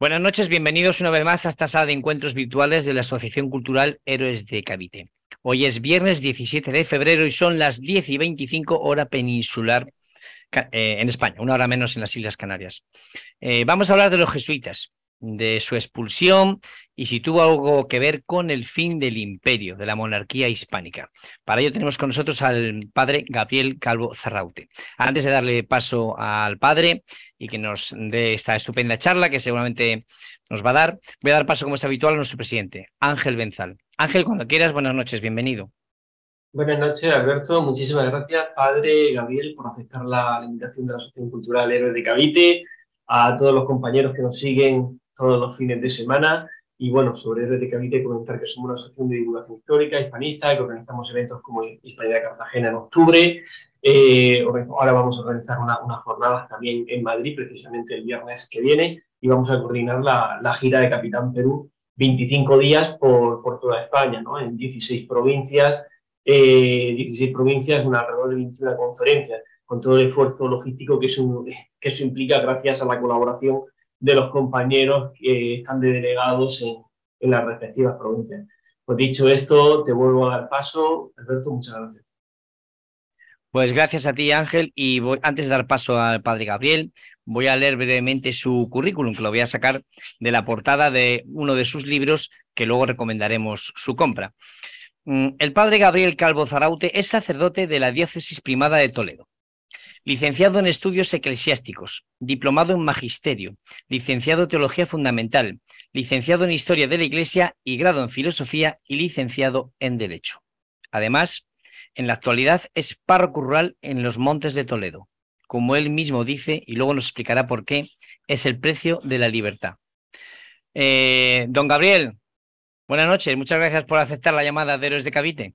Buenas noches, bienvenidos una vez más a esta sala de encuentros virtuales de la Asociación Cultural Héroes de Cavite. Hoy es viernes 17 de febrero y son las 10 y 25 hora peninsular eh, en España, una hora menos en las Islas Canarias. Eh, vamos a hablar de los jesuitas de su expulsión y si tuvo algo que ver con el fin del imperio, de la monarquía hispánica. Para ello tenemos con nosotros al padre Gabriel Calvo Zarraute. Antes de darle paso al padre y que nos dé esta estupenda charla que seguramente nos va a dar, voy a dar paso como es habitual a nuestro presidente, Ángel Benzal. Ángel, cuando quieras, buenas noches, bienvenido. Buenas noches, Alberto. Muchísimas gracias, padre Gabriel, por aceptar la, invitación de la Asociación Cultural Héroes de Cavite, a todos los compañeros que nos siguen todos los fines de semana. Y bueno, sobre RT comentar que somos una asociación de divulgación histórica hispanista, que organizamos eventos como Hispanidad Cartagena en octubre. Eh, ahora vamos a organizar unas jornadas también en Madrid, precisamente el viernes que viene, y vamos a coordinar la, gira de Capitán Perú, 25 días por, toda España, ¿no? en 16 provincias, 16 eh, provincias, una alrededor de 21 conferencias, con todo el esfuerzo logístico que eso, que eso implica gracias a la colaboración de los compañeros que están de delegados en, las respectivas provincias. Pues dicho esto, te vuelvo a dar paso. Alberto, muchas gracias. Pues gracias a ti, Ángel. Y voy, antes de dar paso al padre Gabriel, voy a leer brevemente su currículum, que lo voy a sacar de la portada de uno de sus libros, que luego recomendaremos su compra. Mm, el padre Gabriel Calvo Zaraute es sacerdote de la diócesis primada de Toledo licenciado en estudios eclesiásticos, diplomado en magisterio, licenciado en teología fundamental, licenciado en historia de la Iglesia y grado en filosofía y licenciado en derecho. Además, en la actualidad es párroco rural en los Montes de Toledo. Como él mismo dice, y luego nos explicará por qué, es el precio de la libertad. Eh, don Gabriel, buenas noches. Muchas gracias por aceptar la llamada de Héroes de Cavite.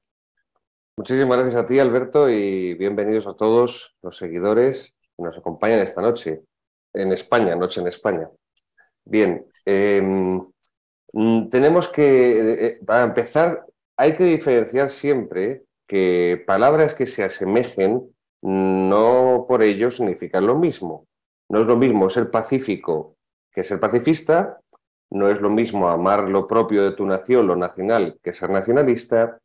Muchísimas gracias a ti, Alberto, y bienvenidos a todos los seguidores que nos acompañan esta noche en España, noche en España. Bien, em, mm, tenemos que, eh, eh, para empezar, hay que diferenciar siempre que palabras que se asemejen no por ello significan lo mismo. No es lo mismo ser pacífico que ser pacifista, no es lo mismo amar lo propio de tu nación, lo nacional, que ser nacionalista,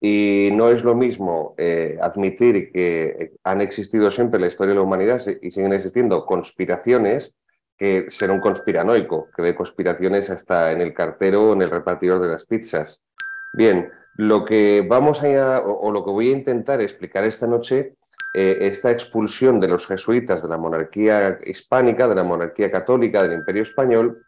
y no es lo mismo eh, admitir que han existido siempre en la historia de la humanidad y siguen existiendo conspiraciones que ser un conspiranoico, que ve conspiraciones hasta en el cartero en el repartidor de las pizzas. Bien, lo que vamos a, o, lo que voy a intentar explicar esta noche, eh, esta expulsión de los jesuitas de la monarquía hispánica, de la monarquía católica, del imperio español,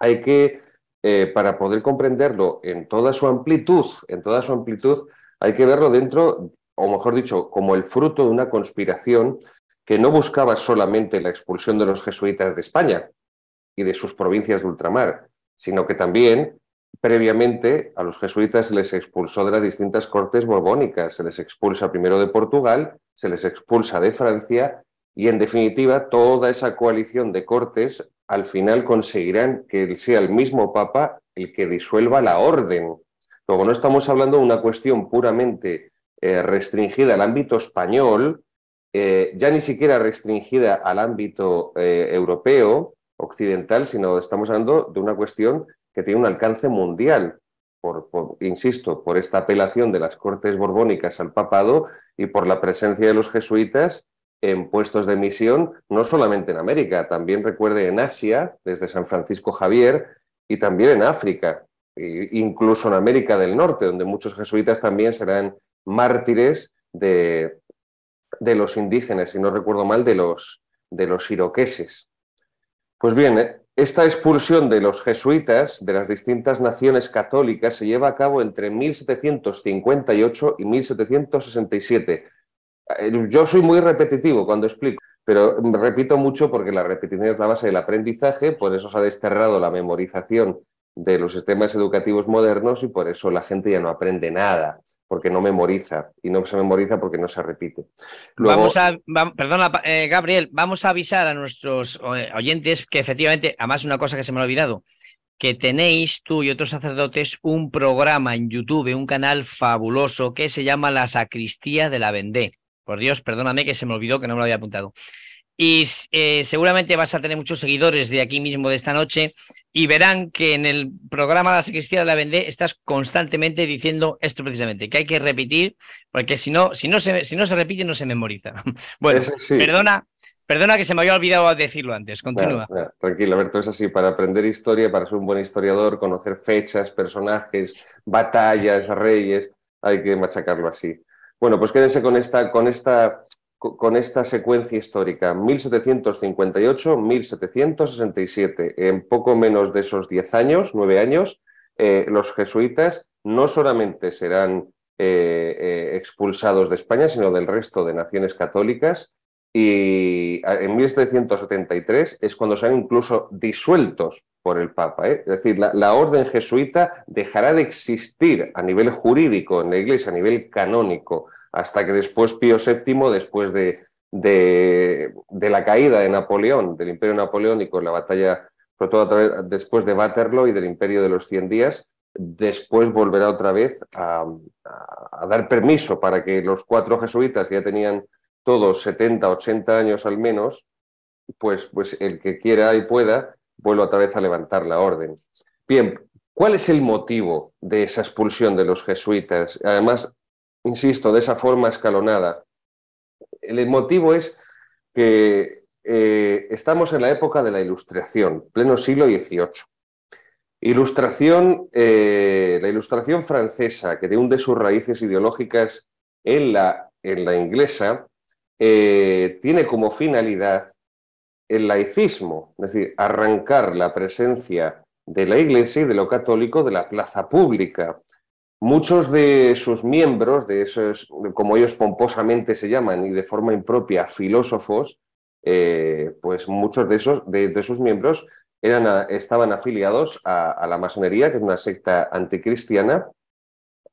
hay que eh, para poder comprenderlo en toda su amplitud, en toda su amplitud, hay que verlo dentro, o mejor dicho, como el fruto de una conspiración que no buscaba solamente la expulsión de los jesuitas de España y de sus provincias de ultramar, sino que también previamente a los jesuitas se les expulsó de las distintas cortes borbónicas, se les expulsa primero de Portugal, se les expulsa de Francia y en definitiva toda esa coalición de cortes al final conseguirán que sea el mismo Papa el que disuelva la orden. Luego no estamos hablando de una cuestión puramente eh, restringida al ámbito español, eh, ya ni siquiera restringida al ámbito eh, europeo, occidental, sino estamos hablando de una cuestión que tiene un alcance mundial. Por, insisto, por esta apelación de las Cortes Borbónicas al papado y por la presencia de los jesuitas en puestos de misión, no solamente en América, también recuerde en Asia, desde San Francisco Javier, y también en África, e incluso en América del Norte, donde muchos jesuitas también serán mártires de, los indígenas, si no recuerdo mal, de los, de los iroqueses. Pues bien, eh, esta expulsión de los jesuitas de las distintas naciones católicas se lleva a cabo entre 1758 y 1767 eh, yo soy muy repetitivo cuando explico, pero repito mucho porque la repetición es la base del aprendizaje, por eso se ha desterrado la memorización de los sistemas educativos modernos y por eso la gente ya no aprende nada, porque no memoriza y no se memoriza porque no se repite. Luego... Vamos a, perdona, eh, Gabriel, vamos a avisar a nuestros eh, oyentes que efectivamente, además una cosa que se me ha olvidado, que tenéis tú y otros sacerdotes un programa en YouTube, un canal fabuloso que se llama La Sacristía de la Vendée por Dios, perdóname que se me olvidó que no me lo había apuntado. Y eh, seguramente vas a tener muchos seguidores de aquí mismo de esta noche y verán que en el programa La Secretaría de la Vendée estás constantemente diciendo esto precisamente, que hay que repetir, porque si no, si no, se, si no se repite no se memoriza. Bueno, perdona, Perdona que se me había olvidado decirlo antes, continúa. tranquilo, Alberto, es así, para aprender historia, para ser un buen historiador, conocer fechas, personajes, batallas, reyes, hay que machacarlo así. Bueno, pues quédense con esta, con esta, con esta secuencia histórica, 1758-1767. En poco menos de esos 10 años, 9 años, eh, los jesuitas no solamente serán eh, eh, expulsados de España, sino del resto de naciones católicas, y en 1773 es cuando se han incluso disueltos por el Papa. ¿eh? Es decir, la, orden jesuita dejará de existir a nivel jurídico en la Iglesia, a nivel canónico, hasta que después Pío VII, después de, la caída de Napoleón, del Imperio Napoleónico, la batalla, sobre todo después de Waterloo y del Imperio de los Cien Días, después volverá otra vez a, dar permiso para que los cuatro jesuitas que ya tenían todos 70, 80 años al menos, pues, pues el que quiera y pueda, vuelvo otra vez a levantar la orden. Bien, ¿cuál es el motivo de esa expulsión de los jesuitas? Además, insisto, de esa forma escalonada. El motivo es que eh, estamos en la época de la Ilustración, pleno siglo XVIII. Ilustración, eh, la Ilustración francesa, que de sus raíces ideológicas en la, en la inglesa, eh, tiene como finalidad el laicismo, es decir, arrancar la presencia de la Iglesia y de lo católico de la plaza pública. Muchos de sus miembros, de esos, como ellos pomposamente se llaman y de forma impropia, filósofos, eh, pues muchos de esos, de, sus miembros, eran estaban afiliados a, la masonería, que es una secta anticristiana,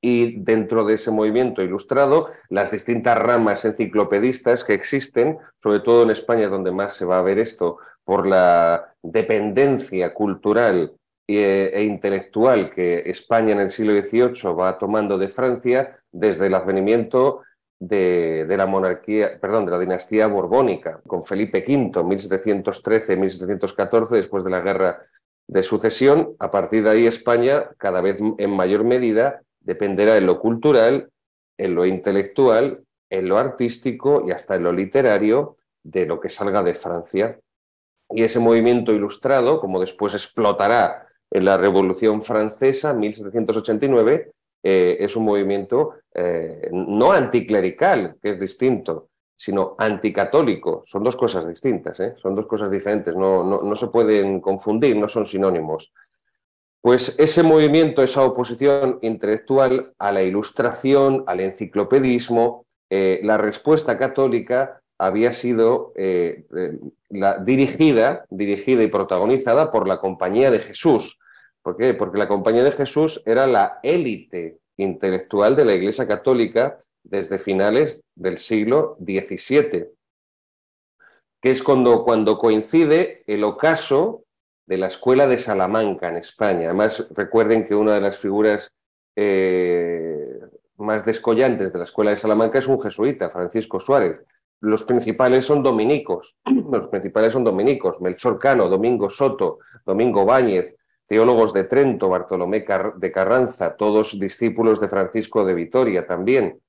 y dentro de ese movimiento ilustrado las distintas ramas enciclopedistas que existen, sobre todo en España donde más se va a ver esto por la dependencia cultural eh, e intelectual que España en el siglo XVIII va tomando de Francia desde el advenimiento de, la monarquía, perdón, de la dinastía borbónica, con Felipe V, 1713-1714, después de la guerra de sucesión. A partir de ahí, España, cada vez en mayor medida, Dependerá en lo cultural, en lo intelectual, en lo artístico y hasta en lo literario de lo que salga de Francia. Y ese movimiento ilustrado, como después explotará en la Revolución Francesa, 1789, eh, es un movimiento eh, no anticlerical, que es distinto, sino anticatólico. Son dos cosas distintas, ¿eh? son dos cosas diferentes, no, no, no se pueden confundir, no son sinónimos. Pues ese movimiento, esa oposición intelectual a la ilustración, al enciclopedismo, eh, la respuesta católica había sido eh, eh, dirigida, dirigida y protagonizada por la Compañía de Jesús. ¿Por qué? Porque la Compañía de Jesús era la élite intelectual de la Iglesia Católica desde finales del siglo XVII, que es cuando, cuando coincide el ocaso de la Escuela de Salamanca en España. Además, recuerden que una de las figuras eh, más descollantes de la Escuela de Salamanca es un jesuita, Francisco Suárez. Los principales son dominicos, los principales son dominicos, Melchor Cano, Domingo Soto, Domingo Báñez, teólogos de Trento, Bartolomé de Carranza, todos discípulos de Francisco de Vitoria también.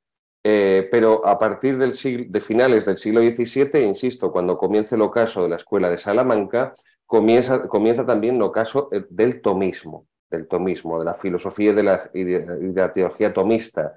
Eh, pero a partir del de finales del siglo XVII, insisto, cuando comienza el ocaso de la Escuela de Salamanca, comienza, también lo caso eh, del tomismo, del tomismo, de la filosofía y de la, de, la teología tomista.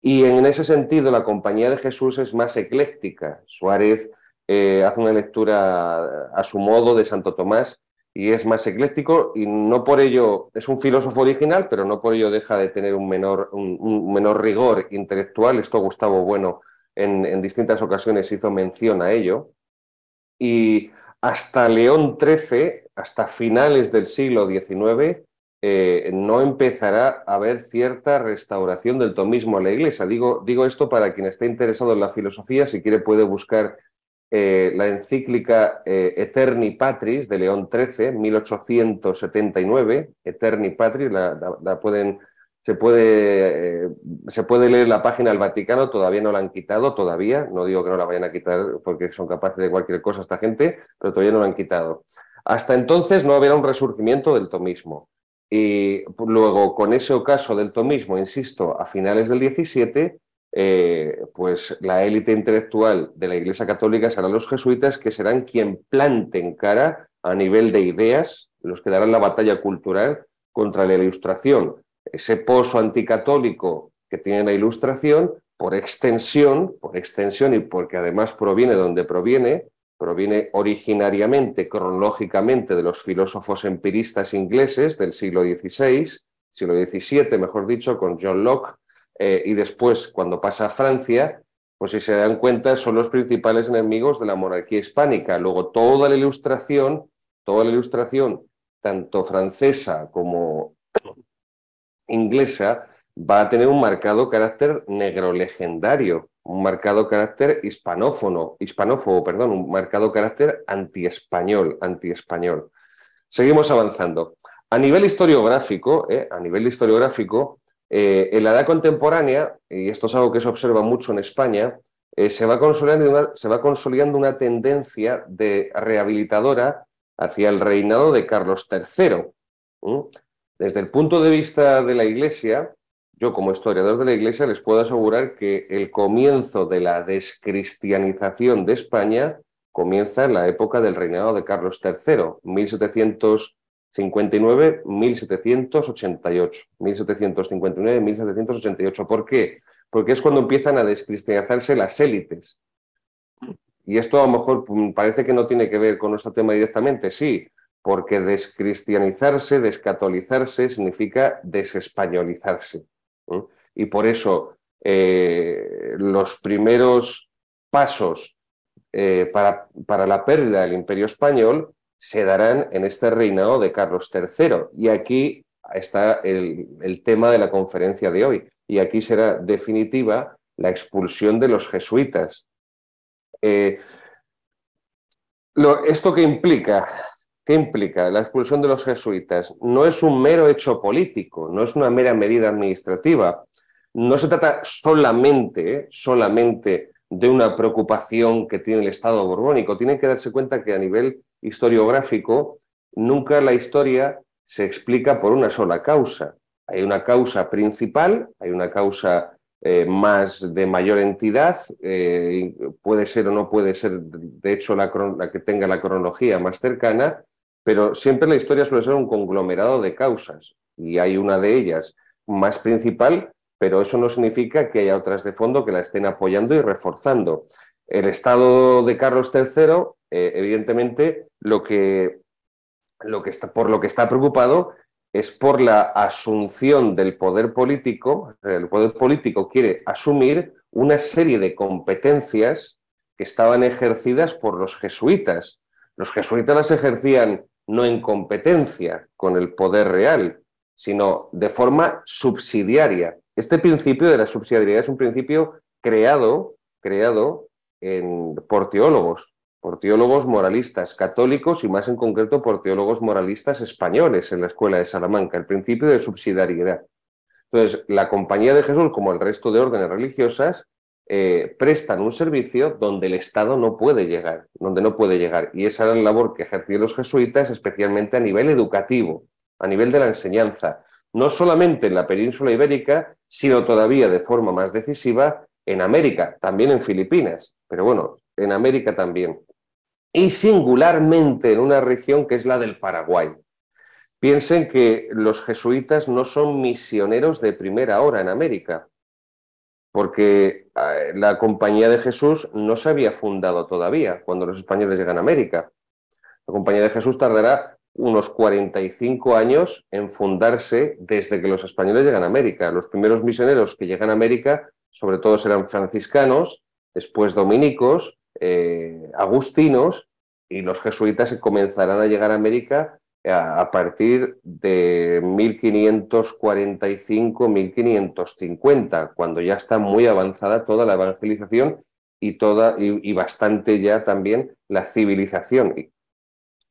Y en ese sentido, la Compañía de Jesús es más ecléctica. Suárez eh, hace una lectura a su modo de Santo Tomás y es más ecléctico y no por ello es un filósofo original, pero no por ello deja de tener un menor, menor rigor intelectual. Esto Gustavo Bueno en, distintas ocasiones hizo mención a ello. Y hasta León XIII, hasta finales del siglo XIX, eh, no empezará a haber cierta restauración del tomismo a la Iglesia. Digo, digo esto para quien esté interesado en la filosofía, si quiere puede buscar eh, la encíclica eh, Eterni Patris de León XIII, 1879, Eterni Patris, la pueden se puede, eh, se puede leer la página del Vaticano, todavía no la han quitado, todavía, no digo que no la vayan a quitar porque son capaces de cualquier cosa esta gente, pero todavía no la han quitado. Hasta entonces no habrá un resurgimiento del tomismo. Y luego, con ese ocaso del tomismo, insisto, a finales del 17, eh, pues la élite intelectual de la Iglesia Católica serán los jesuitas que serán quien planten cara a nivel de ideas, los que darán la batalla cultural contra la ilustración, ese pozo anticatólico que tiene la ilustración, por extensión, por extensión y porque además proviene de donde proviene, proviene originariamente, cronológicamente, de los filósofos empiristas ingleses del siglo XVI, siglo XVII, mejor dicho, con John Locke, eh, y después, cuando pasa a Francia, pues si se dan cuenta, son los principales enemigos de la monarquía hispánica. Luego, toda la ilustración, toda la ilustración, tanto francesa como inglesa va a tener un marcado carácter negro legendario, un marcado carácter hispanófono, hispanófobo, perdón, un marcado carácter antiespañol, antiespañol. Seguimos avanzando. A nivel historiográfico, eh, a nivel historiográfico, eh, en la edad contemporánea, y esto es algo que se observa mucho en España, eh, se, va consolidando una, tendencia de rehabilitadora hacia el reinado de Carlos III. Desde el punto de vista de la Iglesia, yo como historiador de la Iglesia les puedo asegurar que el comienzo de la descristianización de España comienza en la época del reinado de Carlos III, 1759-1788. 1759-1788. ¿Por qué? Porque es cuando empiezan a descristianizarse las élites. Y esto a lo mejor mm, parece que no tiene que ver con nuestro tema directamente, sí, porque descristianizarse, descatolizarse, significa desespañolizarse. ¿eh? Y por eso eh, los primeros pasos eh, para, la pérdida del imperio español se darán en este reinado de Carlos III. Y aquí está el, tema de la conferencia de hoy. Y aquí será definitiva la expulsión de los jesuitas. ¿Esto qué implica? ¿Qué implica? La expulsión de los jesuitas no es un mero hecho político, no es una mera medida administrativa. No se trata solamente, solamente de una preocupación que tiene el Estado borbónico. Tienen que darse cuenta que a nivel historiográfico nunca la historia se explica por una sola causa. Hay una causa principal, hay una causa eh, más de mayor entidad, eh, puede ser o no puede ser, de hecho, la que tenga la cronología más cercana, pero siempre la historia suele ser un conglomerado de causas y hay una de ellas más principal, pero eso no significa que haya otras de fondo que la estén apoyando y reforzando. El estado de Carlos III, eh, evidentemente, lo que, lo que está, por lo que está preocupado es por la asunción del poder político. El poder político quiere asumir una serie de competencias que estaban ejercidas por los jesuitas. Los jesuitas las ejercían no en competencia con el poder real, sino de forma subsidiaria. Este principio de la subsidiariedad es un principio creado, creado por teólogos, por teólogos moralistas católicos y más en concreto por teólogos moralistas españoles en la Escuela de Salamanca, el principio de subsidiariedad. Entonces, la Compañía de Jesús, como el resto de órdenes religiosas, eh, prestan un servicio donde el Estado no puede llegar, donde no puede llegar. Y esa era la labor que ejercían los jesuitas, especialmente a nivel educativo, a nivel de la enseñanza, no solamente en la península ibérica, sino todavía de forma más decisiva en América, también en Filipinas, pero bueno, en América también. Y singularmente en una región que es la del Paraguay. Piensen que los jesuitas no son misioneros de primera hora en América porque ah, la Compañía de Jesús no se había fundado todavía cuando los españoles llegan a América. La Compañía de Jesús tardará unos 45 años en fundarse desde que los españoles llegan a América. Los primeros misioneros que llegan a América, sobre todo, serán franciscanos, después dominicos, eh, agustinos, y los jesuitas comenzarán a llegar a América eh, a partir de 1545-1550, cuando ya está muy avanzada toda la evangelización y, toda, y, bastante ya también la civilización.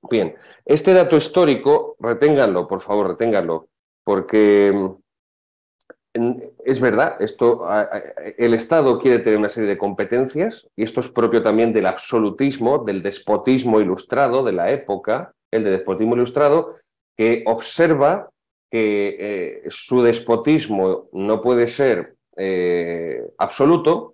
Bien, este dato histórico, reténganlo, por favor, reténganlo, porque mm, es verdad, esto, el Estado quiere tener una serie de competencias y esto es propio también del absolutismo, del despotismo ilustrado de la época, el de despotismo ilustrado, que observa que eh, su despotismo no puede ser eh, absoluto.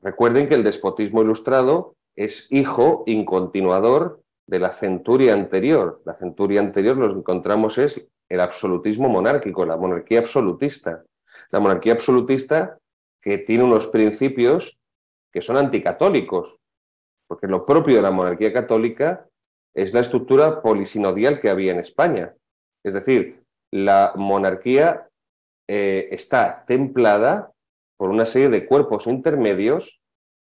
Recuerden que el despotismo ilustrado es hijo incontinuador de la centuria anterior. La centuria anterior lo que encontramos es el absolutismo monárquico, la monarquía absolutista. La monarquía absolutista que tiene unos principios que son anticatólicos, porque lo propio de la monarquía católica es la estructura polisinodial que había en España. Es decir, la monarquía eh, está templada por una serie de cuerpos intermedios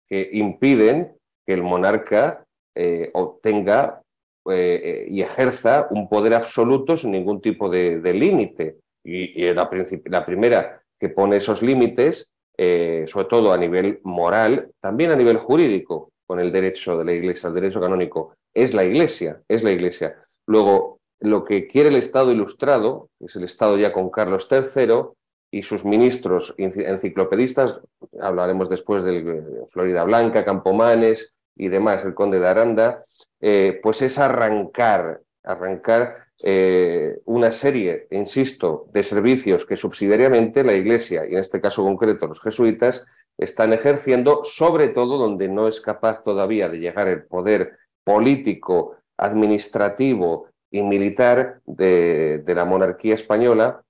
que impiden que el monarca eh, obtenga eh, y ejerza un poder absoluto sin ningún tipo de, límite. Y, la, primera que pone esos límites, eh, sobre todo a nivel moral, también a nivel jurídico, con el derecho de la Iglesia, el derecho canónico, es la Iglesia, es la Iglesia. Luego, lo que quiere el Estado ilustrado, es el Estado ya con Carlos III, y sus ministros enciclopedistas, hablaremos después de eh, Florida Blanca, Campomanes, y demás, el conde de Aranda, eh, pues es arrancar, arrancar eh, una serie, insisto, de servicios que subsidiariamente la Iglesia, y en este caso concreto los jesuitas, están ejerciendo, sobre todo donde no es capaz todavía de llegar el poder político, administrativo y militar de, la monarquía española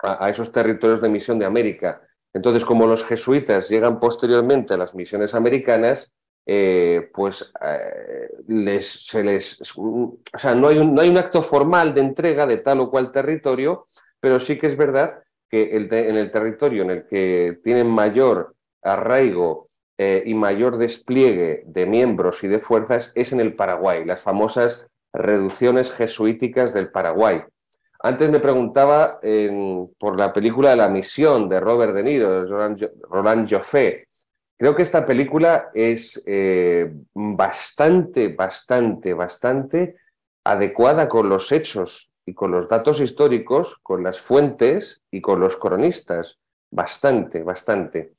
a esos territorios de misión de América. Entonces, como los jesuitas llegan posteriormente a las misiones americanas, eh, pues eh, se les... O sea, no hay, un, acto formal de entrega de tal o cual territorio, pero sí que es verdad que en el territorio en el que tienen mayor arraigo eh, y mayor despliegue de miembros y de fuerzas es en el Paraguay, las famosas reducciones jesuíticas del Paraguay. Antes me preguntaba por la película La Misión de Robert De Niro, de Roland, Roland Joffé, Creo que esta película es eh, bastante, bastante, bastante adecuada con los hechos y con los datos históricos, con las fuentes y con los cronistas. Bastante, bastante.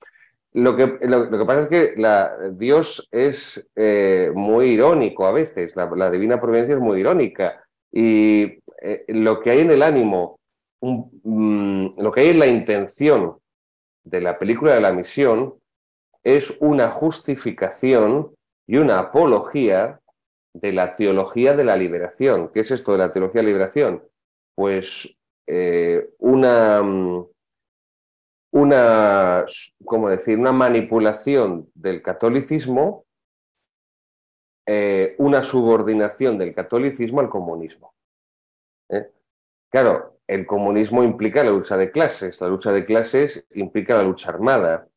Lo que, lo, que pasa es que Dios es eh, muy irónico a veces, la, divina providencia es muy irónica y eh, lo que hay en el ánimo, mm, lo que hay en la intención de la película de la misión, es una justificación y una apología de la teología de la liberación. ¿Qué es esto de la teología de la liberación? Pues eh, una, mm, una, decir? una manipulación del catolicismo, eh, una subordinación del catolicismo al comunismo. ¿eh? Claro, el comunismo implica la lucha de clases, la lucha de clases implica la lucha armada,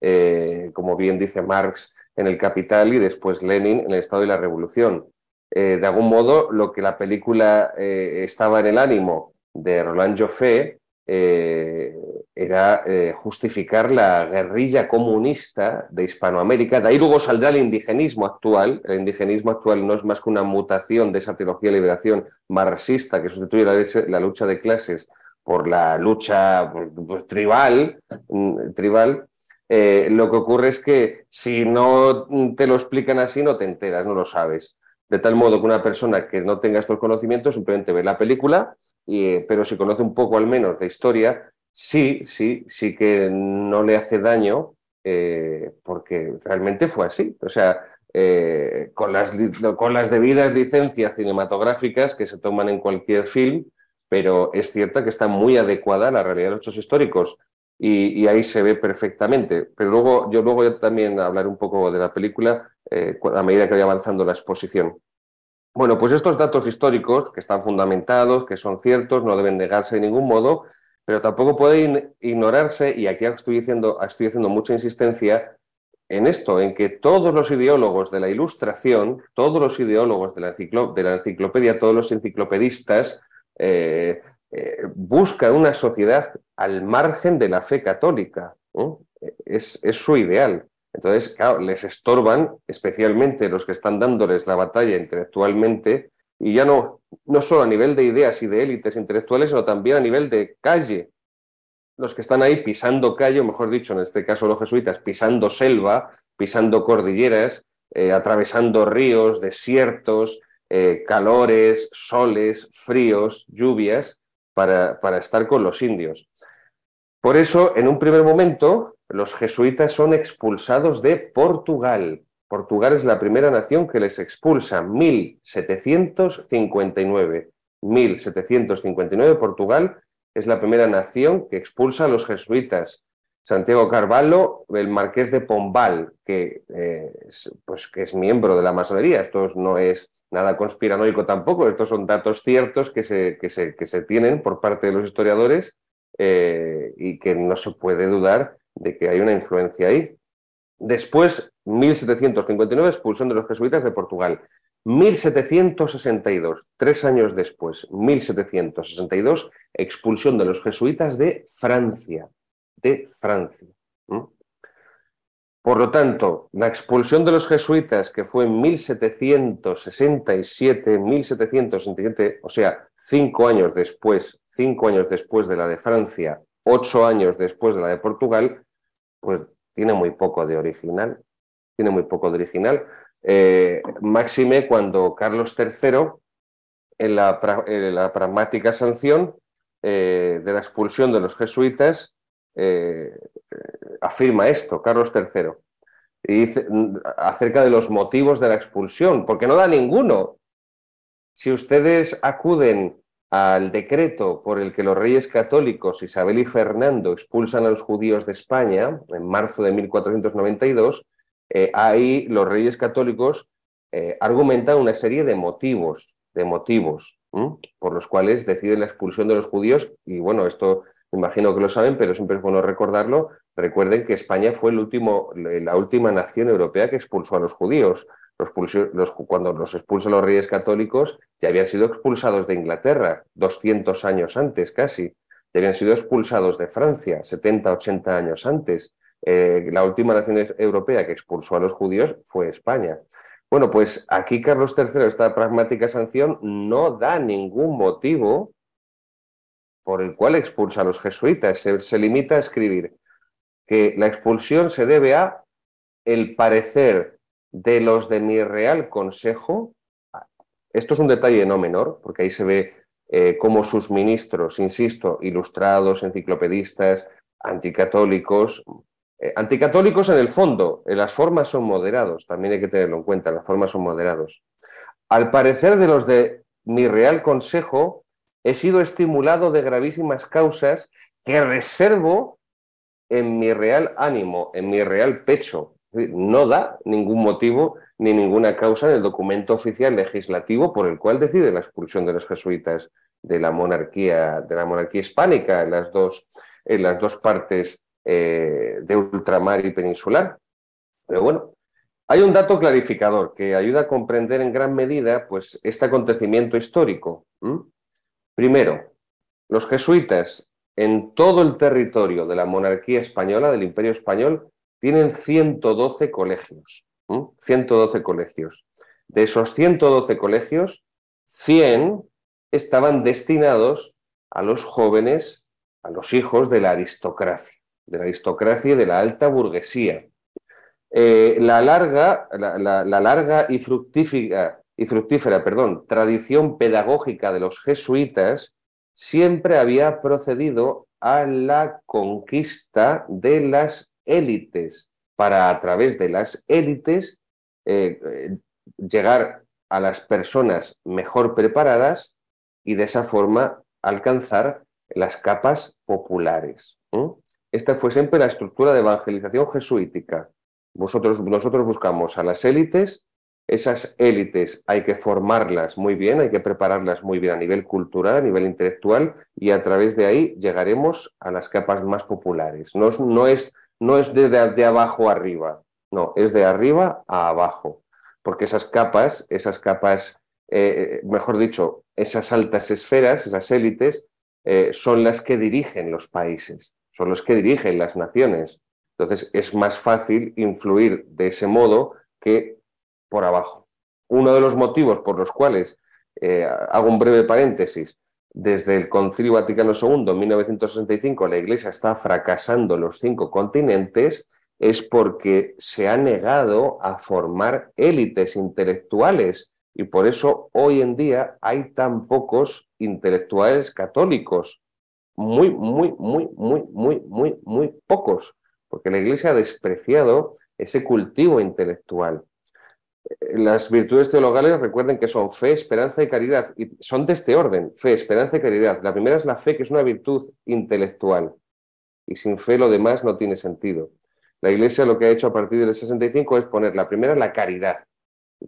eh, como bien dice Marx en El Capital y después Lenin en El Estado y la Revolución. Eh, de algún modo, lo que la película eh, estaba en el ánimo de Roland Joffé era justificar la guerrilla comunista de Hispanoamérica. De ahí luego saldrá el indigenismo actual. El indigenismo actual no es más que una mutación de esa teología de liberación marxista que sustituye la, lucha de clases por la lucha tribal, mm, tribal eh, lo que ocurre es que si no te lo explican así, no te enteras, no lo sabes. De tal modo que una persona que no tenga estos conocimientos simplemente ve la película, y, eh, pero si conoce un poco al menos de historia, sí, sí, sí que no le hace daño eh, porque realmente fue así. O sea, con, las, debidas licencias cinematográficas que se toman en cualquier film, pero es cierto que está muy adecuada a la realidad de los hechos históricos y, ahí se ve perfectamente. Pero luego, yo luego también hablar un poco de la película eh, a medida que vaya avanzando la exposición. Bueno, pues estos datos históricos, que están fundamentados, que son ciertos, no deben negarse de ningún modo, pero tampoco pueden ignorarse, y aquí estoy estoy haciendo mucha insistencia en esto, en que todos los ideólogos de la ilustración, todos los ideólogos de la, enciclopedia, todos los enciclopedistas, eh, eh, buscan una sociedad al margen de la fe católica. E, es, su ideal. Entonces, claro, les estorban especialmente los que están dándoles la batalla intelectualmente y ya no, no solo a nivel de ideas y de élites intelectuales, sino también a nivel de calle. Los que están ahí pisando calle, o mejor dicho, en este caso los jesuitas, pisando selva, pisando cordilleras, eh, atravesando ríos, desiertos, eh, calores, soles, fríos, lluvias, para, estar con los indios. Por eso, en un primer momento, los jesuitas son expulsados de Portugal. Portugal es la primera nación que les expulsa, 1759. 1759 Portugal es la primera nación que expulsa a los jesuitas. Santiago Carvalho, el marqués de Pombal, que, eh, pues, que es miembro de la masonería. Esto no es nada conspiranoico tampoco, estos son datos ciertos que se, que se, tienen por parte de los historiadores eh, y que no se puede dudar de que hay una influencia ahí. Después, 1759, expulsión de los jesuitas de Portugal. 1762, tres años después, 1762, expulsión de los jesuitas de Francia de Francia. Por lo tanto, la expulsión de los jesuitas, que fue en 1767, 1767, o sea, cinco años después, cinco años después de la de Francia, ocho años después de la de Portugal, pues tiene muy poco de original. Tiene muy poco de original. Eh, máxime cuando Carlos III, en la, pragmática sanción eh, de la expulsión de los jesuitas, eh, afirma esto, Carlos III, mm, acerca de los motivos de la expulsión, porque no da ninguno. Si ustedes acuden al decreto por el que los reyes católicos Isabel y Fernando expulsan a los judíos de España en marzo de 1492, eh, ahí los reyes católicos eh, argumentan una serie de motivos, de motivos por los cuales deciden la expulsión de los judíos y bueno, esto imagino que lo saben, pero siempre es bueno recordarlo. Recuerden que España fue eh, la última nación europea que expulsó a los judíos. cuando los expulsan los reyes católicos, ya habían sido expulsados de Inglaterra, 200 años antes casi. Ya habían sido expulsados de Francia, 70, 80 años antes. Eh, la última nación europea que expulsó a los judíos fue España. Bueno, pues aquí Carlos III, esta pragmática sanción, no da ningún motivo por el cual expulsa a los jesuitas. Se, limita a escribir que la expulsión se debe a el parecer de los de mi Real Consejo. Esto es un detalle no menor, porque ahí se ve eh, cómo sus ministros, insisto, ilustrados, enciclopedistas, anticatólicos, eh, anticatólicos en el fondo, en eh, las formas son moderados, también hay que tenerlo en cuenta, las formas son moderados. Al parecer de los de mi Real Consejo, he sido estimulado de gravísimas causas que reservo en mi real ánimo, en mi real pecho. No da ningún motivo ni ninguna causa en el documento oficial legislativo por el cual decide la expulsión de los jesuitas de la monarquía, de la monarquía hispánica en las dos, en las dos partes eh, de ultramar y peninsular. Pero bueno, hay un dato clarificador que ayuda a comprender en gran medida pues, este acontecimiento histórico. Primero, los jesuitas en todo el territorio de la monarquía española, del imperio español, tienen 112 colegios. 112 colegios. De esos 112 colegios, 100 estaban destinados a los jóvenes, a los hijos de la aristocracia, de la aristocracia y de la alta burguesía. Eh, la, larga, la, la larga y fructífica y fructífera, perdón, tradición pedagógica de los jesuitas siempre había procedido a la conquista de las élites, para a través de las élites eh, eh, llegar a las personas mejor preparadas y de esa forma alcanzar las capas populares. Esta fue siempre la estructura de evangelización jesuítica. nosotros buscamos a las élites esas élites hay que formarlas muy bien, hay que prepararlas muy bien a nivel cultural, a nivel intelectual, y a través de ahí llegaremos a las capas más populares. No es, no es, no es desde abajo arriba, no, es de arriba a abajo, porque esas capas, esas capas, eh, eh, mejor dicho, esas altas esferas, esas élites, eh, son las que dirigen los países, son los que dirigen las naciones. Entonces es más fácil influir de ese modo que por abajo. Uno de los motivos por los cuales, eh, hago un breve paréntesis, desde el Concilio Vaticano II en 1965 la Iglesia está fracasando los cinco continentes es porque se ha negado a formar élites intelectuales y por eso hoy en día hay tan pocos intelectuales católicos, muy, muy, muy, muy, muy, muy, muy pocos, porque la Iglesia ha despreciado ese cultivo intelectual las virtudes teologales recuerden que son fe, esperanza y caridad. Y son de este orden, fe, esperanza y caridad. La primera es la fe, que es una virtud intelectual. Y sin fe lo demás no tiene sentido. La Iglesia lo que ha hecho a partir del 65 es poner la primera la caridad.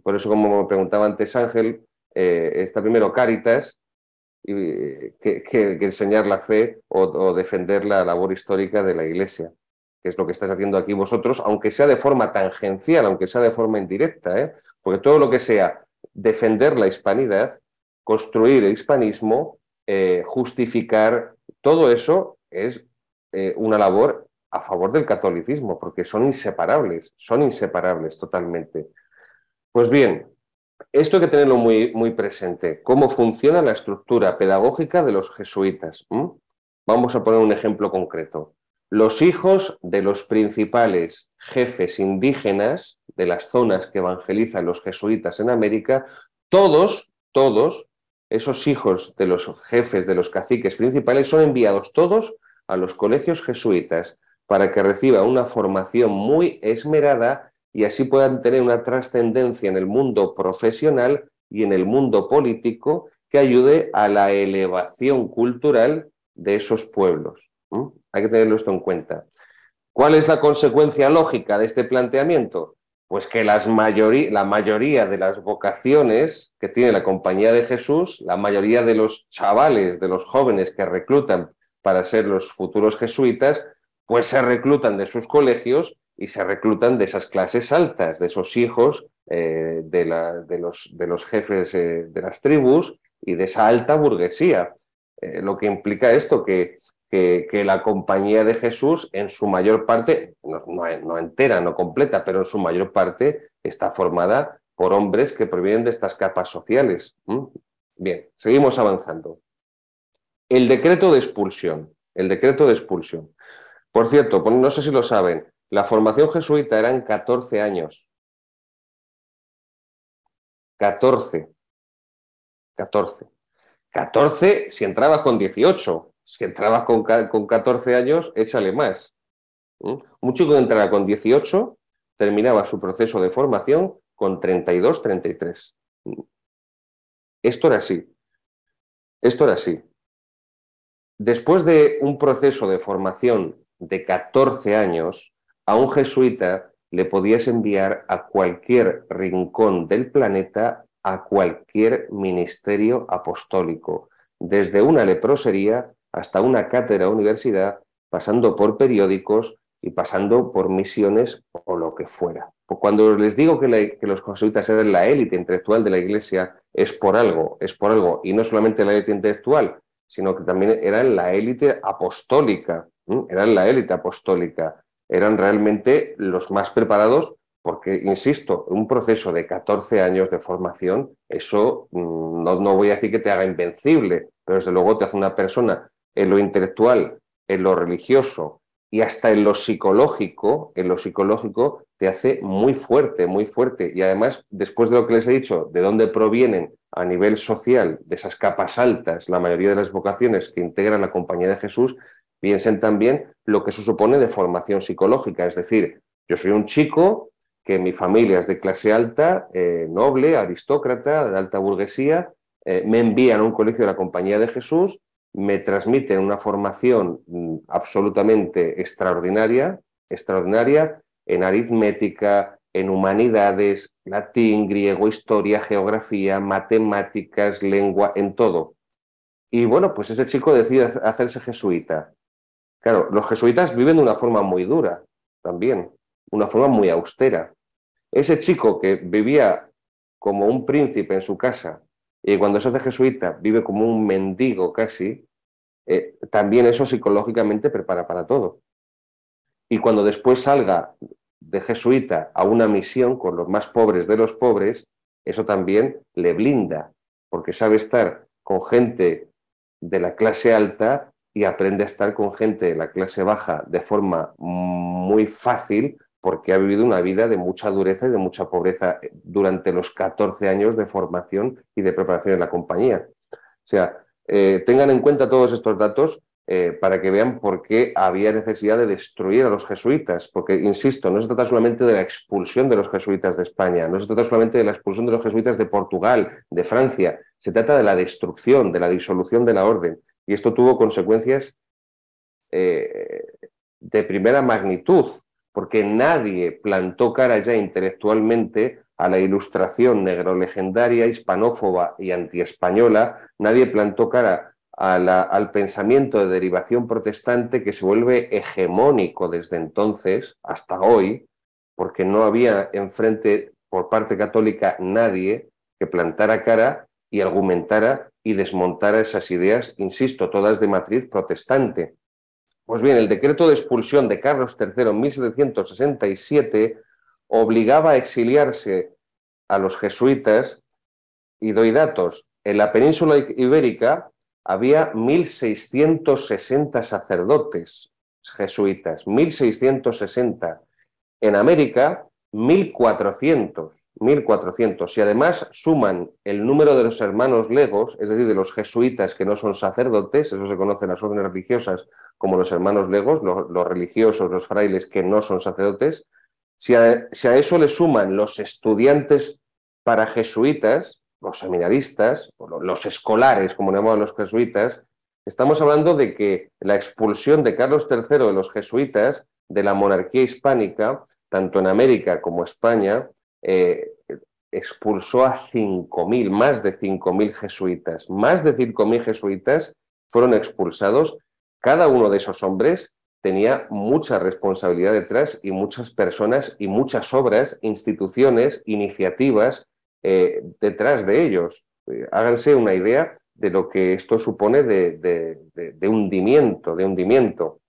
por eso, como me preguntaba antes Ángel, eh, está primero caritas y, eh, que, enseñar la fe o defender la labor histórica de la Iglesia que es lo que estáis haciendo aquí vosotros, aunque sea de forma tangencial, aunque sea de forma indirecta, ¿eh? porque todo lo que sea defender la hispanidad, construir el hispanismo, eh, justificar, todo eso es eh, una labor a favor del catolicismo, porque son inseparables, son inseparables totalmente. Pues bien, esto hay que tenerlo muy, muy presente, cómo funciona la estructura pedagógica de los jesuitas. ¿Mm? Vamos a poner un ejemplo concreto los hijos de los principales jefes indígenas de las zonas que evangelizan los jesuitas en América, todos, todos, esos hijos de los jefes de los caciques principales son enviados todos a los colegios jesuitas para que reciban una formación muy esmerada y así puedan tener una trascendencia en el mundo profesional y en el mundo político que ayude a la elevación cultural de esos pueblos. Hay que tenerlo esto en cuenta. ¿Cuál es la consecuencia lógica de este planteamiento? Pues que la mayoría de las vocaciones que tiene la Compañía de Jesús, la mayoría de los chavales, de los jóvenes que reclutan para ser los futuros jesuitas, pues se reclutan de sus colegios y se reclutan de esas clases altas, de esos hijos eh, de, de, los, de, los, jefes eh, de las tribus y de esa alta burguesía. Eh, lo que implica esto, que que, la compañía de Jesús en su mayor parte, no, entera, no completa, pero en su mayor parte está formada por hombres que provienen de estas capas sociales. Bien, seguimos avanzando. El decreto de expulsión, el decreto de expulsión. Por cierto, pues, no sé si lo saben, la formación jesuita eran 14 años. 14. 14. 14 si entraba con 18, si entrabas con, 14 años, échale más. Un chico que entraba con 18 terminaba su proceso de formación con 32, 33. Esto era así. Esto era así. Después de un proceso de formación de 14 años, a un jesuita le podías enviar a cualquier rincón del planeta, a cualquier ministerio apostólico, desde una leprosería hasta una cátedra o universidad, pasando por periódicos y pasando por misiones o lo que fuera. Cuando les digo que, los jesuitas eran la élite intelectual de la Iglesia, es por algo, es por algo, y no solamente la élite intelectual, sino que también eran la élite apostólica, eran la élite apostólica, eran realmente los más preparados porque, insisto, un proceso de 14 años de formación, eso mm, no, no, voy a decir que te haga invencible, pero desde luego te hace una persona en lo intelectual, en lo religioso y hasta en lo psicológico, en lo psicológico te hace muy fuerte, muy fuerte. Y además, después de lo que les he dicho, de dónde provienen a nivel social de esas capas altas la mayoría de las vocaciones que integran la compañía de Jesús, piensen también lo que eso supone de formación psicológica. Es decir, yo soy un chico que mi familia es de clase alta, eh, noble, aristócrata, de alta burguesía, eh, me envían a un colegio de la Compañía de Jesús, me transmiten una formación mm, absolutamente extraordinaria, extraordinaria en aritmética, en humanidades, latín, griego, historia, geografía, matemáticas, lengua, en todo. Y bueno, pues ese chico decide hacerse jesuita. Claro, los jesuitas viven de una forma muy dura también, una forma muy austera. Ese chico que vivía como un príncipe en su casa, y cuando eso de jesuita, vive como un mendigo casi, eh, también eso psicológicamente prepara para todo. Y cuando después salga de jesuita a una misión con los más pobres de los pobres, eso también le blinda, porque sabe estar con gente de la clase alta y aprende a estar con gente de la clase baja de forma muy fácil porque ha vivido una vida de mucha dureza y de mucha pobreza eh, durante los 14 años de formación y de preparación en la compañía. O sea, eh, tengan en cuenta todos estos datos eh, para que vean por qué había necesidad de destruir a los jesuitas, porque, insisto, no se trata solamente de la expulsión de los jesuitas de España, no se trata solamente de la expulsión de los jesuitas de Portugal, de Francia, se trata de la destrucción, de la disolución de la orden. Y esto tuvo consecuencias de primera magnitud porque nadie plantó cara ya intelectualmente a la ilustración negrolegendaria, hispanófoba y antiespañola, nadie plantó cara al pensamiento de derivación protestante que se vuelve hegemónico desde entonces hasta hoy, porque no había enfrente por parte católica nadie que plantara cara y argumentara y desmontara esas ideas, insisto, todas de matriz protestante. Pues bien, el decreto de expulsión de Carlos III en 1767 obligaba a exiliarse a los jesuitas y doy datos. En la península ibérica había 1.660 sacerdotes jesuitas, 1.660. En América, 1.400. 1400. Si además suman el número de los hermanos legos, es decir, de los jesuitas que no son sacerdotes, eso se conoce en las órdenes religiosas como los hermanos legos, los, religiosos, los frailes que no son sacerdotes, si a, eso le suman los estudiantes para jesuitas, los seminaristas, los, escolares, como llamaban los jesuitas, estamos hablando de que la expulsión de Carlos III de los jesuitas de la monarquía hispánica, tanto en América como España, eh, expulsó a 5.000, más de 5.000 jesuitas. Más de 5.000 jesuitas fueron expulsados. Cada uno de esos hombres tenía mucha responsabilidad detrás y muchas personas y muchas obras, instituciones, iniciativas eh, detrás de ellos. Eh, háganse una idea de lo que esto supone de, de hundimiento, de hundimiento.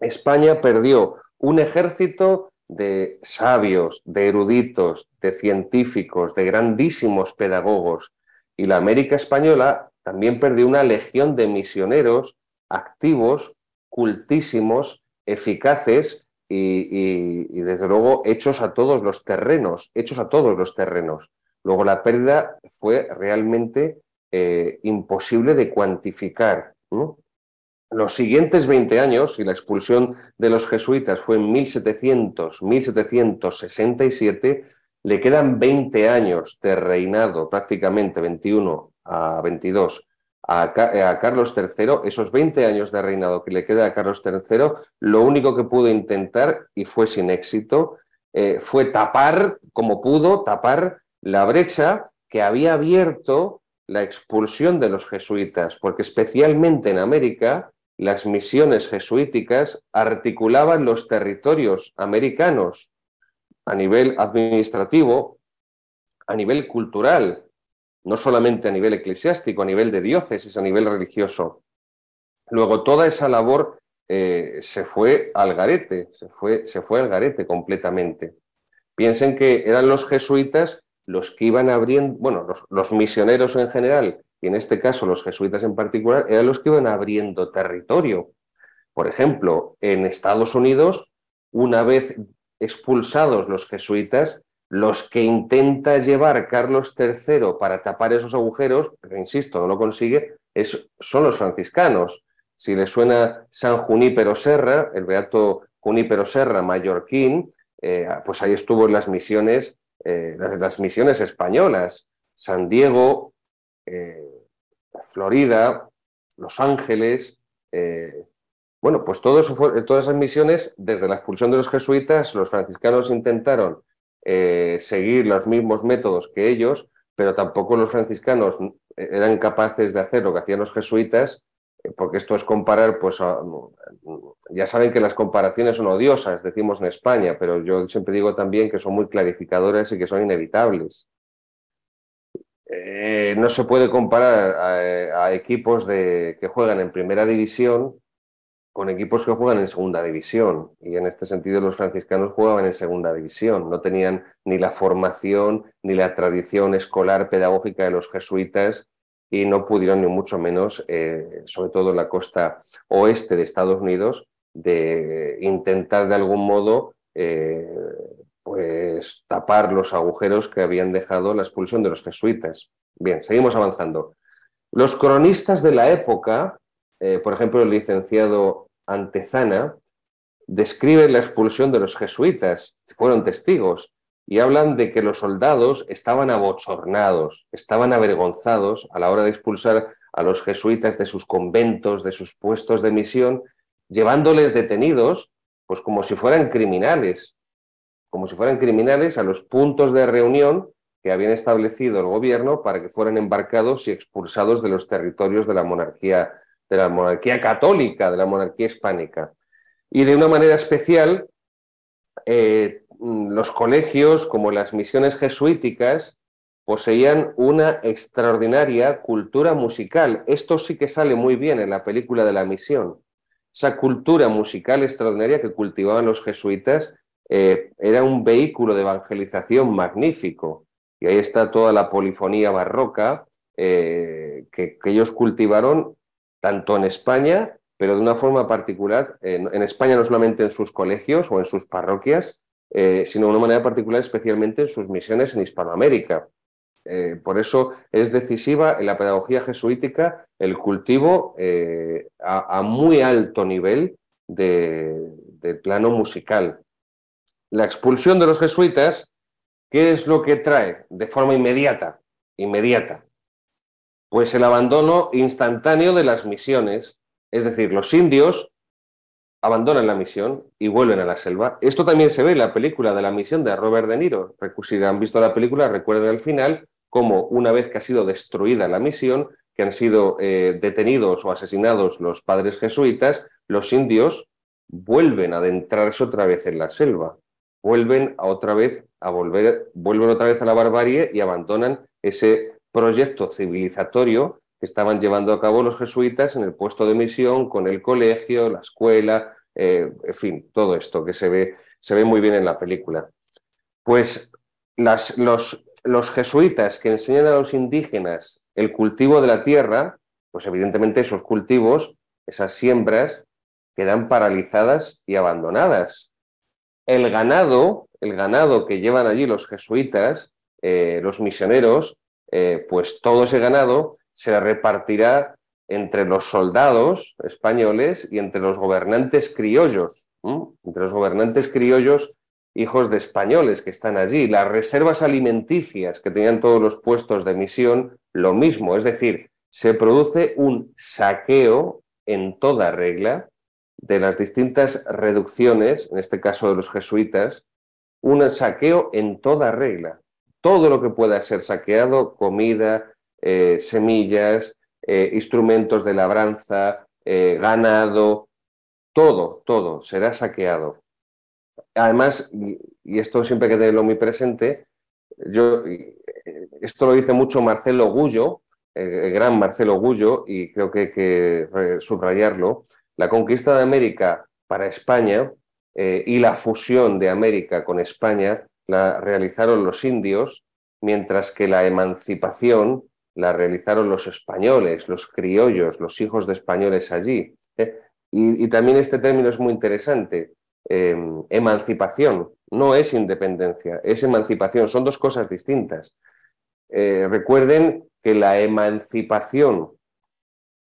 España perdió un ejército de sabios, de eruditos, de científicos, de grandísimos pedagogos. Y la América española también perdió una legión de misioneros activos, cultísimos, eficaces y, desde luego hechos a todos los terrenos, hechos a todos los terrenos. Luego la pérdida fue realmente eh, imposible de cuantificar. ¿no? los siguientes 20 años, y la expulsión de los jesuitas fue en 1700-1767, le quedan 20 años de reinado, prácticamente 21 a 22, a, Carlos III. Esos 20 años de reinado que le queda a Carlos III, lo único que pudo intentar, y fue sin éxito, eh, fue tapar, como pudo, tapar la brecha que había abierto la expulsión de los jesuitas, porque especialmente en América las misiones jesuíticas articulaban los territorios americanos a nivel administrativo, a nivel cultural, no solamente a nivel eclesiástico, a nivel de diócesis, a nivel religioso. Luego toda esa labor eh, se fue al garete, se fue, se fue al garete completamente. Piensen que eran los jesuitas los que iban abriendo, bueno, los misioneros en general, y en este caso los jesuitas en particular, eran los que iban abriendo territorio. Por ejemplo, en Estados Unidos, una vez expulsados los jesuitas, los que intenta llevar Carlos III para tapar esos agujeros, pero insisto, no lo consigue, son los franciscanos. Si le suena San Junípero Serra, el beato Junípero Serra, mallorquín, eh, pues ahí estuvo en las misiones, eh, las misiones españolas. San Diego eh, Florida, Los Ángeles, eh, bueno, pues todas esas misiones, desde la expulsión de los jesuitas, los franciscanos intentaron eh, seguir los mismos métodos que ellos, pero tampoco los franciscanos eran capaces de hacer lo que hacían los jesuitas, porque esto es comparar, pues ya saben que las comparaciones son odiosas, decimos en España, pero yo siempre digo también que son muy clarificadoras y que son inevitables. Eh, no se puede comparar a, equipos de, que juegan en primera división con equipos que juegan en segunda división. Y en este sentido los franciscanos jugaban en segunda división. No tenían ni la formación ni la tradición escolar pedagógica de los jesuitas y no pudieron ni mucho menos, eh, sobre todo en la costa oeste de Estados Unidos, de intentar de algún modo eh, pues tapar los agujeros que habían dejado la expulsión de los jesuitas. Bien, seguimos avanzando. Los cronistas de la época, eh, por ejemplo el licenciado Antezana, describe la expulsión de los jesuitas, fueron testigos, y hablan de que los soldados estaban abochornados, estaban avergonzados a la hora de expulsar a los jesuitas de sus conventos, de sus puestos de misión, llevándoles detenidos, pues como si fueran criminales, como si fueran criminales, a los puntos de reunión que habían establecido el gobierno para que fueran embarcados y expulsados de los territorios de la monarquía, de la monarquía católica, de la monarquía hispánica. Y de una manera especial, eh, los colegios, como las misiones jesuíticas, poseían una extraordinaria cultura musical. Esto sí que sale muy bien en la película de la misión. Esa cultura musical extraordinaria que cultivaban los jesuitas eh, era un vehículo de evangelización magnífico. Y ahí está toda la polifonía barroca eh, que, ellos cultivaron tanto en España, pero de una forma particular, en, España no solamente en sus colegios o en sus parroquias, eh, sino de una manera particular especialmente en sus misiones en Hispanoamérica. por eso es decisiva en la pedagogía jesuítica el cultivo a, muy alto nivel de, del plano musical. La expulsión de los jesuitas, ¿qué es lo que trae de forma inmediata? Inmediata. Pues el abandono instantáneo de las misiones, es decir, los indios abandonan la misión y vuelven a la selva. Esto también se ve en la película de la misión de Robert De Niro. Si han visto la película, recuerden al final cómo una vez que ha sido destruida la misión, que han sido eh, detenidos o asesinados los padres jesuitas, los indios vuelven a adentrarse otra vez en la selva vuelven a otra vez a volver, vuelven otra vez a la barbarie y abandonan ese proyecto civilizatorio que estaban llevando a cabo los jesuitas en el puesto de misión, con el colegio, la escuela, eh, en fin, todo esto que se ve, se ve muy bien en la película. Pues los, los jesuitas que enseñan a los indígenas el cultivo de la tierra, pues evidentemente esos cultivos, esas siembras, quedan paralizadas y abandonadas el ganado, el ganado que llevan allí los jesuitas, eh, los misioneros, eh, pues todo ese ganado se repartirá entre los soldados españoles y entre los gobernantes criollos, entre los gobernantes criollos hijos de españoles que están allí. Las reservas alimenticias que tenían todos los puestos de misión, lo mismo. Es decir, se produce un saqueo en toda regla de las distintas reducciones, en este caso de los jesuitas, un saqueo en toda regla. Todo lo que pueda ser saqueado, comida, eh, semillas, eh, instrumentos de labranza, eh, ganado, todo, todo será saqueado. Además, y esto siempre que tenerlo muy presente, yo, esto lo dice mucho Marcelo Gullo, el gran Marcelo Gullo, y creo que hay que subrayarlo, la conquista de América para España eh, y la fusión de América con España la realizaron los indios, mientras que la emancipación la realizaron los españoles, los criollos, los hijos de españoles allí. ¿eh? Y, también este término es muy interesante. Em, emancipación no es independencia, es emancipación, son dos cosas distintas. Eh, recuerden que la emancipación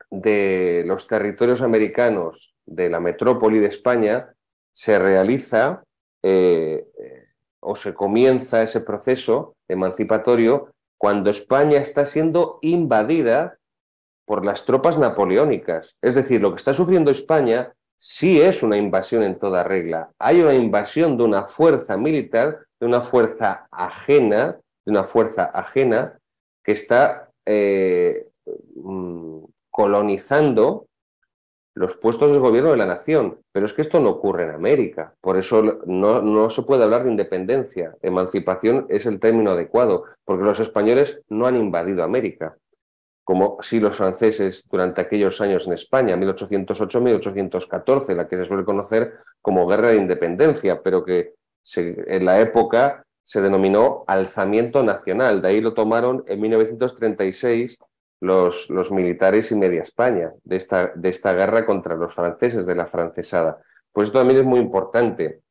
de los territorios americanos de la metrópoli de España se realiza eh, eh, o se comienza ese proceso emancipatorio cuando España está siendo invadida por las tropas napoleónicas. Es decir, lo que está sufriendo España sí es una invasión en toda regla. Hay una invasión de una fuerza militar, de una fuerza ajena, de una fuerza ajena que está eh, mm, colonizando los puestos de gobierno de la nación. Pero es que esto no ocurre en América. Por eso no, se puede hablar de independencia. Emancipación es el término adecuado, porque los españoles no han invadido América, como si los franceses durante aquellos años en España, 1808-1814, la que se suele conocer como Guerra de Independencia, pero que en la época se denominó alzamiento nacional. De ahí lo tomaron en 1936 los, militares y media España de esta, de esta guerra contra los franceses, de la francesada. Pues esto también es muy importante.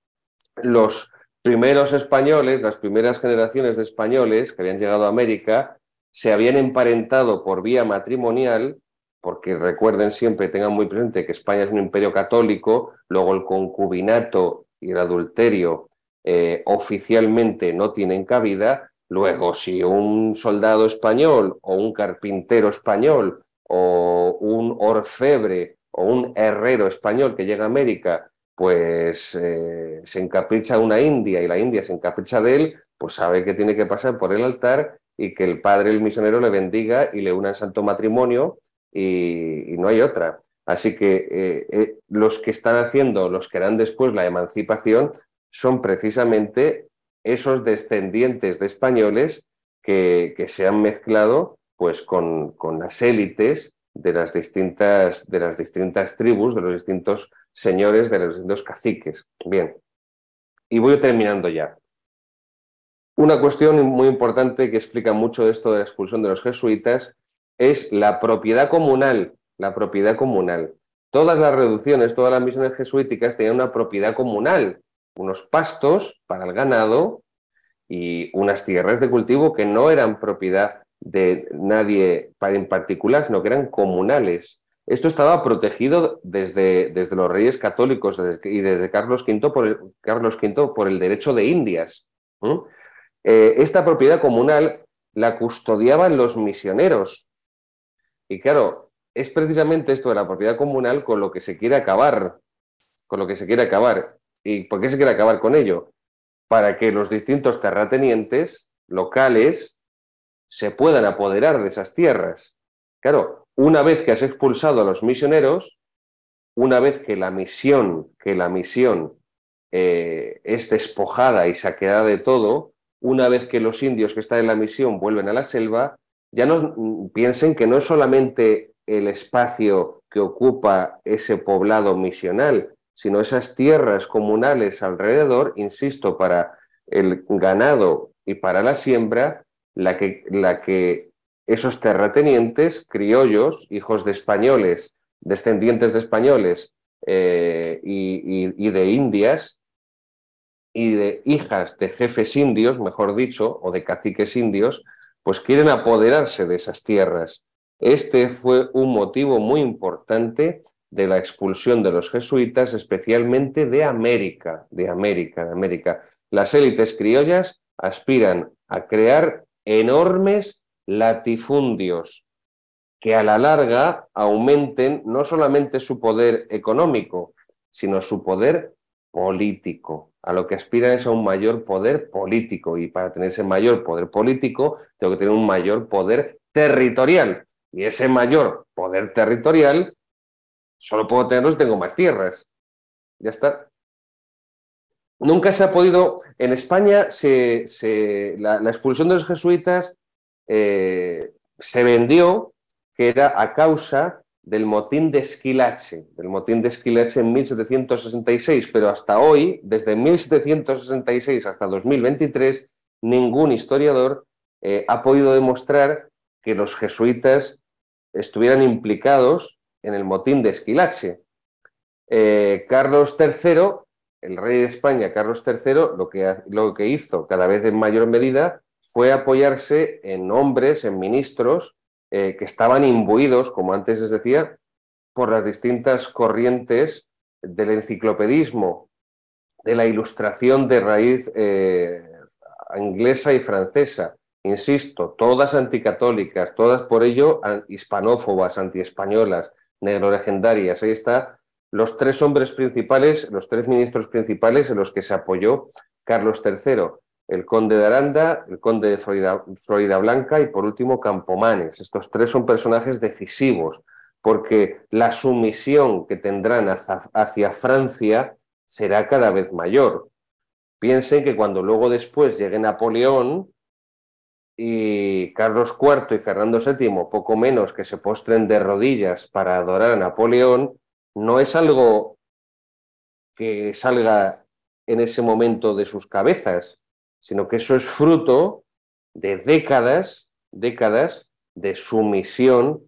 Los primeros españoles, las primeras generaciones de españoles que habían llegado a América, se habían emparentado por vía matrimonial porque recuerden siempre, tengan muy presente que España es un imperio católico, luego el concubinato y el adulterio eh, oficialmente no tienen cabida, Luego, si un soldado español o un carpintero español o un orfebre o un herrero español que llega a América, pues eh, se encapricha una india y la india se encapricha de él, pues sabe que tiene que pasar por el altar y que el padre, el misionero, le bendiga y le una en santo matrimonio y, no hay otra. Así que eh, eh, los que están haciendo, los que harán después la emancipación, son precisamente esos descendientes de españoles que, se han mezclado pues, con, las élites de las, distintas, de las distintas tribus, de los distintos señores, de los distintos caciques. Bien, y voy terminando ya. Una cuestión muy importante que explica mucho esto de la expulsión de los jesuitas es la propiedad comunal, la propiedad comunal. Todas las reducciones, todas las misiones jesuíticas tenían una propiedad comunal, unos pastos para el ganado y unas tierras de cultivo que no eran propiedad de nadie en particular, sino que eran comunales. Esto estaba protegido desde, desde los reyes católicos y desde Carlos V por el, Carlos por el derecho de Indias. Eh, esta propiedad comunal la custodiaban los misioneros. Y claro, es precisamente esto de la propiedad comunal con lo que se quiere acabar, con lo que se quiere acabar. ¿Y por qué se quiere acabar con ello? Para que los distintos terratenientes locales se puedan apoderar de esas tierras. Claro, una vez que has expulsado a los misioneros, una vez que la misión, que la misión eh, es despojada y saqueada de todo, una vez que los indios que están en la misión vuelven a la selva, ya mm, piensen que no es solamente el espacio que ocupa ese poblado misional, sino esas tierras comunales alrededor, insisto, para el ganado y para la siembra, la que, la que esos terratenientes, criollos, hijos de españoles, descendientes de españoles eh, y de indias, y de hijas de jefes indios, mejor dicho, o de caciques indios, pues quieren apoderarse de esas tierras. Este fue un motivo muy importante de la expulsión de los jesuitas, especialmente de América, de América, de América. Las élites criollas aspiran a crear enormes latifundios que a la larga aumenten no solamente su poder económico, sino su poder político. A lo que aspiran es a un mayor poder político y para tener ese mayor poder político tengo que tener un mayor poder territorial y ese mayor poder territorial Solo puedo tenerlos si tengo más tierras. Ya está. Nunca se ha podido. En España, la, expulsión de los jesuitas eh, se vendió que era a causa del motín de Esquilache, del motín de Esquilache en 1766, pero hasta hoy, desde 1766 hasta 2023, ningún historiador eh, ha podido demostrar que los jesuitas estuvieran implicados en el motín de Esquilache. Eh, Carlos III, el rey de España, Carlos III, lo que, lo que hizo cada vez en mayor medida fue apoyarse en hombres, en ministros, eh, que estaban imbuidos, como antes les decía, por las distintas corrientes del enciclopedismo, de la ilustración de raíz eh, inglesa y francesa. Insisto, todas anticatólicas, todas por ello hispanófobas, antiespañolas, negro legendarias. Ahí está los tres hombres principales, los tres ministros principales en los que se apoyó Carlos III, el conde de Aranda, el conde de Florida, Blanca y por último Campomanes. Estos tres son personajes decisivos porque la sumisión que tendrán hacia Francia será cada vez mayor. Piensen que cuando luego después llegue Napoleón, y Carlos IV y Fernando VII, poco menos que se postren de rodillas para adorar a Napoleón, no es algo que salga en ese momento de sus cabezas, sino que eso es fruto de décadas, décadas de sumisión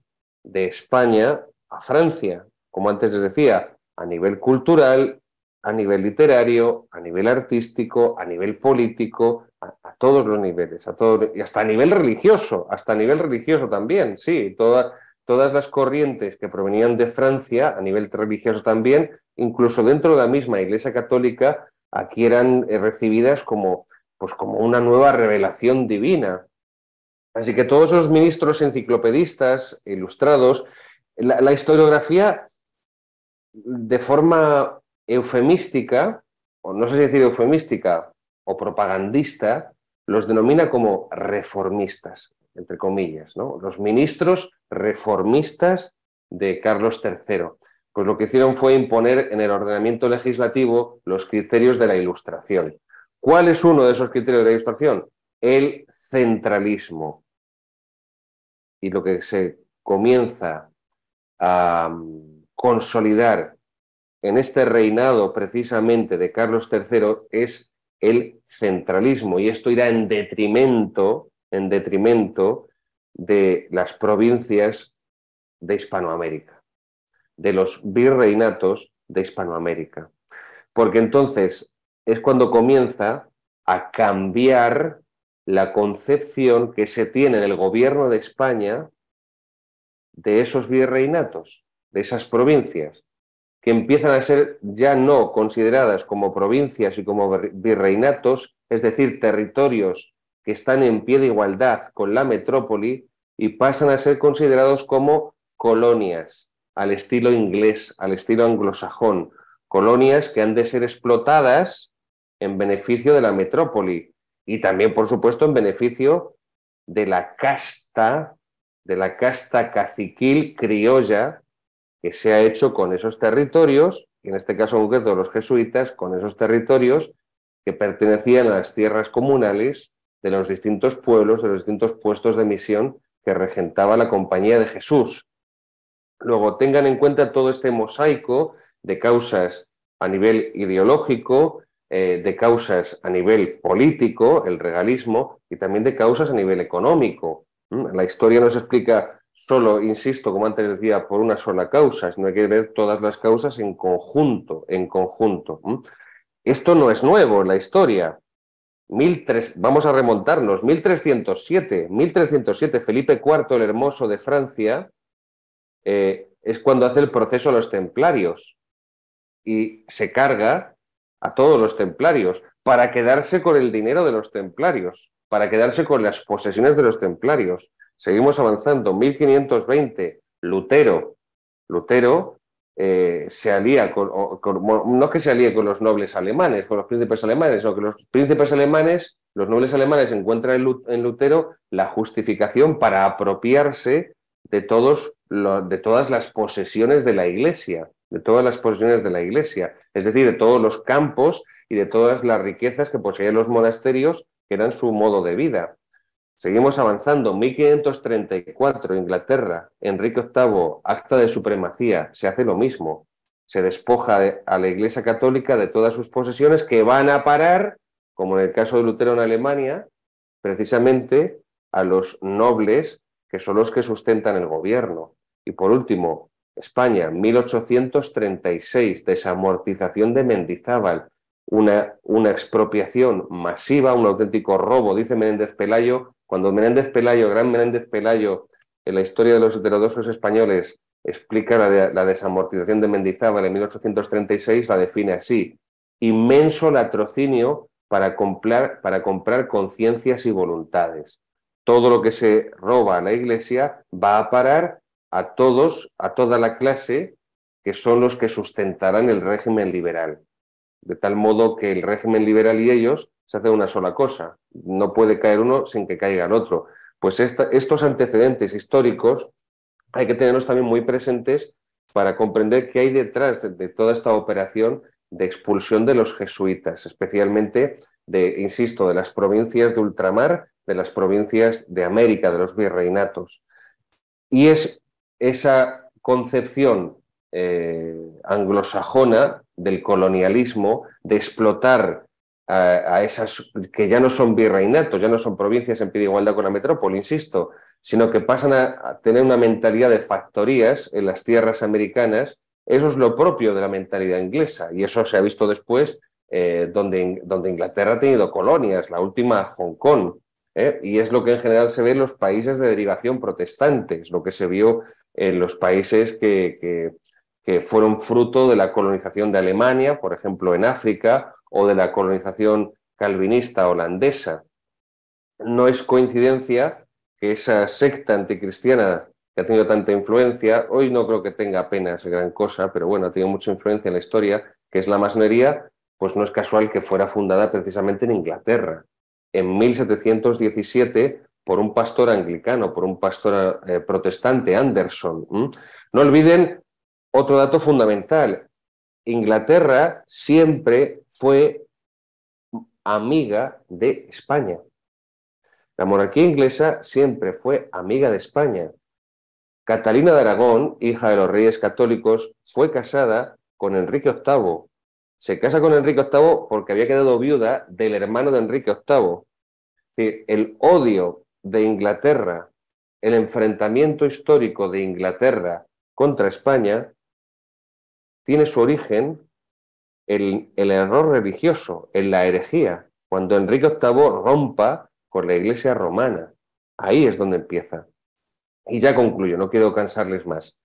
de España a Francia, como antes les decía, a nivel cultural, a nivel literario, a nivel artístico, a nivel político, todos los niveles, a todo, y hasta a nivel religioso, hasta a nivel religioso también, sí, todas las corrientes que provenían de Francia, a nivel religioso también, incluso dentro de la misma Iglesia Católica, aquí eran eh, recibidas como, pues como una nueva revelación divina. Así que todos esos ministros enciclopedistas, ilustrados, la historiografía de forma eufemística, o no sé si decir eufemística o propagandista, los denomina como reformistas, entre comillas, ¿no? los ministros reformistas de Carlos III. Pues lo que hicieron fue imponer en el ordenamiento legislativo los criterios de la ilustración. ¿Cuál es uno de esos criterios de la ilustración? El centralismo. Y lo que se comienza a mm, consolidar en este reinado precisamente de Carlos III es el centralismo y esto irá en detrimento, en detrimento de las provincias de Hispanoamérica, de los virreinatos de Hispanoamérica. Porque entonces es cuando comienza a cambiar la concepción que se tiene en el gobierno de España de esos virreinatos, de esas provincias que empiezan a ser ya no consideradas como provincias y como virreinatos, es decir, territorios que están en pie de igualdad con la metrópoli y pasan a ser considerados como colonias, al estilo inglés, al estilo anglosajón, colonias que han de ser explotadas en beneficio de la metrópoli y también, por supuesto, en beneficio de la casta, de la casta caciquil criolla, que se ha hecho con esos territorios, y en este caso concreto los jesuitas, con esos territorios que pertenecían a las tierras comunales de los distintos pueblos, de los distintos puestos de misión que regentaba la Compañía de Jesús. Luego, tengan en cuenta todo este mosaico de causas a nivel ideológico, eh, de causas a nivel político, el regalismo, y también de causas a nivel económico. ¿Mm? La historia nos explica solo, insisto, como antes decía, por una sola causa, sino hay que ver todas las causas en conjunto, en conjunto. Esto no es nuevo en la historia. vamos a remontarnos, 1307, Felipe IV el Hermoso de Francia eh, es cuando hace el proceso a los templarios y se carga a todos los templarios para quedarse con el dinero de los templarios, para quedarse con las posesiones de los templarios. Seguimos avanzando. 1520, Lutero. Lutero eh, se alía con, No es que se alíe con los nobles alemanes, con los príncipes alemanes, sino que los príncipes alemanes, los nobles alemanes encuentran en Lutero la justificación para apropiarse de, todos de todas las posesiones de la Iglesia, de todas las posesiones de la Iglesia, es decir, de todos los campos y de todas las riquezas que poseían los monasterios, que eran su modo de vida. Seguimos avanzando. 1534, Inglaterra, Enrique VIII, acta de supremacía, se hace lo mismo. Se despoja a la Iglesia Católica de todas sus posesiones que van a parar, como en el caso de Lutero en Alemania, precisamente a los nobles que son los que sustentan el gobierno. Y por último, España, 1836, desamortización de Mendizábal, una, una expropiación masiva, un auténtico robo, dice Menéndez Pelayo, cuando Menéndez Pelayo, gran Menéndez Pelayo, en la historia de los heterodoxos españoles, explica la, desamortización de Mendizábal en 1836, la define así: inmenso latrocinio para comprar, para comprar conciencias y voluntades. Todo lo que se roba a la Iglesia va a parar a todos, a toda la clase, que son los que sustentarán el régimen liberal de tal modo que el régimen liberal y ellos se hacen una sola cosa. No puede caer uno sin que caiga el otro. Pues estos antecedentes históricos hay que tenerlos también muy presentes para comprender qué hay detrás de, toda esta operación de expulsión de los jesuitas, especialmente de, insisto, de las provincias de ultramar, de las provincias de América, de los virreinatos. Y es esa concepción eh, anglosajona del colonialismo, de explotar a, esas que ya no son virreinatos, ya no son provincias en pie de igualdad con la metrópoli, insisto, sino que pasan a, tener una mentalidad de factorías en las tierras americanas. Eso es lo propio de la mentalidad inglesa y eso se ha visto después eh, donde, donde, Inglaterra ha tenido colonias, la última Hong Kong, ¿eh? y es lo que en general se ve en los países de derivación protestantes lo que se vio en los países que que fueron fruto de la colonización de Alemania, por ejemplo, en África, o de la colonización calvinista holandesa. No es coincidencia que esa secta anticristiana que ha tenido tanta influencia, hoy no creo que tenga apenas gran cosa, pero bueno, ha tenido mucha influencia en la historia, que es la masonería, pues no es casual que fuera fundada precisamente en Inglaterra, en 1717, por un pastor anglicano, por un pastor eh, protestante, Anderson. No olviden otro dato fundamental, Inglaterra siempre fue amiga de España. La monarquía inglesa siempre fue amiga de España. Catalina de Aragón, hija de los reyes católicos, fue casada con Enrique VIII. Se casa con Enrique VIII porque había quedado viuda del hermano de Enrique VIII. El odio de Inglaterra, el enfrentamiento histórico de Inglaterra contra España, tiene su origen el, el error religioso, en la herejía, cuando Enrique VIII rompa con la iglesia romana. Ahí es donde empieza. Y ya concluyo, no quiero cansarles más.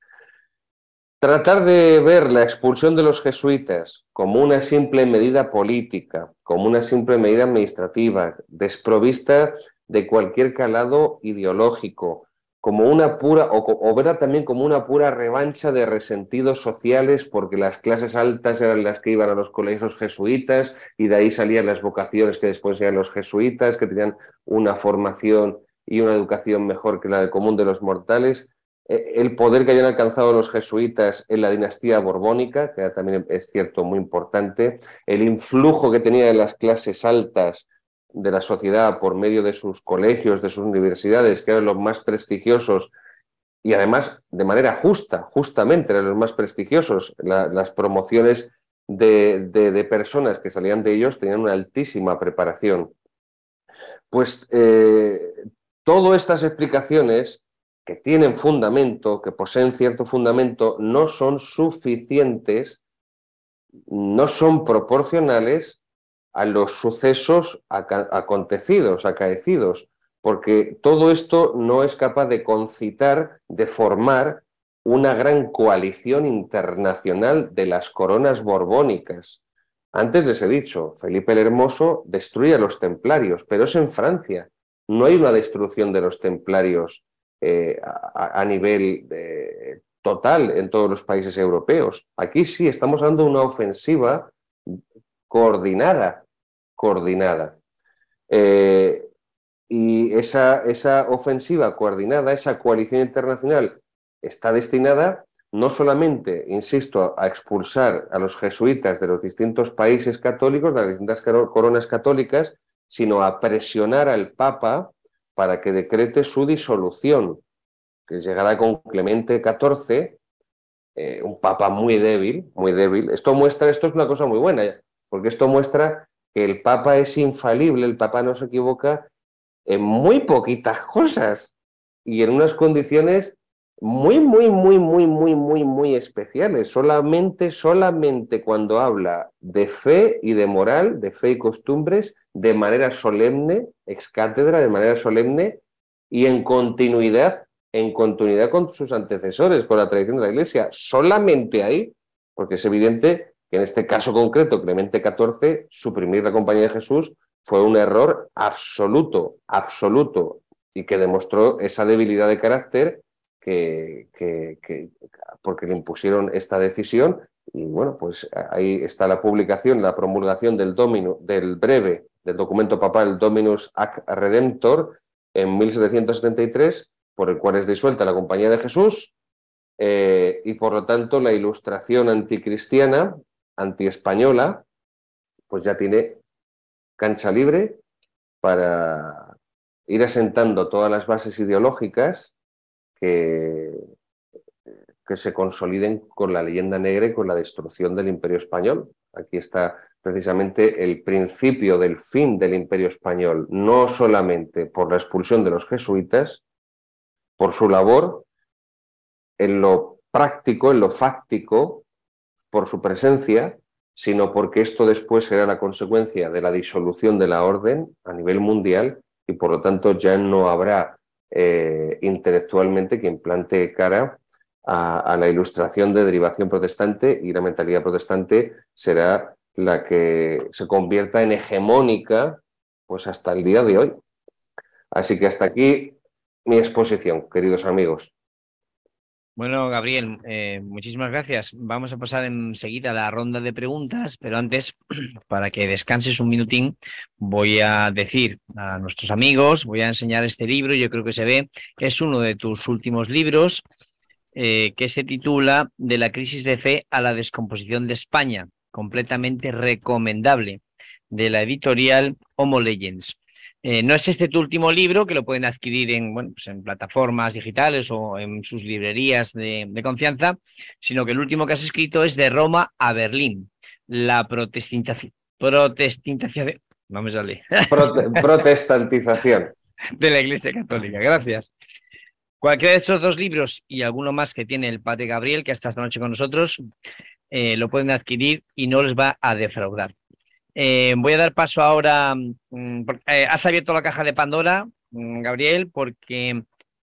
Tratar de ver la expulsión de los jesuitas como una simple medida política, como una simple medida administrativa, desprovista de cualquier calado ideológico, como una pura, o, también como una pura revancha de resentidos sociales, porque las clases altas eran las que iban a los colegios jesuitas y de ahí salían las vocaciones que después eran los jesuitas, que tenían una formación y una educación mejor que la del común de los mortales. E, el poder que habían alcanzado los jesuitas en la dinastía borbónica, que también es cierto muy importante, el influjo que tenían de las clases altas de la sociedad por medio de sus colegios, de sus universidades, que eran los más prestigiosos y además de manera justa, justamente eran los más prestigiosos. las promociones de, de, personas que salían de ellos tenían una altísima preparación. Pues eh, todas estas explicaciones que tienen fundamento, que poseen cierto fundamento, no son suficientes, no son proporcionales a los sucesos acontecidos, acaecidos, porque todo esto no es capaz de concitar, de formar una gran coalición internacional de las coronas borbónicas. Antes les he dicho, Felipe el Hermoso destruye a los templarios, pero es en Francia. No hay una destrucción de los templarios eh, a, nivel eh, total en todos los países europeos. Aquí sí estamos dando una ofensiva coordinada coordinada. Eh, y esa, esa ofensiva coordinada, esa coalición internacional, está destinada no solamente, insisto, a expulsar a los jesuitas de los distintos países católicos, de las distintas coronas católicas, sino a presionar al Papa para que decrete su disolución, que llegará con Clemente XIV, eh, un Papa muy débil, muy débil. Esto muestra, esto es una cosa muy buena, porque esto muestra el Papa es infalible, el Papa no se equivoca en muy poquitas cosas y en unas condiciones muy, muy, muy, muy, muy, muy, muy especiales. Solamente, solamente cuando habla de fe y de moral, de fe y costumbres, de manera solemne, ex cátedra, de manera solemne y en continuidad, en continuidad con sus antecesores, con la tradición de la Iglesia. Solamente ahí, porque es evidente que en este caso concreto, Clemente XIV, suprimir la Compañía de Jesús fue un error absoluto, absoluto, y que demostró esa debilidad de carácter que, porque le impusieron esta decisión. Y bueno, pues ahí está la publicación, la promulgación del del breve, del documento papal Dominus Ac Redemptor en 1773, por el cual es disuelta la Compañía de Jesús, eh, y por lo tanto la ilustración anticristiana antiespañola, pues ya tiene cancha libre para ir asentando todas las bases ideológicas que, que se consoliden con la leyenda negra y con la destrucción del imperio español. Aquí está precisamente el principio del fin del imperio español, no solamente por la expulsión de los jesuitas, por su labor en lo práctico, en lo fáctico, por su presencia, sino porque esto después será la consecuencia de la disolución de la orden a nivel mundial y por lo tanto ya no habrá eh, intelectualmente quien plantee cara a, a, la ilustración de derivación protestante y la mentalidad protestante será la que se convierta en hegemónica pues hasta el día de hoy. Así que hasta aquí mi exposición, queridos amigos. Bueno, Gabriel, eh, muchísimas gracias. Vamos a pasar enseguida a la ronda de preguntas, pero antes, para que descanses un minutín, voy a decir a nuestros amigos, voy a enseñar este libro, yo creo que se ve, es uno de tus últimos libros, eh, que se titula De la crisis de fe a la descomposición de España, completamente recomendable, de la editorial Homo Legends. Eh, no es este tu último libro, que lo pueden adquirir en, bueno, pues en plataformas digitales o en sus librerías de, confianza, sino que el último que has escrito es De Roma a Berlín, la protestintación. protestintación protestantización. De la Iglesia Católica, gracias. Cualquiera de esos dos libros y alguno más que tiene el Padre Gabriel, que está esta noche con nosotros, eh, lo pueden adquirir y no les va a defraudar. Eh, voy a dar paso ahora, mm, eh, has abierto la caja de Pandora, mm, Gabriel, porque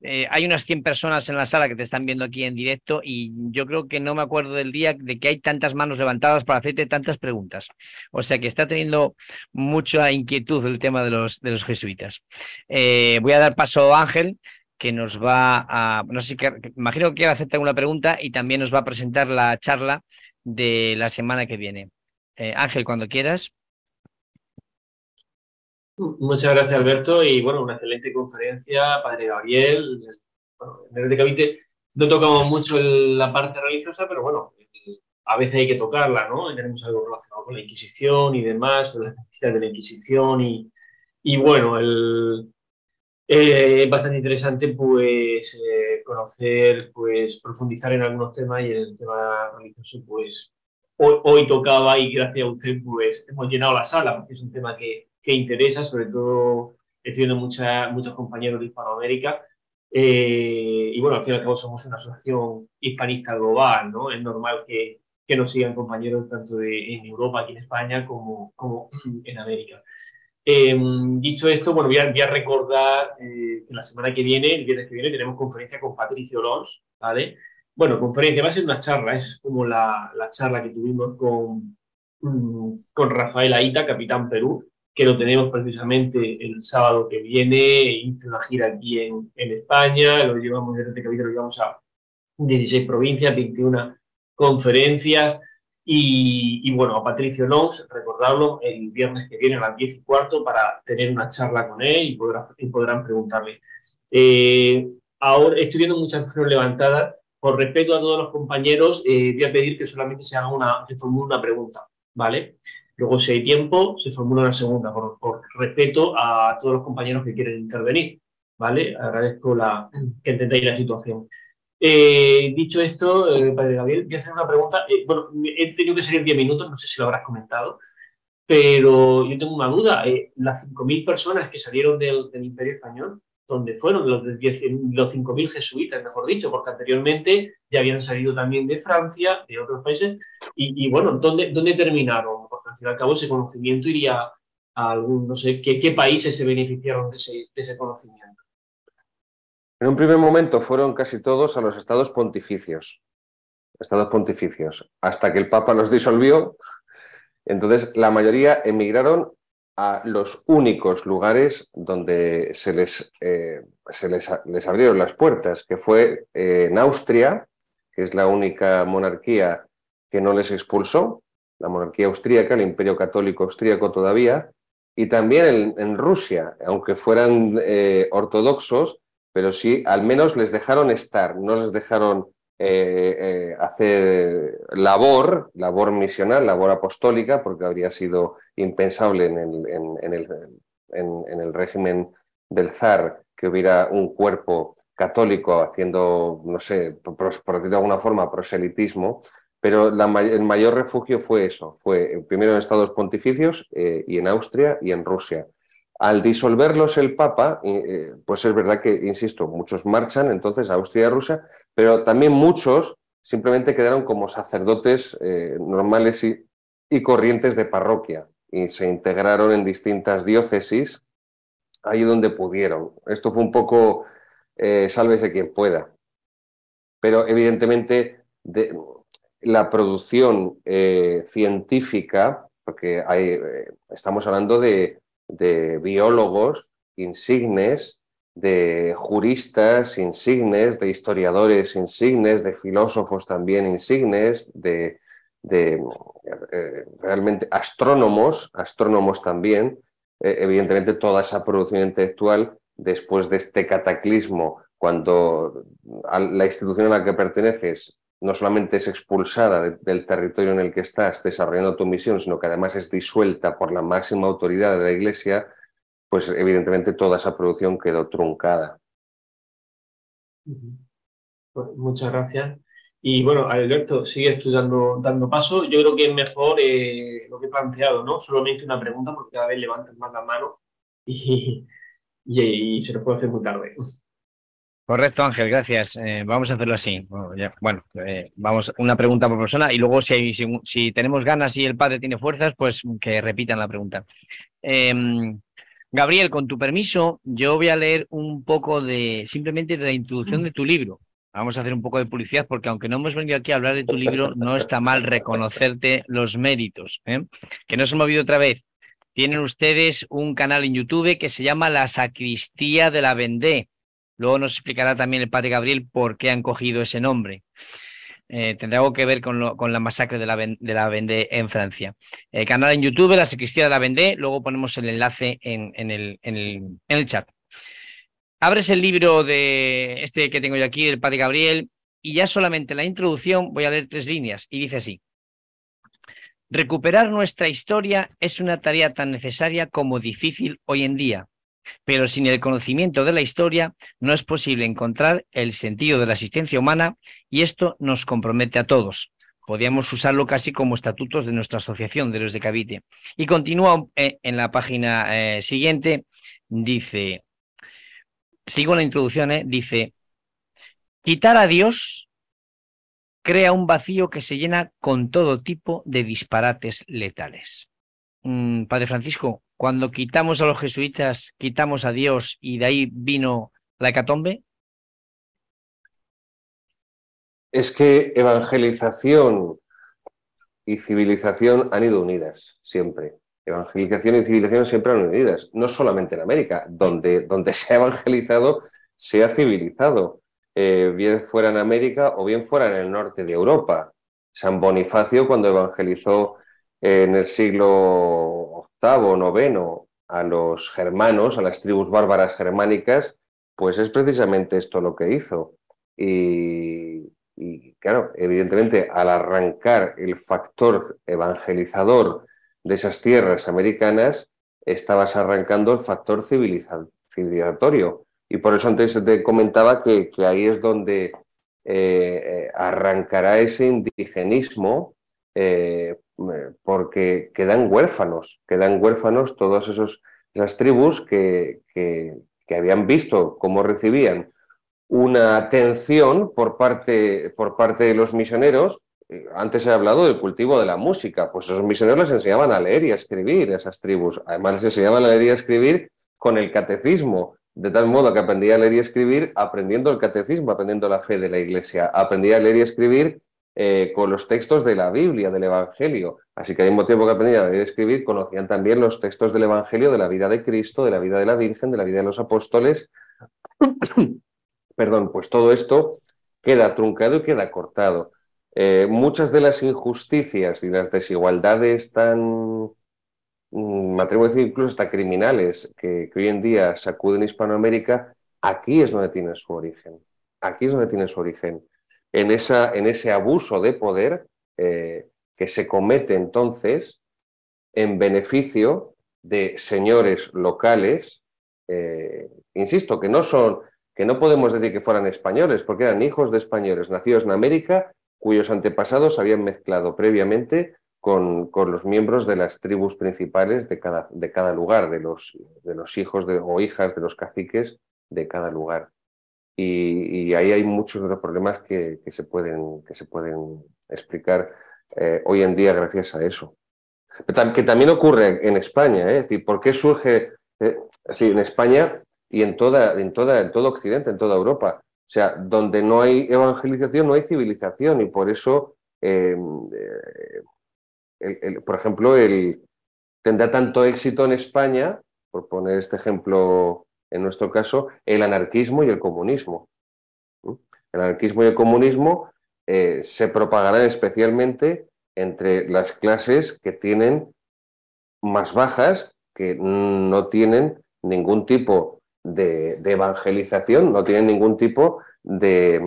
eh, hay unas 100 personas en la sala que te están viendo aquí en directo y yo creo que no me acuerdo del día de que hay tantas manos levantadas para hacerte tantas preguntas. O sea que está teniendo mucha inquietud el tema de los, de los jesuitas. voy a dar paso a Ángel que nos va a, no sé, si imagino que quiere hacerte alguna pregunta y también nos va a presentar la charla de la semana que viene. Eh, Ángel, cuando quieras. Muchas gracias, Alberto, y bueno, una excelente conferencia, Padre Gabriel. Bueno, Cavite no tocamos mucho la parte religiosa, pero bueno, a veces hay que tocarla, ¿no? tenemos algo relacionado con la Inquisición y demás, las necesidades de la Inquisición y, y bueno, eh, es bastante interesante pues eh, conocer, pues profundizar en algunos temas y el tema religioso pues hoy, tocaba y gracias a usted pues, hemos llenado la sala, porque es un tema que, que interesa, sobre todo estoy viendo muchos compañeros de Hispanoamérica. Eh, y bueno, al fin y al cabo somos una asociación hispanista global, ¿no? Es normal que, que nos sigan compañeros tanto en Europa, aquí en España, como, como en América. Em, dicho esto, bueno, voy a, recordar eh, que la semana que viene, el viernes que viene, tenemos conferencia con Patricio Lons, ¿vale? bueno, conferencia, va a ser una charla, es como la, charla que tuvimos con, mm, con Rafael Aita, capitán Perú, que lo tenemos precisamente el sábado que viene, e hizo una gira aquí en, España, lo llevamos desde este capítulo, lo llevamos a 16 provincias, 21 conferencias, y, bueno, a Patricio Lons, recordarlo, el viernes que viene a las 10 y cuarto para tener una charla con él y, podrán preguntarle. Eh, ahora estoy viendo muchas personas levantadas por respeto a todos los compañeros, eh, voy a pedir que solamente se haga una, se formule una pregunta, ¿vale? Luego, si hay tiempo, se formula una segunda, por, respeto a todos los compañeros que quieren intervenir, ¿vale? Agradezco la, que entendáis la situación. Eh, dicho esto, eh, padre Gabriel, voy a hacer una pregunta. bueno, he tenido que salir 10 minutos, no sé si lo habrás comentado, pero yo tengo una duda. las 5.000 personas que salieron del Imperio Español, donde fueron los, los 5.000 jesuitas, mejor dicho, porque anteriormente ya habían salido también de Francia, de otros países, y, bueno, ¿dónde, terminaron? Porque al fin y al cabo ese conocimiento iría a algún, no sé, qué, países se beneficiaron de ese, de ese conocimiento. En un primer momento fueron casi todos a los estados pontificios, estados pontificios, hasta que el Papa los disolvió. Entonces, la mayoría emigraron a los únicos lugares donde se les, eh, les, abrieron las puertas, que fue eh, en Austria, que es la única monarquía que no les expulsó, la monarquía austríaca, el imperio católico austríaco todavía, y también en, Rusia, aunque fueran eh, ortodoxos, pero sí, al menos les dejaron estar, no les dejaron eh, eh, hacer labor, labor misional, labor apostólica, porque habría sido impensable en el, en, el, en el, régimen del zar que hubiera un cuerpo católico haciendo, no sé, por, decirlo de alguna forma, proselitismo, pero el mayor refugio fue eso, fue primero en Estados Pontificios eh, y en Austria y en Rusia. Al disolverlos el Papa, pues es verdad que, insisto, muchos marchan entonces a Austria y Rusia, pero también muchos simplemente quedaron como sacerdotes eh, normales y, corrientes de parroquia y se integraron en distintas diócesis ahí donde pudieron. Esto fue un poco eh, sálvese quien pueda. Pero evidentemente de, la producción eh, científica, porque estamos hablando de biólogos insignes de juristas insignes, de historiadores insignes, de filósofos también insignes, de, eh, realmente astrónomos, astrónomos también. Eh, evidentemente toda esa producción intelectual después de este cataclismo, cuando la institución a la que perteneces no solamente es expulsada del territorio en el que estás desarrollando tu misión, sino que además es disuelta por la máxima autoridad de la Iglesia, pues evidentemente toda esa producción quedó truncada. Pues, muchas gracias. Y bueno, Alberto, sigue estudiando, dando, paso. Yo creo que es mejor eh, lo que he planteado, ¿no? Solamente una pregunta porque cada vez levantan más la mano y, se nos puede hacer muy tarde. Correcto, Ángel, gracias. Eh, vamos a hacerlo así. Bueno, eh, vamos una pregunta por persona y luego si, si, tenemos ganas y el padre tiene fuerzas, pues que repitan la pregunta. Em, Gabriel, con tu permiso, yo voy a leer un poco de simplemente de la introducción mm. de tu libro. Vamos a hacer un poco de publicidad porque aunque no hemos venido aquí a hablar de tu libro, no está mal reconocerte los méritos. ¿eh? Que no se me otra vez. Tienen ustedes un canal en YouTube que se llama La Sacristía de la Vendée. Luego nos explicará también el padre Gabriel por qué han cogido ese nombre. Eh, tendrá algo que ver con, la masacre de la, Vendée en Francia. El eh, canal en YouTube, La Sacristía de la Vendée, luego ponemos el enlace en, el, chat. Abres el libro de este que tengo yo aquí, el Padre Gabriel, y ya solamente la introducción voy a leer tres líneas y dice así. Recuperar nuestra historia es una tarea tan necesaria como difícil hoy en día. Pero sin el conocimiento de la historia no es posible encontrar el sentido de la existencia humana y esto nos compromete a todos. Podríamos usarlo casi como estatutos de nuestra asociación de los de Cavite. Y continúa eh, en la página eh, siguiente, dice, sigo la introducción, eh, dice, quitar a Dios crea un vacío que se llena con todo tipo de disparates letales. Mm, Padre Francisco, cuando quitamos a los jesuitas, quitamos a Dios y de ahí vino la hecatombe? Es que evangelización y civilización han ido unidas siempre. Evangelización y civilización siempre han ido unidas, no solamente en América, donde, donde se ha evangelizado, se ha civilizado, eh, bien fuera en América o bien fuera en el norte de Europa. San Bonifacio, cuando evangelizó en el siglo octavo, noveno a los germanos, a las tribus bárbaras germánicas, pues es precisamente esto lo que hizo. Y, claro, evidentemente al arrancar el factor evangelizador de esas tierras americanas, estabas arrancando el factor civilizatorio. Y por eso antes te comentaba que, ahí es donde eh, eh, arrancará ese indigenismo eh, porque quedan huérfanos, quedan huérfanos todas esas tribus que, que, habían visto cómo recibían una atención por parte, por parte de los misioneros. Eh, antes he hablado del cultivo de la música, pues esos misioneros les enseñaban a leer y a escribir esas tribus. Además, les enseñaban a leer y a escribir con el catecismo, de tal modo que aprendía a leer y a escribir aprendiendo el catecismo, aprendiendo la fe de la iglesia. aprendía a leer y a escribir eh, con los textos de la Biblia, del Evangelio. Así que al mismo tiempo que aprendían a escribir, conocían también los textos del Evangelio, de la vida de Cristo, de la vida de la Virgen, de la vida de los apóstoles. Perdón, pues todo esto queda truncado y queda cortado. Eh, muchas de las injusticias y las desigualdades tan, mm, me atrevo a decir, incluso hasta criminales, que, que hoy en día sacuden Hispanoamérica, aquí es donde tiene su origen. Aquí es donde tiene su origen en, esa, en ese abuso de poder eh, que se comete entonces en beneficio de señores locales, eh, insisto, que no son, que no podemos decir que fueran españoles, porque eran hijos de españoles nacidos en América, cuyos antepasados habían mezclado previamente con, los miembros de las tribus principales de cada, de cada lugar, de los, de los hijos o hijas de los caciques de cada lugar y, ahí hay muchos otros problemas que, se, pueden, que se pueden explicar eh, hoy en día gracias a eso. Que también ocurre en España, ¿eh? es decir, ¿por qué surge eh? en España y en, toda, en, toda, en todo Occidente, en toda Europa? O sea, donde no hay evangelización, no hay civilización y por eso, eh, por ejemplo, el, tendrá tanto éxito en España, por poner este ejemplo en nuestro caso, el anarquismo y el comunismo. ¿Mm? El anarquismo y el comunismo eh, se propagarán especialmente entre las clases que tienen más bajas, que no tienen ningún tipo de, evangelización, no tienen ningún tipo de,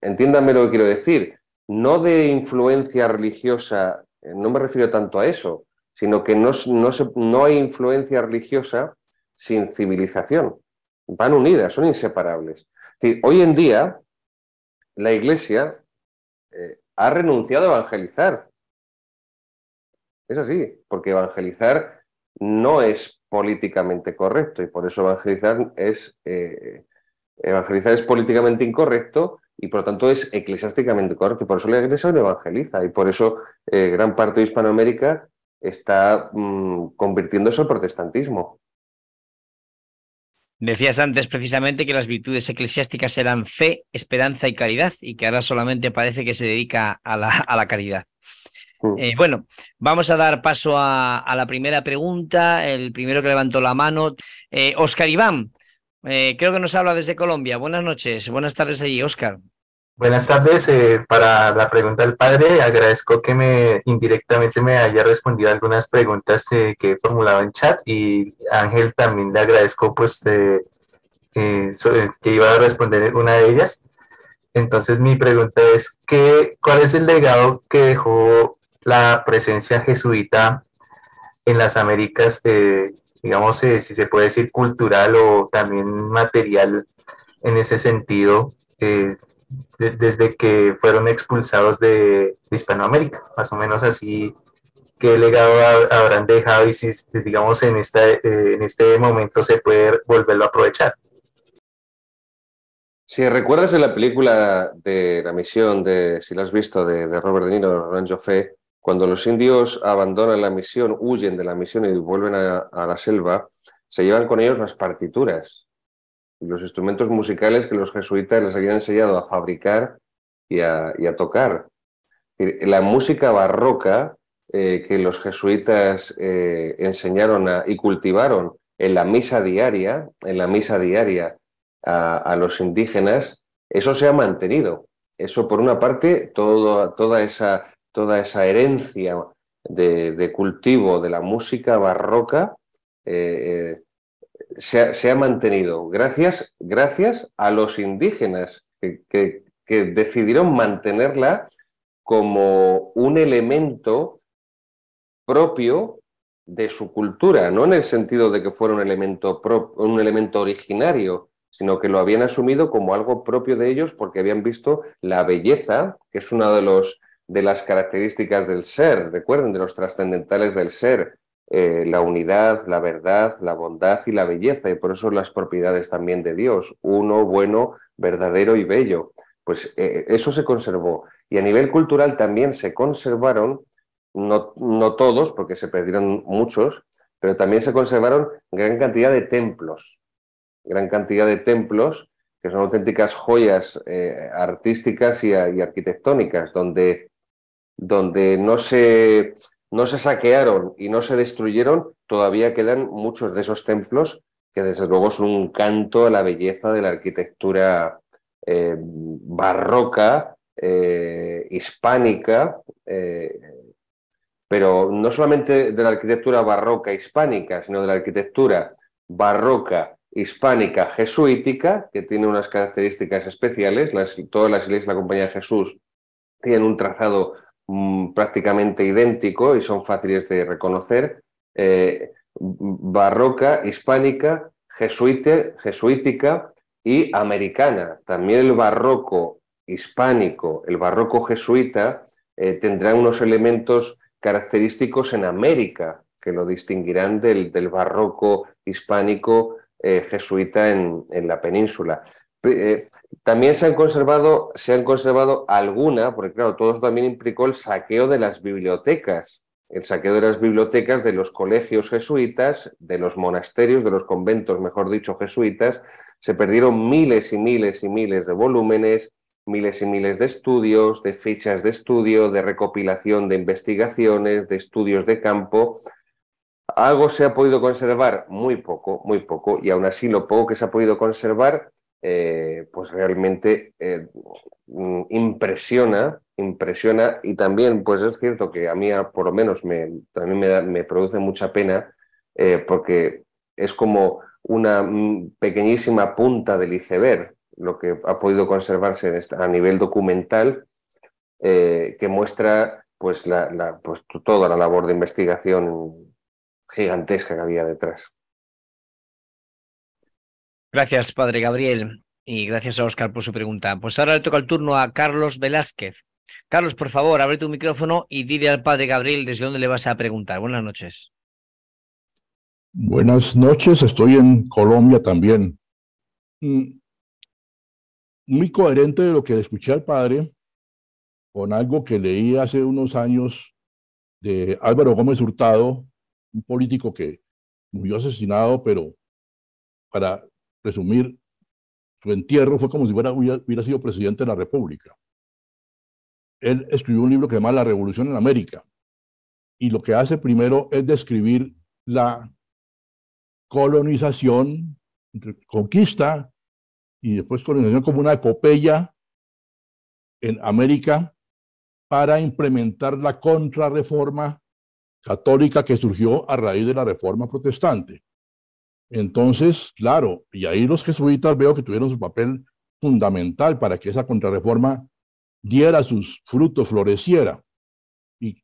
entiéndame lo que quiero decir, no de influencia religiosa, eh, no me refiero tanto a eso, sino que no hay influencia religiosa sin civilización van unidas, son inseparables. hoy en día la Iglesia eh, ha renunciado a evangelizar. Es así, porque evangelizar no es políticamente correcto y por eso evangelizar es, eh, evangelizar es políticamente incorrecto y por lo tanto es eclesiásticamente correcto. Por eso la Iglesia no evangeliza y por eso eh, gran parte de Hispanoamérica está mm, convirtiéndose al protestantismo. Decías antes precisamente que las virtudes eclesiásticas eran fe, esperanza y caridad, y que ahora solamente parece que se dedica a la, caridad. Eh, bueno, vamos a dar paso a, la primera pregunta, el primero que levantó la mano. Eh, Óscar Iván, eh, creo que nos habla desde Colombia. Buenas noches, buenas tardes allí, Oscar. Buenas tardes. Eh, para la pregunta del padre, agradezco que me indirectamente me haya respondido algunas preguntas eh, que he formulado en chat y Ángel también le agradezco pues eh, que iba a responder una de ellas. Entonces mi pregunta es ¿cuál es el legado que dejó la presencia jesuita en las Américas, digamos si se puede decir cultural o también material en ese sentido? desde que fueron expulsados de, Hispanoamérica, más o menos así qué legado habrán dejado y si digamos en, esta, eh, en este momento se puede volverlo a aprovechar. Si recuerdas la película de la misión, de, si la has visto, de, Robert De Niro, Rancho Fe, cuando los indios abandonan la misión, huyen de la misión y vuelven a, a, la selva, se llevan con ellos las partituras los instrumentos musicales que los jesuitas les habían enseñado a fabricar y a, tocar. La música barroca eh, que los jesuitas eh, enseñaron y cultivaron en la misa diaria, en la misa diaria a, los indígenas, eso se ha mantenido. Eso, por una parte, toda, esa, toda esa herencia de, cultivo de la música barroca eh, se ha, mantenido gracias, gracias a los indígenas que, decidieron mantenerla como un elemento propio de su cultura, no en el sentido de que fuera un elemento, un elemento originario, sino que lo habían asumido como algo propio de ellos porque habían visto la belleza, que es una de, los, de las características del ser, recuerden, de los trascendentales del ser, eh, la unidad, la verdad, la bondad y la belleza, y por eso las propiedades también de Dios, uno, bueno, verdadero y bello. Pues eh, eso se conservó. Y a nivel cultural también se conservaron, no, no todos, porque se perdieron muchos, pero también se conservaron gran cantidad de templos, gran cantidad de templos que son auténticas joyas eh, artísticas y, arquitectónicas, donde, donde no se no se saquearon y no se destruyeron, todavía quedan muchos de esos templos que desde luego son un canto a la belleza de la arquitectura eh, barroca, eh, hispánica, eh, pero no solamente de la arquitectura barroca hispánica, sino de la arquitectura barroca hispánica jesuítica, que tiene unas características especiales, todas las iglesias de la Compañía de Jesús tienen un trazado Mm, prácticamente idéntico y son fáciles de reconocer, eh, barroca, hispánica, jesuite, jesuítica y americana. También el barroco hispánico, el barroco jesuita, eh, tendrá unos elementos característicos en América que lo distinguirán del, del barroco hispánico eh, jesuita en, la península. También se han conservado, se han conservado alguna, porque claro, todo eso también implicó el saqueo de las bibliotecas, el saqueo de las bibliotecas de los colegios jesuitas, de los monasterios, de los conventos, mejor dicho, jesuitas. Se perdieron miles y miles y miles de volúmenes, miles y miles de estudios, de fichas de estudio, de recopilación de investigaciones, de estudios de campo. Algo se ha podido conservar, muy poco, muy poco, y aún así lo poco que se ha podido conservar eh, pues realmente eh, mm, impresiona, impresiona y también pues es cierto que a mí por lo menos me, también me, produce mucha pena eh, porque es como una mm, pequeñísima punta del iceberg lo que ha podido conservarse a nivel documental que muestra pues, pues toda la labor de investigación gigantesca que había detrás. Gracias, padre Gabriel, y gracias a Oscar por su pregunta. Pues ahora le toca el turno a Carlos Velázquez. Carlos, por favor, abre tu micrófono y dile al padre Gabriel desde dónde le vas a preguntar. Buenas noches. Buenas noches, estoy en Colombia también. Mm, muy coherente de lo que escuché al padre con algo que leí hace unos años de Álvaro Gómez Hurtado, un político que murió asesinado, pero para resumir, su entierro fue como si hubiera, sido presidente de la República. Él escribió un libro que se llama La Revolución en América. Y lo que hace primero es describir la colonización, conquista y después colonización como una epopeya en América para implementar la contrarreforma católica que surgió a raíz de la reforma protestante. Entonces, claro, y ahí los jesuitas veo que tuvieron su papel fundamental para que esa contrarreforma diera sus frutos, floreciera. Y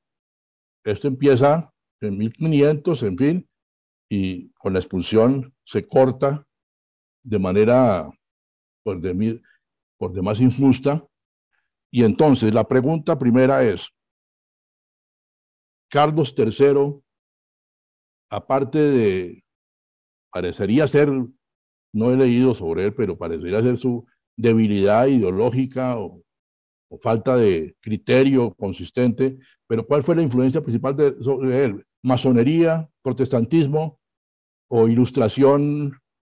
esto empieza en 1500, en fin, y con la expulsión se corta de manera por, pues, de, por pues, demás injusta. Y entonces la pregunta primera es, Carlos III, aparte de parecería ser, no he leído sobre él, pero parecería ser su debilidad ideológica o, falta de criterio consistente, pero ¿cuál fue la influencia principal de, sobre él? ¿Masonería, protestantismo o ilustración?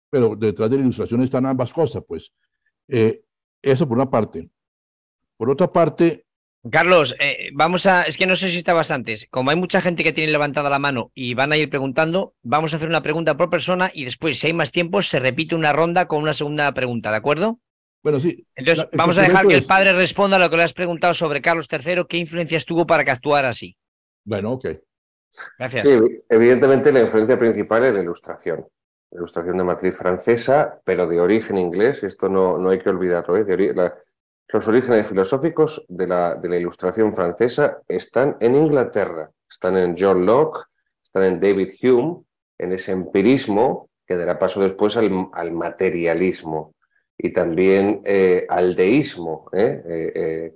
Pero detrás de la ilustración están ambas cosas, pues. Eh, eso por una parte. Por otra parte, Carlos, eh, vamos a. Es que no sé si estabas antes. Como hay mucha gente que tiene levantada la mano y van a ir preguntando, vamos a hacer una pregunta por persona y después, si hay más tiempo, se repite una ronda con una segunda pregunta, ¿de acuerdo? Bueno, sí. Entonces, vamos a dejar que el padre responda a lo que le has preguntado sobre Carlos III. ¿Qué influencias tuvo para que actuara así? Bueno, ok. Gracias. Sí, evidentemente la influencia principal es la ilustración. La ilustración de matriz francesa, pero de origen inglés. Esto no, no hay que olvidarlo. ¿eh? De los orígenes filosóficos de la, ilustración francesa están en Inglaterra, están en John Locke, están en David Hume, en ese empirismo que dará paso después al, materialismo y también eh, al deísmo, ¿eh? Eh,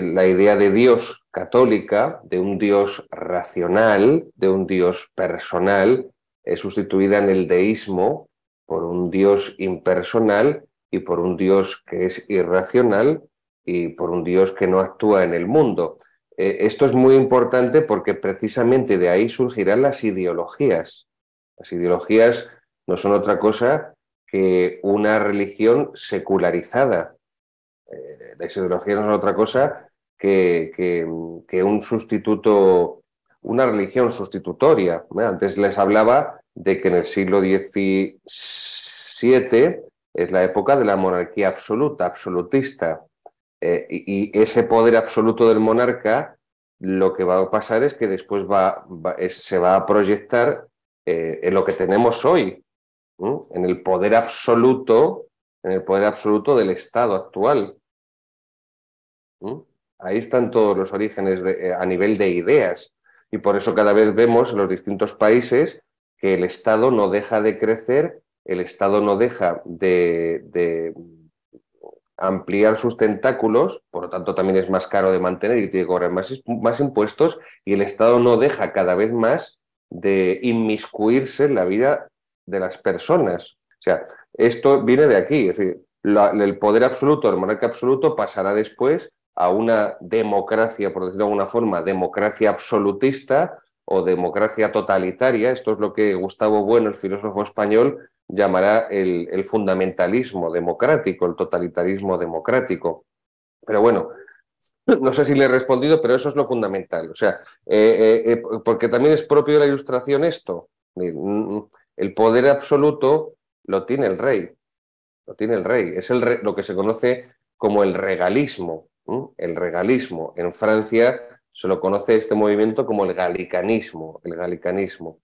la idea de Dios católica, de un Dios racional, de un Dios personal, es sustituida en el deísmo por un Dios impersonal y por un Dios que es irracional y por un Dios que no actúa en el mundo. Eh, esto es muy importante porque precisamente de ahí surgirán las ideologías. Las ideologías no son otra cosa que una religión secularizada. Eh, las ideologías no son otra cosa que, que, que un sustituto, una religión sustitutoria. Antes les hablaba de que en el siglo XVII es la época de la monarquía absoluta, absolutista. Eh, y, ese poder absoluto del monarca, lo que va a pasar es que después se va a proyectar eh, en lo que tenemos hoy, en el poder absoluto, en el poder absoluto del Estado actual. Ahí están todos los orígenes eh, a nivel de ideas. Y por eso cada vez vemos en los distintos países que el Estado no deja de crecer el Estado no deja de, ampliar sus tentáculos, por lo tanto también es más caro de mantener y tiene que cobrar más, impuestos, y el Estado no deja cada vez más de inmiscuirse en la vida de las personas. O sea, esto viene de aquí, es decir, el poder absoluto, el monarca absoluto pasará después a una democracia, por decirlo de alguna forma, democracia absolutista o democracia totalitaria. Esto es lo que Gustavo Bueno, el filósofo español, llamará el, fundamentalismo democrático, el totalitarismo democrático. Pero bueno, no sé si le he respondido, pero eso es lo fundamental. O sea, eh, eh, eh, porque también es propio de la ilustración esto. Mm, el poder absoluto lo tiene el rey. Lo tiene el rey. Es el lo que se conoce como el regalismo. El regalismo. En Francia se lo conoce este movimiento como el galicanismo. El galicanismo.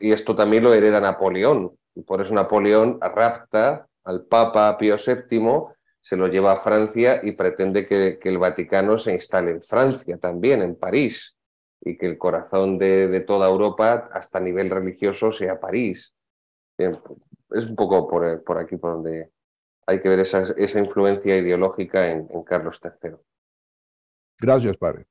y esto también lo hereda Napoleón. Y por eso Napoleón rapta al Papa Pío VII, se lo lleva a Francia y pretende que, el Vaticano se instale en Francia también, en París, y que el corazón de, toda Europa, hasta nivel religioso, sea París. es un poco por, aquí por donde hay que ver esa, influencia ideológica en Carlos III. Gracias, padre.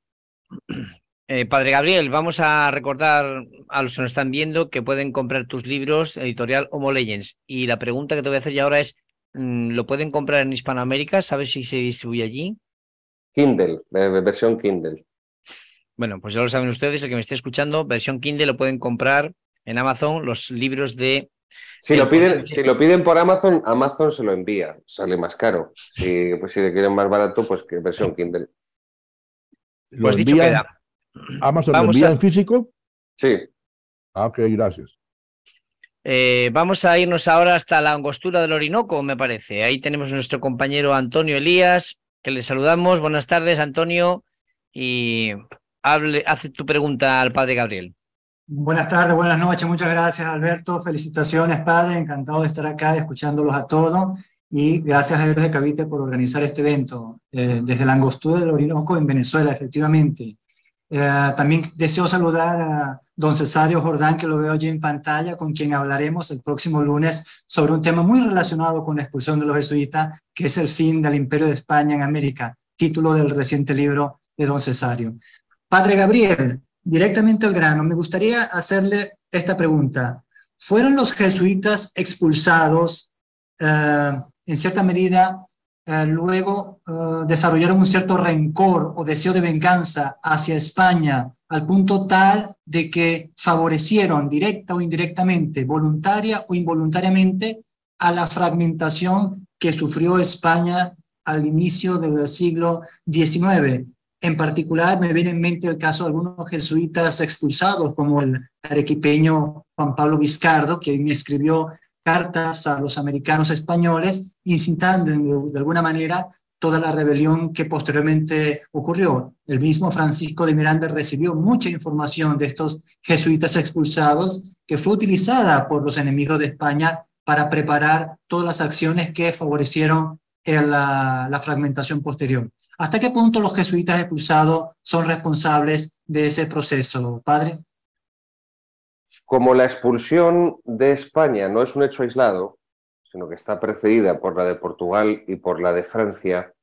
Eh, padre Gabriel, vamos a recordar a los que nos están viendo que pueden comprar tus libros, editorial Homo Legends. Y la pregunta que te voy a hacer ya ahora es, mm, ¿lo pueden comprar en Hispanoamérica? ¿Sabes si se distribuye allí? Kindle, versión Kindle. Bueno, pues ya lo saben ustedes, el que me esté escuchando, versión Kindle lo pueden comprar en Amazon, los libros de... Si lo, eh, piden, pues, si lo piden por Amazon, Amazon se lo envía, sale más caro. Si, pues si le quieren más barato, pues que versión Kindle. pues dicho ¿Amazon lo envía en físico? Sí. Ah, ok, gracias. Eh, vamos a irnos ahora hasta la angostura del Orinoco, me parece. Ahí tenemos a nuestro compañero Antonio Elías, que le saludamos. Buenas tardes, Antonio, y hable, hace tu pregunta al padre Gabriel. Buenas tardes, buenas noches, muchas gracias Alberto, felicitaciones padre, encantado de estar acá escuchándolos a todos y gracias a Dios de Cavite por organizar este evento eh, desde la angostura del Orinoco en Venezuela, efectivamente. Eh, también deseo saludar a don Cesario Jordán, que lo veo allí en pantalla, con quien hablaremos el próximo lunes sobre un tema muy relacionado con la expulsión de los jesuitas, que es el fin del imperio de España en América, título del reciente libro de don Cesario. Padre Gabriel, directamente al grano, me gustaría hacerle esta pregunta. ¿Fueron los jesuitas expulsados eh, en cierta medida eh, luego eh, desarrollaron un cierto rencor o deseo de venganza hacia España, al punto tal de que favorecieron directa o indirectamente, voluntaria o involuntariamente, a la fragmentación que sufrió España al inicio del siglo XIX. En particular, me viene en mente el caso de algunos jesuitas expulsados, como el arequipeño Juan Pablo Vizcardo, me escribió cartas a los americanos españoles, incitando de alguna manera toda la rebelión que posteriormente ocurrió. El mismo Francisco de Miranda recibió mucha información de estos jesuitas expulsados que fue utilizada por los enemigos de España para preparar todas las acciones que favorecieron la fragmentación posterior. ¿Hasta qué punto los jesuitas expulsados son responsables de ese proceso, padre? Como la expulsión de España no es un hecho aislado, sino que está precedida por la de Portugal y por la de Francia,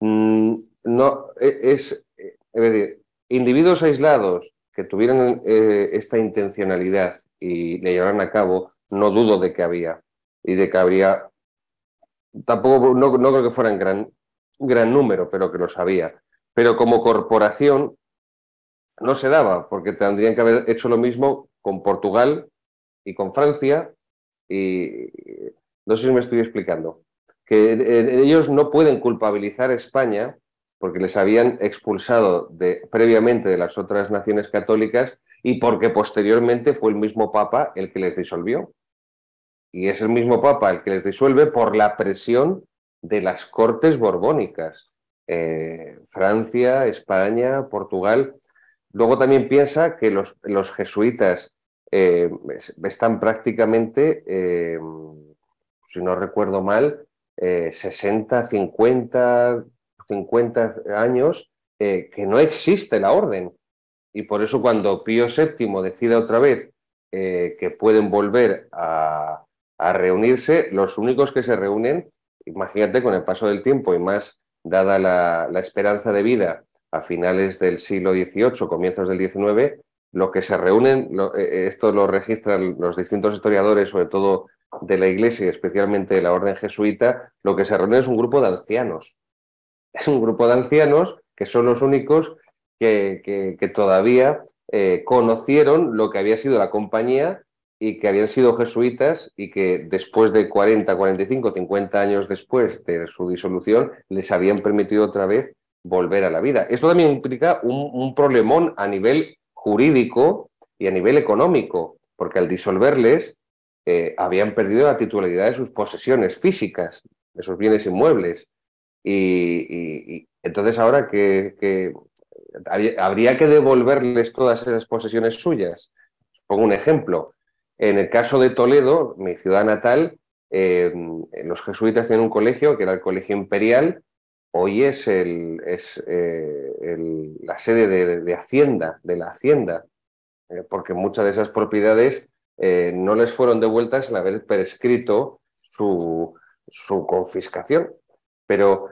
mm, no e, es, es decir, individuos aislados que tuvieran eh, esta intencionalidad y le llevaran a cabo, no dudo de que había y de que habría, tampoco, no, creo que fueran gran, gran número, pero que lo sabía. Pero como corporación no se daba, porque tendrían que haber hecho lo mismo con Portugal y con Francia. Y no sé si me estoy explicando. Que ellos no pueden culpabilizar a España porque les habían expulsado previamente de las otras naciones católicas y porque posteriormente fue el mismo Papa el que les disolvió. Y es el mismo Papa el que les disuelve por la presión de las cortes borbónicas. Eh, Francia, España, Portugal. Luego también piensa que los, los jesuitas eh, están prácticamente, eh, si no recuerdo mal, 60, 50, 50 años eh, que no existe la orden. Y por eso cuando Pío VII decida otra vez que pueden volver a, reunirse, los únicos que se reúnen, imagínate con el paso del tiempo y más dada la, la esperanza de vida a finales del siglo XVIII, comienzos del XIX, lo que se reúnen, eh, eh, esto lo registran los distintos historiadores, sobre todo de la Iglesia, y especialmente de la Orden Jesuita, lo que se reúne es un grupo de ancianos. Es un grupo de ancianos que son los únicos que, todavía eh, conocieron lo que había sido la compañía y que habían sido jesuitas y que después de 40, 45, 50 años después de su disolución les habían permitido otra vez volver a la vida. Esto también implica un, un problemón a nivel jurídico y a nivel económico, porque al disolverles eh, habían perdido la titularidad de sus posesiones físicas, de sus bienes inmuebles. Y, entonces ahora que, habría que devolverles todas esas posesiones suyas. Pongo un ejemplo. En el caso de Toledo, mi ciudad natal, eh, los jesuitas tienen un colegio que era el Colegio Imperial, Hoy es, eh, la sede de, Hacienda, de la Hacienda, eh, porque muchas de esas propiedades eh, no les fueron devueltas al haber prescrito su, confiscación. Pero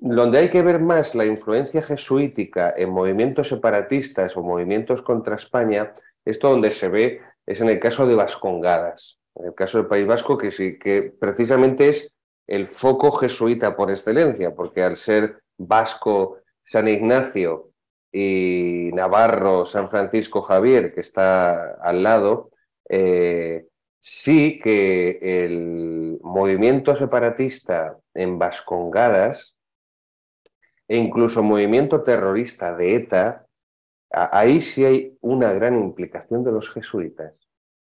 donde hay que ver más la influencia jesuítica en movimientos separatistas o movimientos contra España, esto donde se ve es en el caso de Vascongadas, en el caso del País Vasco, que, sí, que precisamente es el foco jesuita por excelencia, porque al ser vasco San Ignacio y navarro San Francisco Javier, que está al lado, eh, sí que el movimiento separatista en Vascongadas e incluso movimiento terrorista de ETA, ahí sí hay una gran implicación de los jesuitas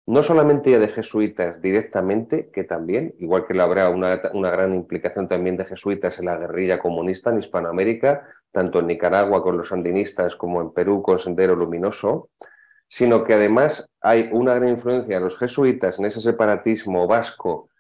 no solamente de jesuitas directamente, que también, igual que habrá una, gran implicación también de jesuitas en la guerrilla comunista en Hispanoamérica, tanto en Nicaragua con los sandinistas como en Perú con Sendero Luminoso, sino que además hay una gran influencia de los jesuitas en ese separatismo vasco,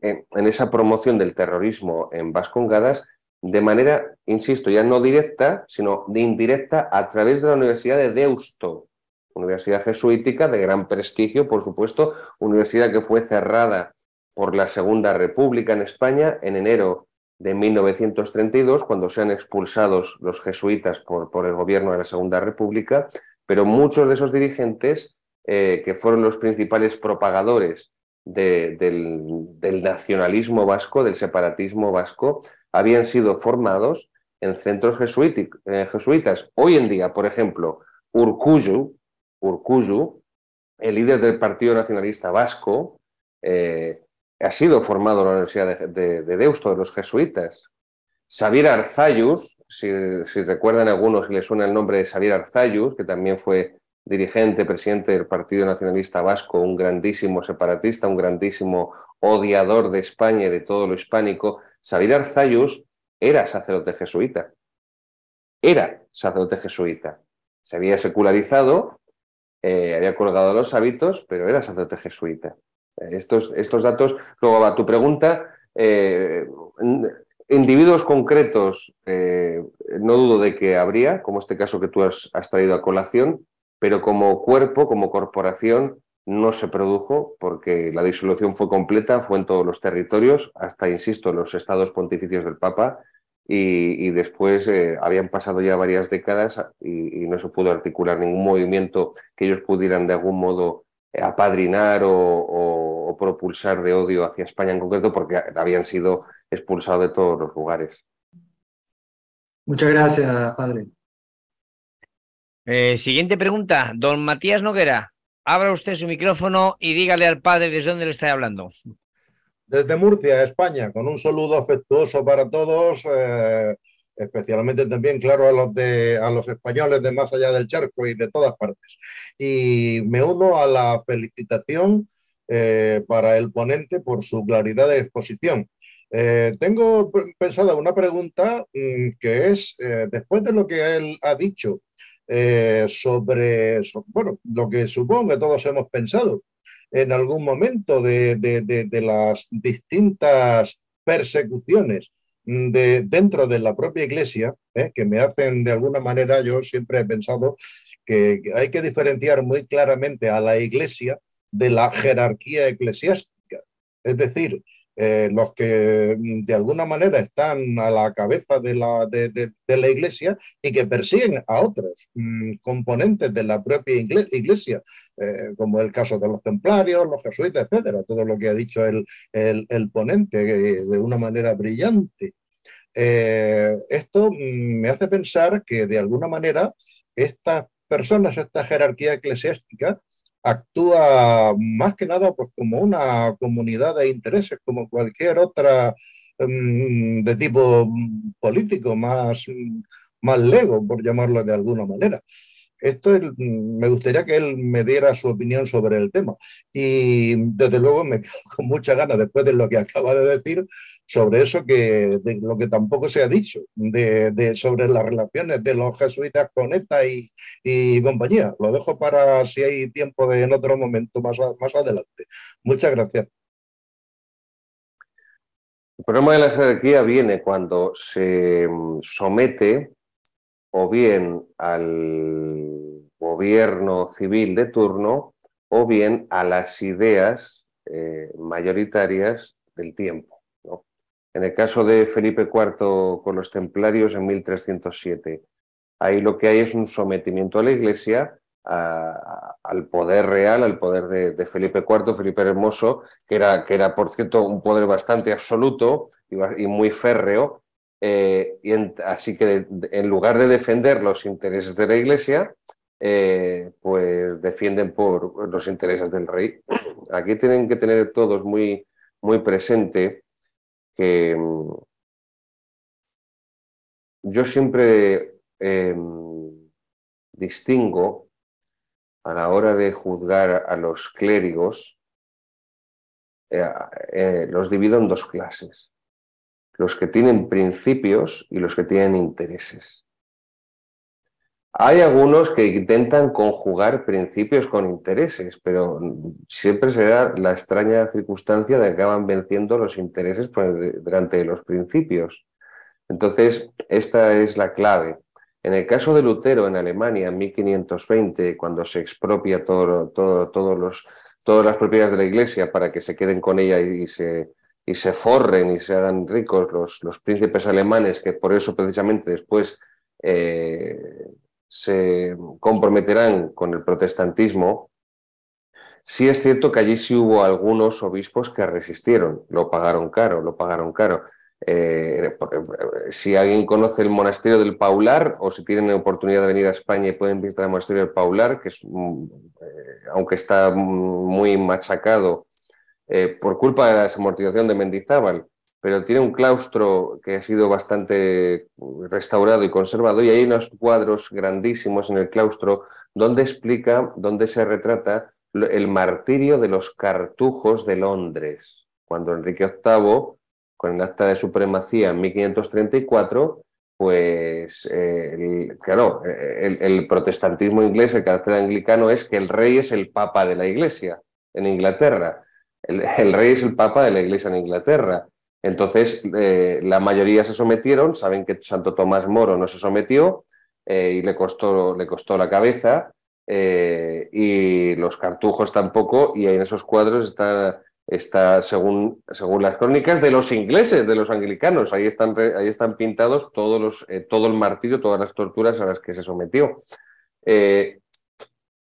en, esa promoción del terrorismo en Vascongadas, de manera, insisto, ya no directa, sino de indirecta a través de la Universidad de Deusto, universidad jesuítica de gran prestigio, por supuesto, universidad que fue cerrada por la Segunda República en España en enero de 1932, cuando se han expulsados los jesuitas por, el gobierno de la Segunda República, pero muchos de esos dirigentes, eh, que fueron los principales propagadores del, nacionalismo vasco, del separatismo vasco, habían sido formados en centros eh, jesuitas. Hoy en día, por ejemplo, Urcuyu, Urcuyu, el líder del Partido Nacionalista Vasco, eh, ha sido formado en la Universidad de, Deusto, de los jesuitas. Xavier Arzayus, si, si recuerdan algunos si les suena el nombre de Xavier Arzayus, que también fue dirigente, presidente del Partido Nacionalista Vasco, un grandísimo separatista, un grandísimo odiador de España y de todo lo hispánico, Xavier Arzayus era sacerdote jesuita. Era sacerdote jesuita. Se había secularizado eh, había colgado los hábitos, pero era sacerdote jesuita. Eh, estos, datos, luego a tu pregunta, eh, individuos concretos, no dudo de que habría, como este caso que tú has, traído a colación, pero como cuerpo, como corporación, no se produjo porque la disolución fue completa, fue en todos los territorios, hasta, insisto, los estados pontificios del Papa, y, después eh, habían pasado ya varias décadas y, no se pudo articular ningún movimiento que ellos pudieran de algún modo eh, apadrinar o, propulsar de odio hacia España en concreto porque habían sido expulsados de todos los lugares. Muchas gracias, padre. Eh, siguiente pregunta, don Matías Noguera. Abra usted su micrófono y dígale al padre desde dónde le está hablando. Desde Murcia, España, con un saludo afectuoso para todos, eh, especialmente también, claro, a los, de, los españoles de más allá del charco y de todas partes. Y me uno a la felicitación eh, para el ponente por su claridad de exposición. Eh, tengo pensada una pregunta mm, que es, después de lo que él ha dicho sobre, sobre, bueno, lo que supongo que todos hemos pensado, en algún momento de, las distintas persecuciones mm, de, dentro de la propia iglesia, ¿eh? que me hacen de alguna manera, yo siempre he pensado que hay que diferenciar muy claramente a la iglesia de la jerarquía eclesiástica. Es decir, eh, los que mm, de alguna manera están a la cabeza de la, iglesia y que persiguen a otros mm, componentes de la propia iglesia, eh, como el caso de los templarios, los jesuitas, etcétera, todo lo que ha dicho el, ponente de una manera brillante. Eh, esto mm, me hace pensar que de alguna manera estas personas, esta jerarquía eclesiástica, actúa más que nada pues, como una comunidad de intereses, como cualquier otra mm, de tipo mm, político, más, mm, más lego, por llamarlo de alguna manera. Esto mm, me gustaría que él me diera su opinión sobre el tema. Y desde luego me quedo con mucha ganas, después de lo que acaba de decir, sobre eso que de lo que tampoco se ha dicho, de, sobre las relaciones de los jesuitas con ETA y, compañía. Lo dejo para si hay tiempo de, en otro momento más, más adelante. Muchas gracias. El problema de la jerarquía viene cuando se mm, somete o bien al gobierno civil de turno o bien a las ideas eh, mayoritarias del tiempo. En el caso de Felipe IV con los templarios en 1307, ahí lo que hay es un sometimiento a la Iglesia, al poder real, al poder de, Felipe IV, Felipe Hermoso, que era, que era, por cierto, un poder bastante absoluto y, muy férreo. Eh, así que en lugar de defender los intereses de la Iglesia, eh, pues defienden por los intereses del rey. Aquí tienen que tener todos muy, muy presente que mm, yo siempre em, distingo a la hora de juzgar a los clérigos, eh, eh, los divido en dos clases, los que tienen principios y los que tienen intereses. Hay algunos que intentan conjugar principios con intereses, pero siempre se da la extraña circunstancia de que acaban venciendo los intereses por delante de los principios. Entonces, esta es la clave. En el caso de Lutero, en Alemania, en 1520, cuando se expropia todo, los, todas las propiedades de la iglesia para que se queden con ella y, se, y se forren y se hagan ricos los, los príncipes alemanes, que por eso precisamente después eh, se comprometerán con el protestantismo, sí es cierto que allí sí hubo algunos obispos que resistieron, lo pagaron caro, lo pagaron caro. Eh, si alguien conoce el monasterio del Paular o si tienen la oportunidad de venir a España y pueden visitar el monasterio del Paular, que es, eh, aunque está muy machacado eh, por culpa de la desamortización de Mendizábal, pero tiene un claustro que ha sido bastante restaurado y conservado y hay unos cuadros grandísimos en el claustro donde explica, donde se retrata el martirio de los cartujos de Londres, cuando Enrique VIII, con el acta de supremacía en 1534, pues eh, claro, el, protestantismo inglés, el carácter anglicano es que el rey es el papa de la iglesia en Inglaterra, el rey es el papa de la iglesia en Inglaterra. Entonces, eh, la mayoría se sometieron, saben que Santo Tomás Moro no se sometió eh, y le costó, le costó la cabeza, eh, y los cartujos tampoco, y en esos cuadros está, según, las crónicas, de los ingleses, de los anglicanos, ahí están, ahí están pintados todos todo el martirio, todas las torturas a las que se sometió.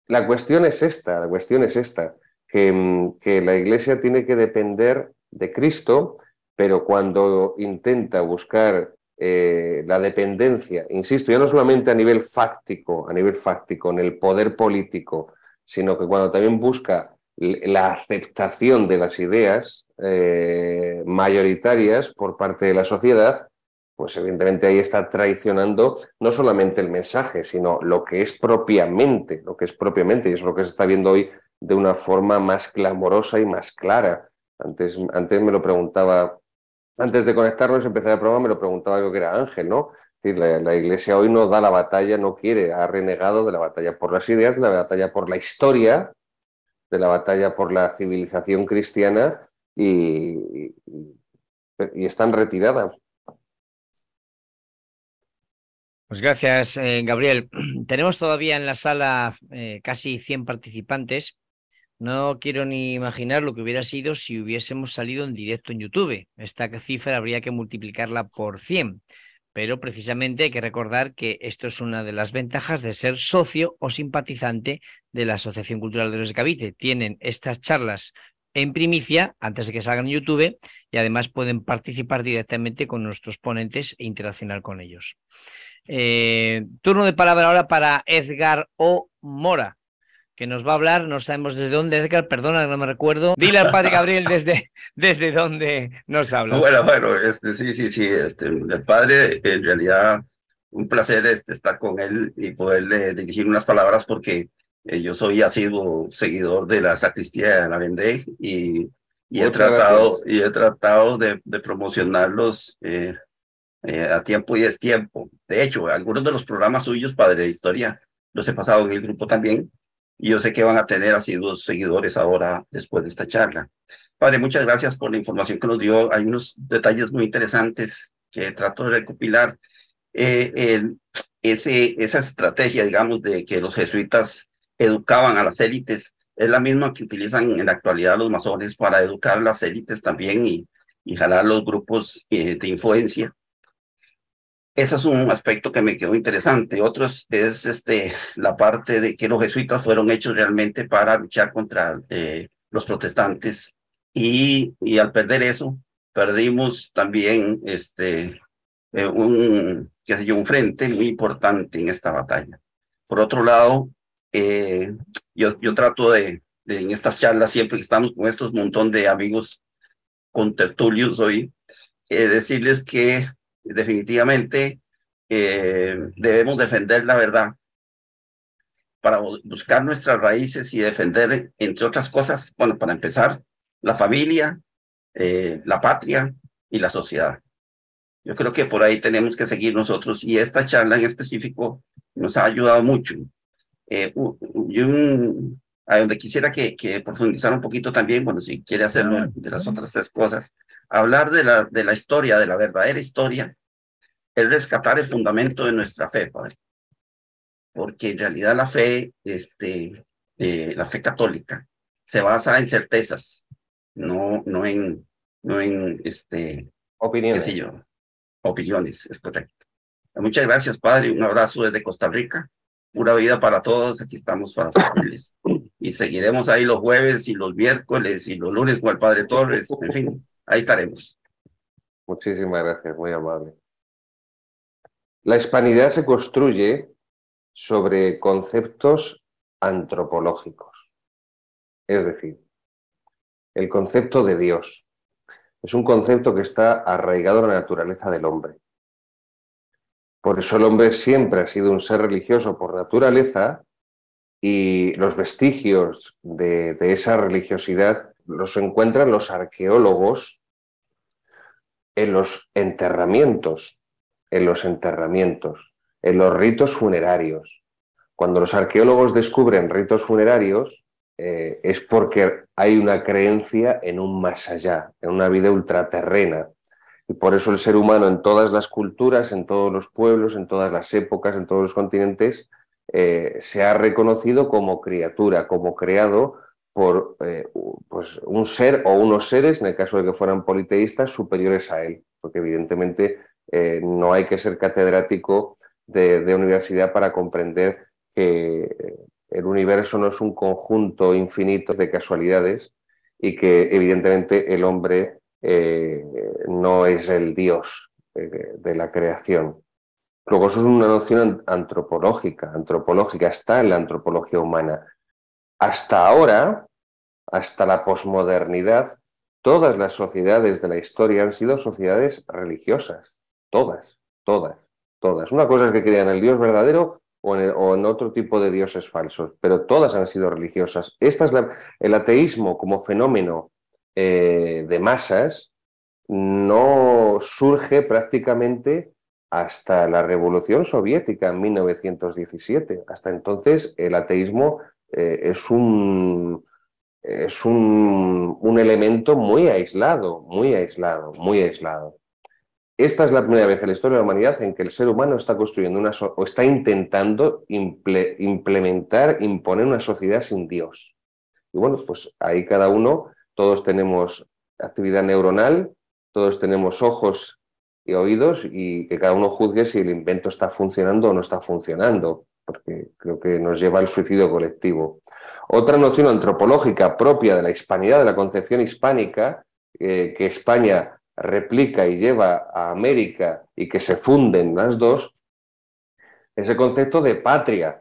la cuestión es esta, la cuestión es esta, que, mm, que la Iglesia tiene que depender de Cristo pero cuando intenta buscar eh, la dependencia, insisto, ya no solamente a nivel fáctico, a nivel fáctico, en el poder político, sino que cuando también busca la aceptación de las ideas eh, mayoritarias por parte de la sociedad, pues evidentemente ahí está traicionando no solamente el mensaje, sino lo que es propiamente, lo que es propiamente, y es lo que se está viendo hoy de una forma más clamorosa y más clara. Antes, antes me lo preguntaba antes de conectarnos, empezar a programa, me lo preguntaba yo que era Ángel, ¿no? La, la, Iglesia hoy no da la batalla, no quiere, ha renegado de la batalla por las ideas, de la batalla por la historia, de la batalla por la civilización cristiana y, y, están retiradas. Pues gracias, eh, Gabriel. Tenemos todavía en la sala eh, casi 100 participantes no quiero ni imaginar lo que hubiera sido si hubiésemos salido en directo en YouTube. Esta cifra habría que multiplicarla por 100. Pero precisamente hay que recordar que esto es una de las ventajas de ser socio o simpatizante de la Asociación Cultural de los de Cabice. Tienen estas charlas en primicia antes de que salgan en YouTube y además pueden participar directamente con nuestros ponentes e interaccionar con ellos. Eh, turno de palabra ahora para Edgar O. Mora que nos va a hablar, no sabemos desde dónde, Edgar, perdona, no me recuerdo. Dile al padre Gabriel desde, desde dónde nos habla. Bueno, bueno, este, sí, sí, sí, este, el padre, en realidad, un placer este, estar con él y poderle dirigir unas palabras porque eh, yo soy asiduo seguidor de la sacristía de la Vendée y, y he tratado, y he tratado de, promocionarlos eh, eh, a tiempo y tiempo. De hecho, algunos de los programas suyos, padre de historia, los he pasado en el grupo también y yo sé que van a tener así dos seguidores ahora después de esta charla. Padre, muchas gracias por la información que nos dio. Hay unos detalles muy interesantes que trato de recopilar. Eh, ese, esa estrategia, digamos, de que los jesuitas educaban a las élites, es la misma que utilizan en la actualidad los masones para educar a las élites también y, y jalar los grupos eh, de influencia ese es un aspecto que me quedó interesante. Otro es este, la parte de que los jesuitas fueron hechos realmente para luchar contra eh, los protestantes y, y, al perder eso, perdimos también este, eh, un, qué sé yo, un frente muy importante en esta batalla. Por otro lado, eh, yo, yo trato de, en estas charlas, siempre que estamos con estos montón de amigos con tertulios hoy, decirles que definitivamente eh, debemos defender la verdad para buscar nuestras raíces y defender, entre otras cosas, bueno, para empezar, la familia, eh, la patria y la sociedad. Yo creo que por ahí tenemos que seguir nosotros y esta charla en específico nos ha ayudado mucho. Eh, donde quisiera que, que profundizar un poquito también, bueno, si quiere hacerlo ah, de las otras tres cosas, hablar de la, de la historia, de la verdadera historia, es rescatar el fundamento de nuestra fe, Padre. Porque en realidad la fe, este, eh, la fe católica, se basa en certezas, no, no en, no en este, opiniones. opiniones, es correcto. Muchas gracias, Padre. Un abrazo desde Costa Rica. Pura vida para todos. Aquí estamos para servirles. Y seguiremos ahí los jueves y los miércoles y los lunes con el Padre Torres. En fin ahí estaremos. Muchísimas gracias, muy amable. La hispanidad se construye sobre conceptos antropológicos, es decir, el concepto de Dios. Es un concepto que está arraigado en la naturaleza del hombre. Por eso el hombre siempre ha sido un ser religioso por naturaleza y los vestigios de, de esa religiosidad los encuentran los arqueólogos en los enterramientos, en los enterramientos, en los ritos funerarios. Cuando los arqueólogos descubren ritos funerarios, eh, es porque hay una creencia en un más allá, en una vida ultraterrena. Y por eso el ser humano en todas las culturas, en todos los pueblos, en todas las épocas, en todos los continentes, eh, se ha reconocido como criatura, como creado por eh, pues un ser o unos seres, en el caso de que fueran politeístas, superiores a él, porque evidentemente eh, no hay que ser catedrático de, universidad para comprender que eh, el universo no es un conjunto infinito de casualidades y que evidentemente el hombre no es el dios de la creación. Luego, eso es una noción antropológica, antropológica, está en la antropología humana hasta ahora, hasta la posmodernidad, todas las sociedades de la historia han sido sociedades religiosas. Todas, todas, todas. Una cosa es que crean el Dios verdadero o en, otro tipo de dioses falsos, pero todas han sido religiosas. es el ateísmo como fenómeno eh, de masas no surge prácticamente hasta la Revolución Soviética en 1917. Hasta entonces el ateísmo eh, es, un, es un, elemento muy aislado, muy aislado, muy aislado. Esta es la primera vez en la historia de la humanidad en que el ser humano está construyendo una o está intentando implementar, imponer una sociedad sin Dios. Y bueno, pues ahí cada uno, todos tenemos actividad neuronal, todos tenemos ojos y oídos y que cada uno juzgue si el invento está funcionando o no está funcionando porque creo que nos lleva al suicidio colectivo. Otra noción antropológica propia de la hispanidad, de la concepción hispánica, eh, que España replica y lleva a América y que se funden las dos, es el concepto de patria.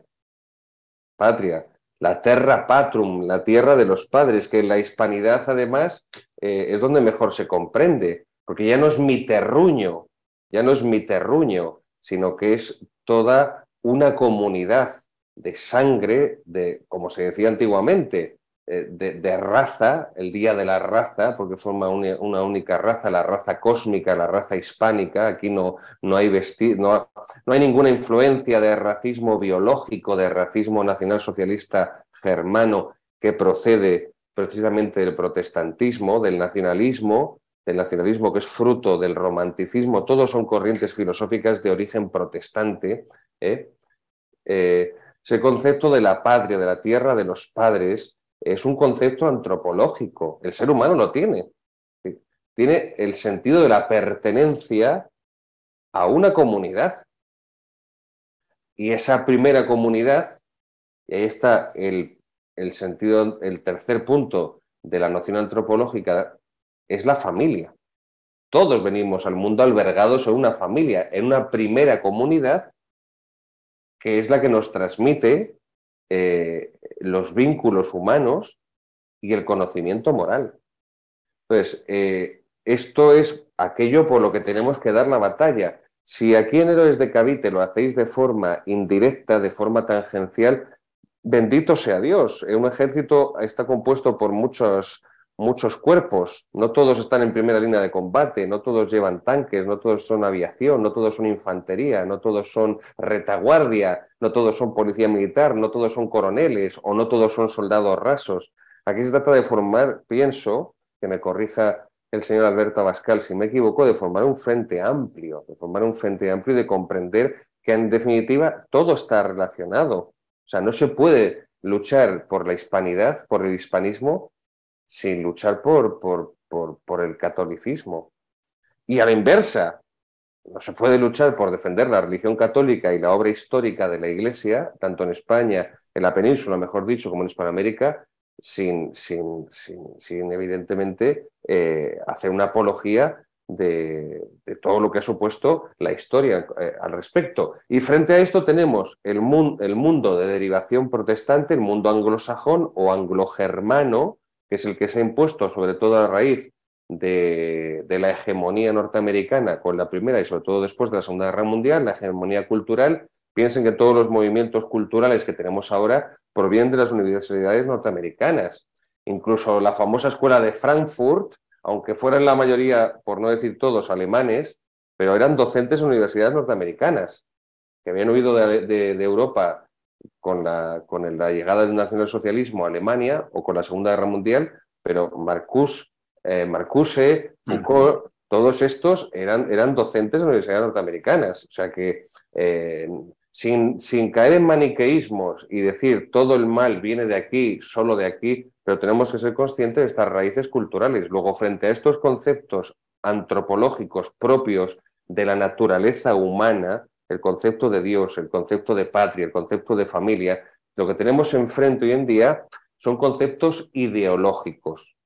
Patria, la terra patrum, la tierra de los padres, que en la hispanidad además eh, es donde mejor se comprende, porque ya no es mi terruño, ya no es mi terruño, sino que es toda una comunidad de sangre, de, como se decía antiguamente, eh, de, raza, el día de la raza, porque forma una, única raza, la raza cósmica, la raza hispánica. Aquí no, hay, no, no hay ninguna influencia de racismo biológico, de racismo nacionalsocialista germano que procede precisamente del protestantismo, del nacionalismo, del nacionalismo que es fruto del romanticismo. Todos son corrientes filosóficas de origen protestante, ¿eh? Eh, ese concepto de la patria, de la tierra, de los padres, es un concepto antropológico. El ser humano lo tiene. Tiene el sentido de la pertenencia a una comunidad. Y esa primera comunidad, y ahí está el, el sentido, el tercer punto de la noción antropológica, es la familia. Todos venimos al mundo albergados en una familia, en una primera comunidad que es la que nos transmite eh, los vínculos humanos y el conocimiento moral. Entonces, eh, esto es aquello por lo que tenemos que dar la batalla. Si aquí en Héroes de Cavite lo hacéis de forma indirecta, de forma tangencial, bendito sea Dios. Eh, un ejército está compuesto por muchos muchos cuerpos, no todos están en primera línea de combate, no todos llevan tanques, no todos son aviación, no todos son infantería, no todos son retaguardia, no todos son policía militar, no todos son coroneles o no todos son soldados rasos. Aquí se trata de formar, pienso, que me corrija el señor Alberto Abascal, si me equivoco, de formar un frente amplio, de formar un frente amplio y de comprender que en definitiva todo está relacionado. O sea, no se puede luchar por la hispanidad, por el hispanismo, sin luchar por, por, el catolicismo. Y a la inversa, no se puede luchar por defender la religión católica y la obra histórica de la Iglesia, tanto en España, en la península, mejor dicho, como en Hispanoamérica, sin, sin, sin, sin evidentemente eh, hacer una apología de, de, todo lo que ha supuesto la historia eh, al respecto. Y frente a esto tenemos el, el mundo de derivación protestante, el mundo anglosajón o anglogermano, que es el que se ha impuesto, sobre todo a raíz de, la hegemonía norteamericana con la primera y sobre todo después de la Segunda Guerra Mundial, la hegemonía cultural, piensen que todos los movimientos culturales que tenemos ahora provienen de las universidades norteamericanas. Incluso la famosa escuela de Frankfurt, aunque fueran la mayoría, por no decir todos, alemanes, pero eran docentes en universidades norteamericanas, que habían huido de Europa con la, con la llegada del nacionalsocialismo a Alemania o con la Segunda Guerra Mundial, pero Marcuse, eh, Marcuse Foucault, todos estos eran, eran docentes de universidades norteamericanas. O sea que eh, sin, sin, caer en maniqueísmos y decir todo el mal viene de aquí, solo de aquí, pero tenemos que ser conscientes de estas raíces culturales. Luego, frente a estos conceptos antropológicos propios de la naturaleza humana, el concepto de Dios, el concepto de patria, el concepto de familia, lo que tenemos enfrente hoy en día son conceptos ideológicos,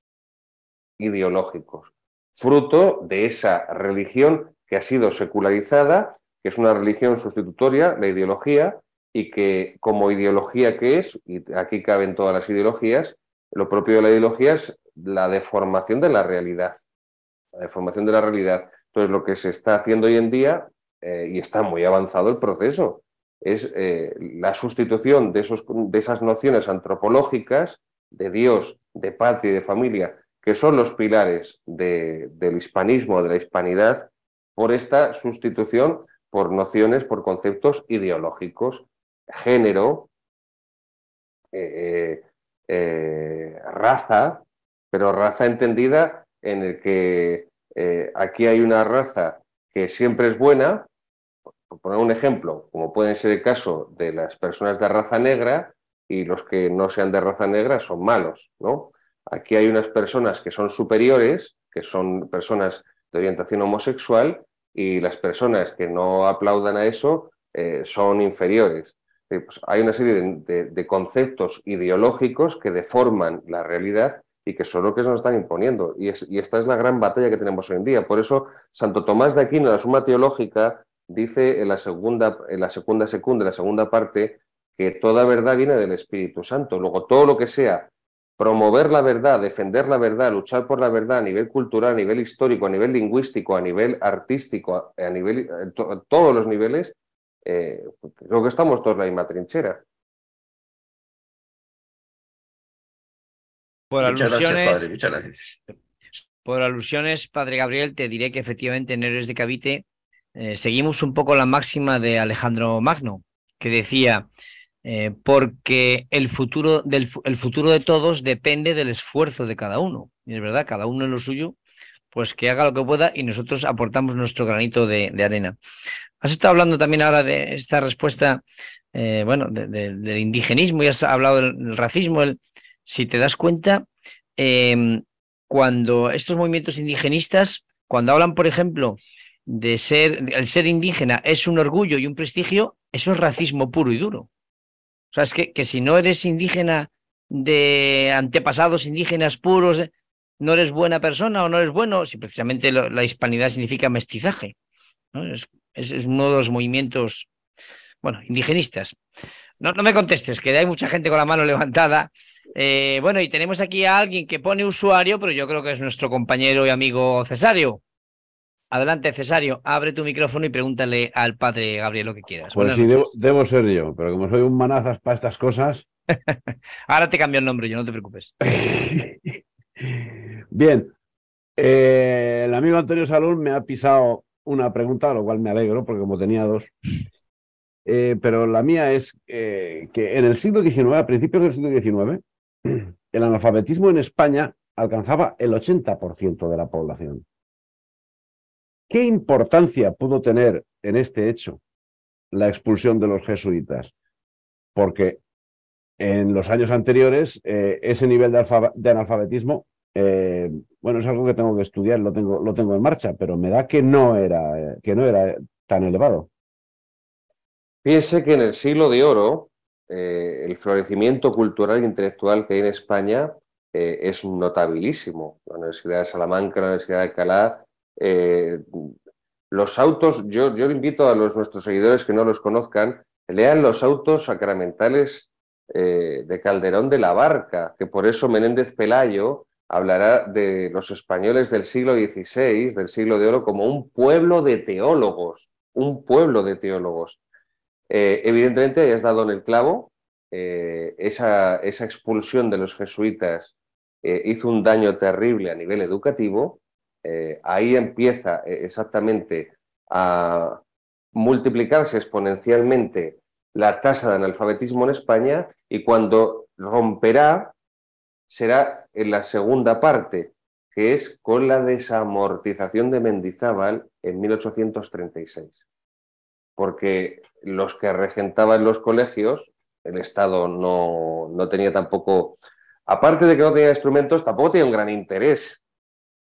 ideológicos, fruto de esa religión que ha sido secularizada, que es una religión sustitutoria, la ideología, y que como ideología que es, y aquí caben todas las ideologías, lo propio de la ideología es la deformación de la realidad, la deformación de la realidad. Entonces, lo que se está haciendo hoy en día eh, y está muy avanzado el proceso. Es eh, la sustitución de, esas nociones antropológicas de Dios, de patria y de familia, que son los pilares del hispanismo, de la hispanidad, por esta sustitución por nociones, por conceptos ideológicos, género, eh, raza, pero raza entendida en el que aquí hay una raza que siempre es buena, por poner un ejemplo, como puede ser el caso de las personas de raza negra y los que no sean de raza negra son malos, ¿no? Aquí hay unas personas que son superiores, que son personas de orientación homosexual y las personas que no aplaudan a eso eh, son inferiores. Eh, pues hay una serie de, conceptos ideológicos que deforman la realidad y que son lo que nos están imponiendo. Y, y, esta es la gran batalla que tenemos hoy en día. Por eso, Santo Tomás de Aquino, la suma teológica, dice en la segunda, en la segunda secunda, en la segunda parte, que toda verdad viene del Espíritu Santo. Luego, todo lo que sea promover la verdad, defender la verdad, luchar por la verdad a nivel cultural, a nivel histórico, a nivel lingüístico, a nivel artístico, a, nivel a eh, todos los niveles, eh, pues, creo que estamos todos en la misma trinchera. Por alusiones, gracias, padre, Por alusiones, padre Gabriel, te diré que efectivamente en de Cavite eh, seguimos un poco la máxima de Alejandro Magno, que decía, eh, porque el futuro, futuro de todos depende del esfuerzo de cada uno. Y es verdad, cada uno en lo suyo, pues que haga lo que pueda y nosotros aportamos nuestro granito de, arena. Has estado hablando también ahora de esta respuesta, eh, bueno, del indigenismo y has hablado del racismo. El, si te das cuenta, em, cuando estos movimientos indigenistas, cuando hablan, por ejemplo, de ser, el ser indígena es un orgullo y un prestigio, eso es racismo puro y duro. O sea, es que, si no eres indígena de antepasados indígenas puros, no eres buena persona o no eres bueno, si precisamente la hispanidad significa mestizaje. Es, uno de los movimientos, bueno, indigenistas. No, me contestes, que hay mucha gente con la mano levantada. Eh, bueno, y tenemos aquí a alguien que pone usuario, pero yo creo que es nuestro compañero y amigo Cesario. Adelante, Cesario, abre tu micrófono y pregúntale al padre Gabriel lo que quieras. Pues si debo, ser yo, pero como soy un manazas para estas cosas. Ahora te cambio el nombre, yo no te preocupes. Bien, eh, el amigo Antonio Salón me ha pisado una pregunta, lo cual me alegro, porque como tenía dos. Eh, pero la mía es eh, que en el siglo XIX, a principios del siglo XIX, el analfabetismo en España alcanzaba el 80% de la población. ¿Qué importancia pudo tener en este hecho la expulsión de los jesuitas? Porque en los años anteriores eh, ese nivel de, analfabetismo, eh, bueno, es algo que tengo que estudiar, lo tengo, lo tengo en marcha, pero me da que no era, eh, que no era tan elevado. Piense que en el siglo de oro, el florecimiento cultural e intelectual que hay en España es notabilísimo. La Universidad de Salamanca, la Universidad de Calá... Eh, los autos, yo, invito a los, nuestros seguidores que no los conozcan, lean los autos sacramentales eh, de Calderón de la Barca, que por eso Menéndez Pelayo hablará de los españoles del siglo XVI, del siglo de oro, como un pueblo de teólogos, un pueblo de teólogos. Eh, evidentemente, has dado en el clavo, esa, expulsión de los jesuitas hizo un daño terrible a nivel educativo, eh, ahí empieza eh, exactamente a multiplicarse exponencialmente la tasa de analfabetismo en España y cuando romperá será en la segunda parte, que es con la desamortización de Mendizábal en 1836. Porque los que regentaban los colegios, el Estado no, no tenía tampoco, aparte de que no tenía instrumentos, tampoco tenía un gran interés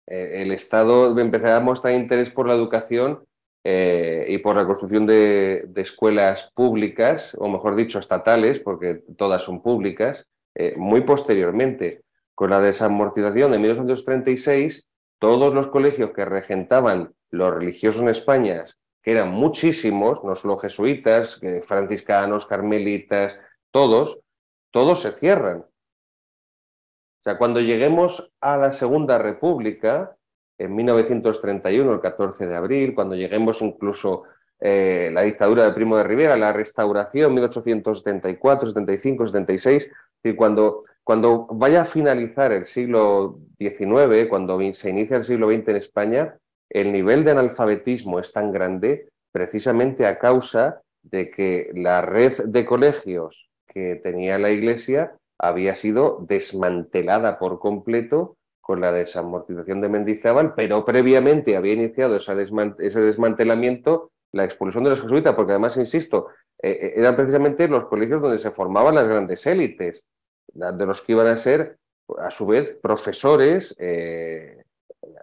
eh, el Estado empezó a mostrar interés por la educación eh, y por la construcción de, escuelas públicas, o mejor dicho, estatales, porque todas son públicas, eh, muy posteriormente. Con la desamortización de 1936, todos los colegios que regentaban los religiosos en España, que eran muchísimos, no solo jesuitas, franciscanos, carmelitas, todos, todos se cierran o sea, cuando lleguemos a la Segunda República, en 1931, el 14 de abril, cuando lleguemos incluso eh, la dictadura de Primo de Rivera, la restauración 1874, 75, 76, y cuando, cuando vaya a finalizar el siglo XIX, cuando se inicia el siglo XX en España, el nivel de analfabetismo es tan grande precisamente a causa de que la red de colegios que tenía la Iglesia había sido desmantelada por completo con la desamortización de Mendizábal, pero previamente había iniciado ese desmantelamiento la expulsión de los jesuitas, porque además, insisto, eh, eh, eran precisamente los colegios donde se formaban las grandes élites, de los que iban a ser, a su vez, profesores, eh,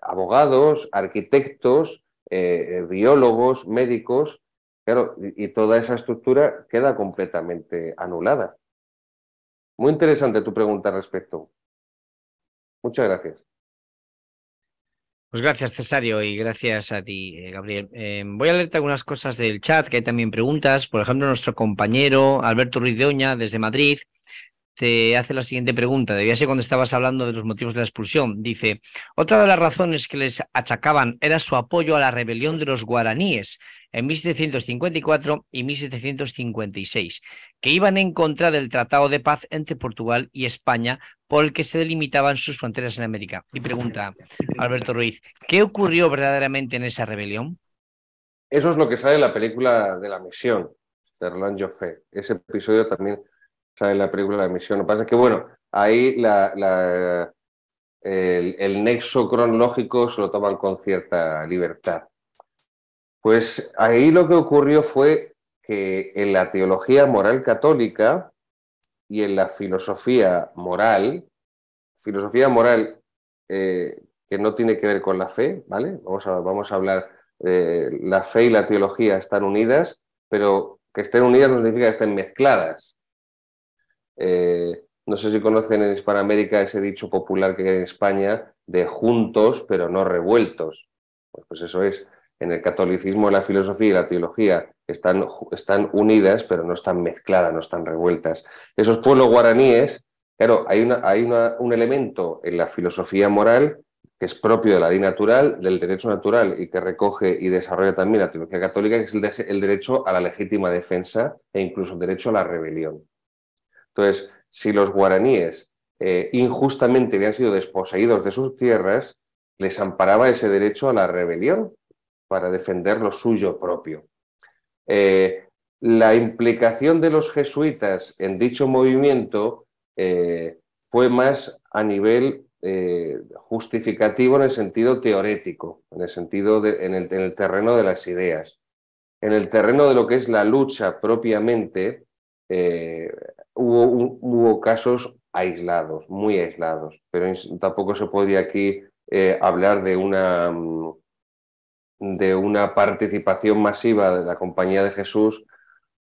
abogados, arquitectos, biólogos, médicos, claro, y toda esa estructura queda completamente anulada. Muy interesante tu pregunta al respecto. Muchas gracias. Pues gracias, Cesario, y gracias a ti, eh, Gabriel. Em, voy a leerte algunas cosas del chat, que hay también preguntas. Por ejemplo, nuestro compañero Alberto Ruiz de Oña, desde Madrid, hace la siguiente pregunta. Debía ser cuando estabas hablando de los motivos de la expulsión. Dice, otra de las razones que les achacaban era su apoyo a la rebelión de los guaraníes en 1754 y 1756, que iban en contra del Tratado de Paz entre Portugal y España por el que se delimitaban sus fronteras en América. Y pregunta, Alberto Ruiz, ¿qué ocurrió verdaderamente en esa rebelión? Eso es lo que sale en la película de la misión de Roland Joffé. Ese episodio también en la película de Misión. Lo que pasa es que, bueno, ahí el, nexo cronológico se lo toman con cierta libertad. Pues ahí lo que ocurrió fue que en la teología moral católica y en la filosofía moral, filosofía moral eh, que no tiene que ver con la fe, ¿vale? Vamos a, vamos a hablar, eh, la fe y la teología están unidas, pero que estén unidas no significa que estén mezcladas. Eh, no sé si conocen en Hispanoamérica ese dicho popular que hay en España de juntos pero no revueltos. Pues, pues eso es, en el catolicismo la filosofía y la teología están, están unidas pero no están mezcladas, no están revueltas. Esos pueblos guaraníes, claro, hay, hay un elemento en la filosofía moral que es propio de la ley natural, del derecho natural y que recoge y desarrolla también la teología católica, que es el, el derecho a la legítima defensa e incluso el derecho a la rebelión. Entonces, si los guaraníes eh, injustamente habían sido desposeídos de sus tierras, les amparaba ese derecho a la rebelión para defender lo suyo propio. Eh, la implicación de los jesuitas en dicho movimiento eh, fue más a nivel justificativo en el sentido teorético, en el sentido en, el, terreno de las ideas. En el terreno de lo que es la lucha propiamente, hubo, casos aislados, muy aislados, pero tampoco se podría aquí eh, hablar de una, mm, una participación masiva de la Compañía de Jesús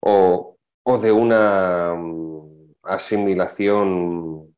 o, de una mm, asimilación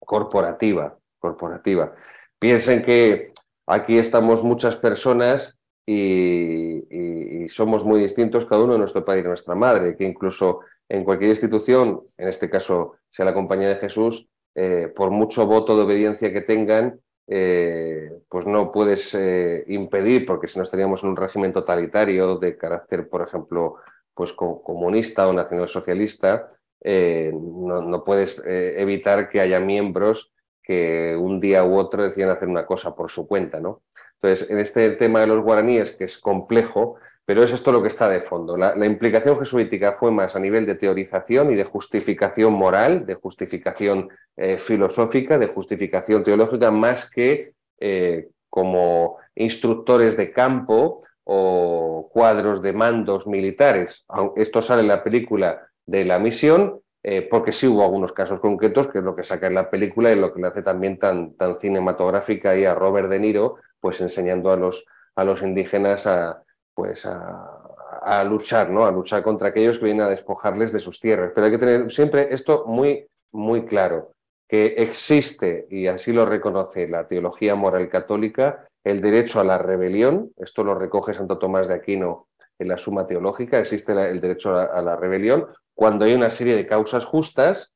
corporativa. corporativa. Piensen que aquí estamos muchas personas y, y, somos muy distintos cada uno de nuestro padre y nuestra madre, que incluso en cualquier institución, en este caso sea la compañía de Jesús, eh, por mucho voto de obediencia que tengan, eh, pues no puedes eh, impedir, porque si no estaríamos en un régimen totalitario de carácter, por ejemplo, pues comunista o nacionalsocialista, no, no, puedes evitar que haya miembros que un día u otro deciden hacer una cosa por su cuenta, ¿no? Entonces, en este tema de los guaraníes, que es complejo, pero es esto lo que está de fondo. La, implicación jesuítica fue más a nivel de teorización y de justificación moral, de justificación eh, filosófica, de justificación teológica, más que eh, como instructores de campo o cuadros de mandos militares. Esto sale en la película de la misión, eh, porque sí hubo algunos casos concretos, que es lo que saca en la película y lo que le hace también tan, tan cinematográfica y a Robert De Niro, pues enseñando a los, a los indígenas a, pues a, luchar, ¿no? A luchar contra aquellos que vienen a despojarles de sus tierras. Pero hay que tener siempre esto muy, muy claro, que existe, y así lo reconoce la teología moral católica, el derecho a la rebelión, esto lo recoge Santo Tomás de Aquino en la Suma Teológica, existe el derecho a la rebelión cuando hay una serie de causas justas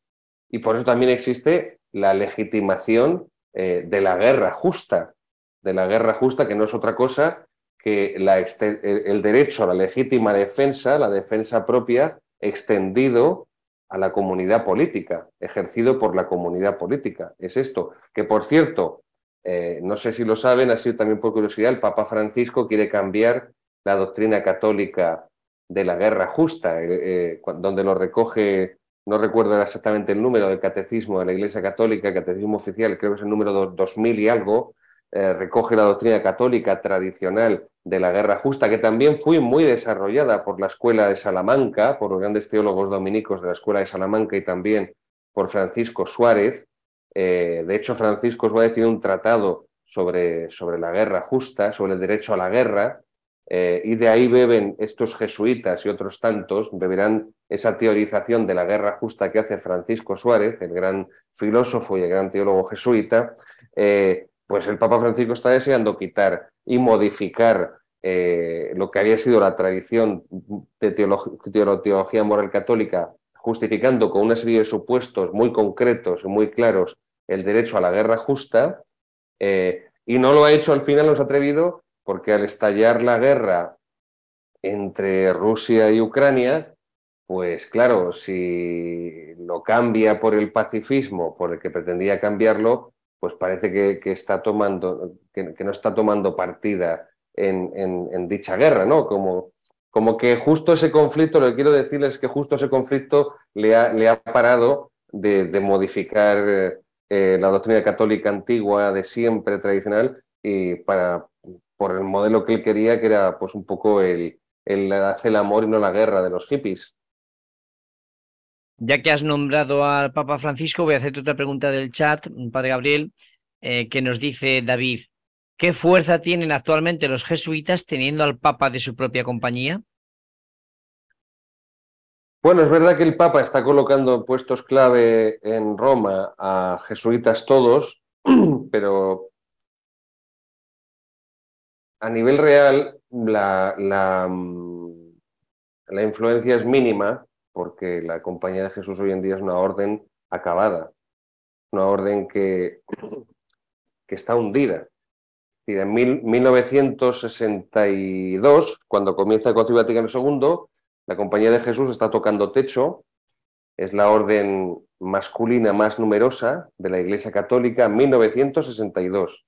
y por eso también existe la legitimación eh, de la guerra justa, de la guerra justa que no es otra cosa que el derecho a la legítima defensa, la defensa propia, extendido a la comunidad política, ejercido por la comunidad política. Es esto, que por cierto, eh, no sé si lo saben, ha sido también por curiosidad, el Papa Francisco quiere cambiar la doctrina católica de la guerra justa, eh, eh, donde lo recoge, no recuerdo exactamente el número del catecismo de la Iglesia Católica, catecismo oficial, creo que es el número 2000 y algo, eh, recoge la doctrina católica tradicional de la guerra justa, que también fue muy desarrollada por la Escuela de Salamanca, por los grandes teólogos dominicos de la Escuela de Salamanca y también por Francisco Suárez. Eh, de hecho, Francisco Suárez tiene un tratado sobre, sobre, la guerra justa, sobre el derecho a la guerra, eh, y de ahí beben estos jesuitas y otros tantos, beberán esa teorización de la guerra justa que hace Francisco Suárez, el gran filósofo y el gran teólogo jesuita, pues el Papa Francisco está deseando quitar y modificar eh, lo que había sido la tradición de teología moral católica, justificando con una serie de supuestos muy concretos y muy claros el derecho a la guerra justa, eh, y no lo ha hecho al final, nos ha atrevido, porque al estallar la guerra entre Rusia y Ucrania, pues claro, si lo cambia por el pacifismo, por el que pretendía cambiarlo, pues parece que, está tomando, que, no está tomando partida en, dicha guerra, ¿no? Como, como que justo ese conflicto, lo que quiero decirles es que justo ese conflicto le ha, parado de, modificar eh, eh, la doctrina católica antigua, de siempre, tradicional, y para, por el modelo que él quería, que era pues un poco el, el hace el amor y no la guerra de los hippies. Ya que has nombrado al Papa Francisco, voy a hacerte otra pregunta del chat, Padre Gabriel, eh, que nos dice David, ¿qué fuerza tienen actualmente los jesuitas teniendo al Papa de su propia compañía? Bueno, es verdad que el Papa está colocando puestos clave en Roma a jesuitas todos, pero a nivel real la, la mm, influencia es mínima porque la Compañía de Jesús hoy en día es una orden acabada, una orden que, que está hundida. en 1962, cuando comienza el Concilio Vaticano II, la Compañía de Jesús está tocando techo, es la orden masculina más numerosa de la Iglesia Católica en 1962,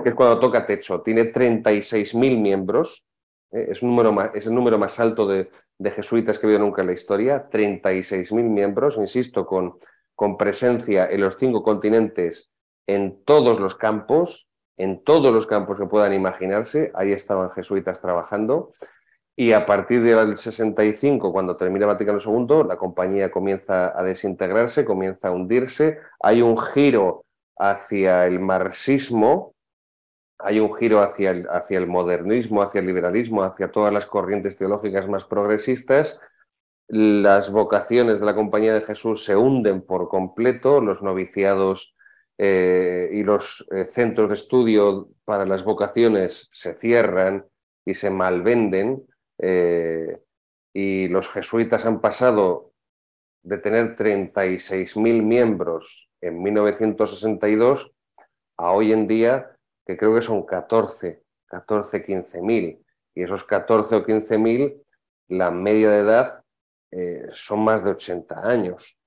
que es cuando toca techo. Tiene 36.000 miembros, eh, es, un número más, es el número más alto de, jesuitas que ha habido nunca en la historia, 36.000 miembros, insisto, con, con presencia en los cinco continentes, en todos los campos, en todos los campos que puedan imaginarse, ahí estaban jesuitas trabajando. Y a partir del 65, cuando termina Vaticano II, la compañía comienza a desintegrarse, comienza a hundirse. Hay un giro hacia el marxismo, hay un giro hacia el, hacia el modernismo, hacia el liberalismo, hacia todas las corrientes teológicas más progresistas, las vocaciones de la Compañía de Jesús se hunden por completo, los noviciados eh, y los eh, centros de estudio para las vocaciones se cierran y se malvenden, eh, y los jesuitas han pasado de tener 36.000 miembros en 1962 a hoy en día que creo que son 14, 14, 15 mil. Y esos 14 o 15 mil, la media de edad eh, son más de 80 años.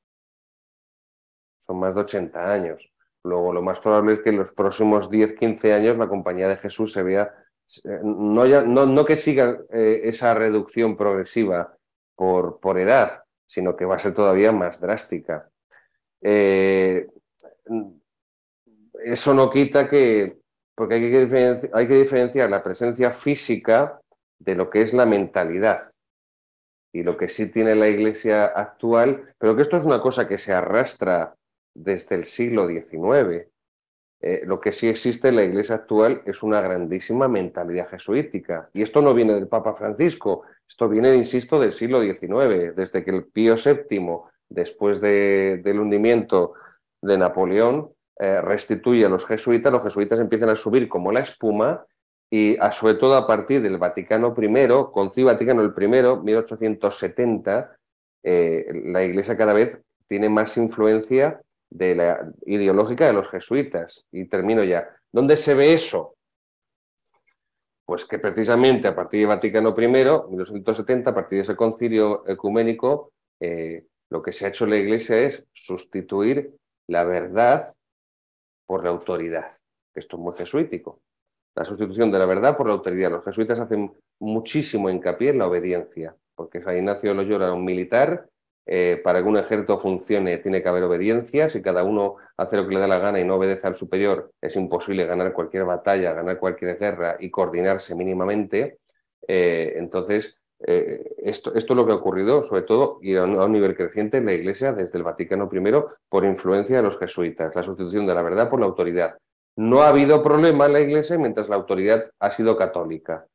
Son más de 80 años. Luego, lo más probable es que en los próximos 10, 15 años la compañía de Jesús se vea, eh, no, que siga eh, esa reducción progresiva por, por edad, sino que va a ser todavía más drástica. eso no quita que, porque hay que, diferenciar la presencia física de lo que es la mentalidad y lo que sí tiene la Iglesia actual, pero que esto es una cosa que se arrastra desde el siglo XIX. Eh, lo que sí existe en la Iglesia actual es una grandísima mentalidad jesuítica. Y esto no viene del Papa Francisco, esto viene, insisto, del siglo XIX, desde que el Pío VII, después del hundimiento de Napoleón, eh, restituye a los jesuitas, los jesuitas empiezan a subir como la espuma y a, sobre todo a partir del Vaticano I, Concilio Vaticano I, 1870, eh, la Iglesia cada vez tiene más influencia de la ideológica de los jesuitas. Y termino ya. ¿Dónde se ve eso? Pues que precisamente a partir de Vaticano I, 1870, a partir de ese concilio ecuménico, eh, lo que se ha hecho en la Iglesia es sustituir la verdad por la autoridad. Esto es muy jesuítico. La sustitución de la verdad por la autoridad. Los jesuitas hacen muchísimo hincapié en la obediencia, porque San Ignacio lo llora un militar. Eh, para que un ejército funcione tiene que haber obediencia. Si cada uno hace lo que le da la gana y no obedece al superior, es imposible ganar cualquier batalla, ganar cualquier guerra y coordinarse mínimamente. Eh, entonces, eh, esto, esto, es lo que ha ocurrido, sobre todo, y a un, nivel creciente, en la Iglesia desde el Vaticano I por influencia de los jesuitas, la sustitución de la verdad por la autoridad. No ha habido problema en la Iglesia mientras la autoridad ha sido católica.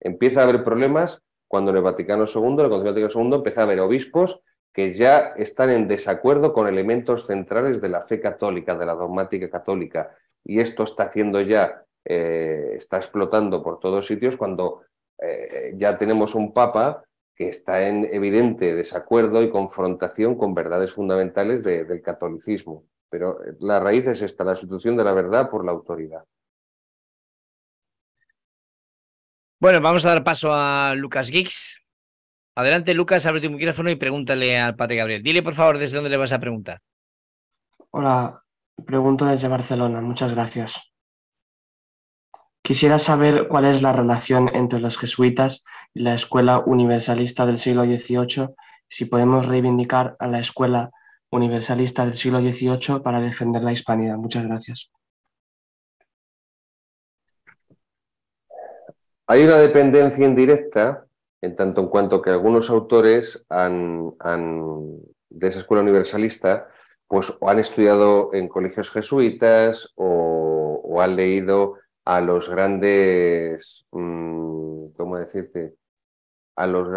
Empieza a haber problemas cuando en el Vaticano II, en el Concilio Vaticano II, empieza a haber obispos que ya están en desacuerdo con elementos centrales de la fe católica, de la dogmática católica. Y esto está haciendo ya, eh, está explotando por todos sitios cuando eh, ya tenemos un Papa que está en evidente desacuerdo y confrontación con verdades fundamentales del catolicismo. Pero eh, la raíz es esta, la sustitución de la verdad por la autoridad. Bueno, vamos a dar paso a Lucas Gix. Adelante, Lucas, abre tu micrófono y pregúntale al padre Gabriel. Dile, por favor, desde dónde le vas a preguntar. Hola, pregunto desde Barcelona. Muchas gracias. Quisiera saber cuál es la relación entre los jesuitas y la escuela universalista del siglo XVIII, si podemos reivindicar a la escuela universalista del siglo XVIII para defender la hispanidad. Muchas gracias. Hay una dependencia indirecta en tanto en cuanto que algunos autores de esa escuela universalista pues, han estudiado en colegios jesuitas o han leído a los grandes, mm, ¿cómo decirte? A los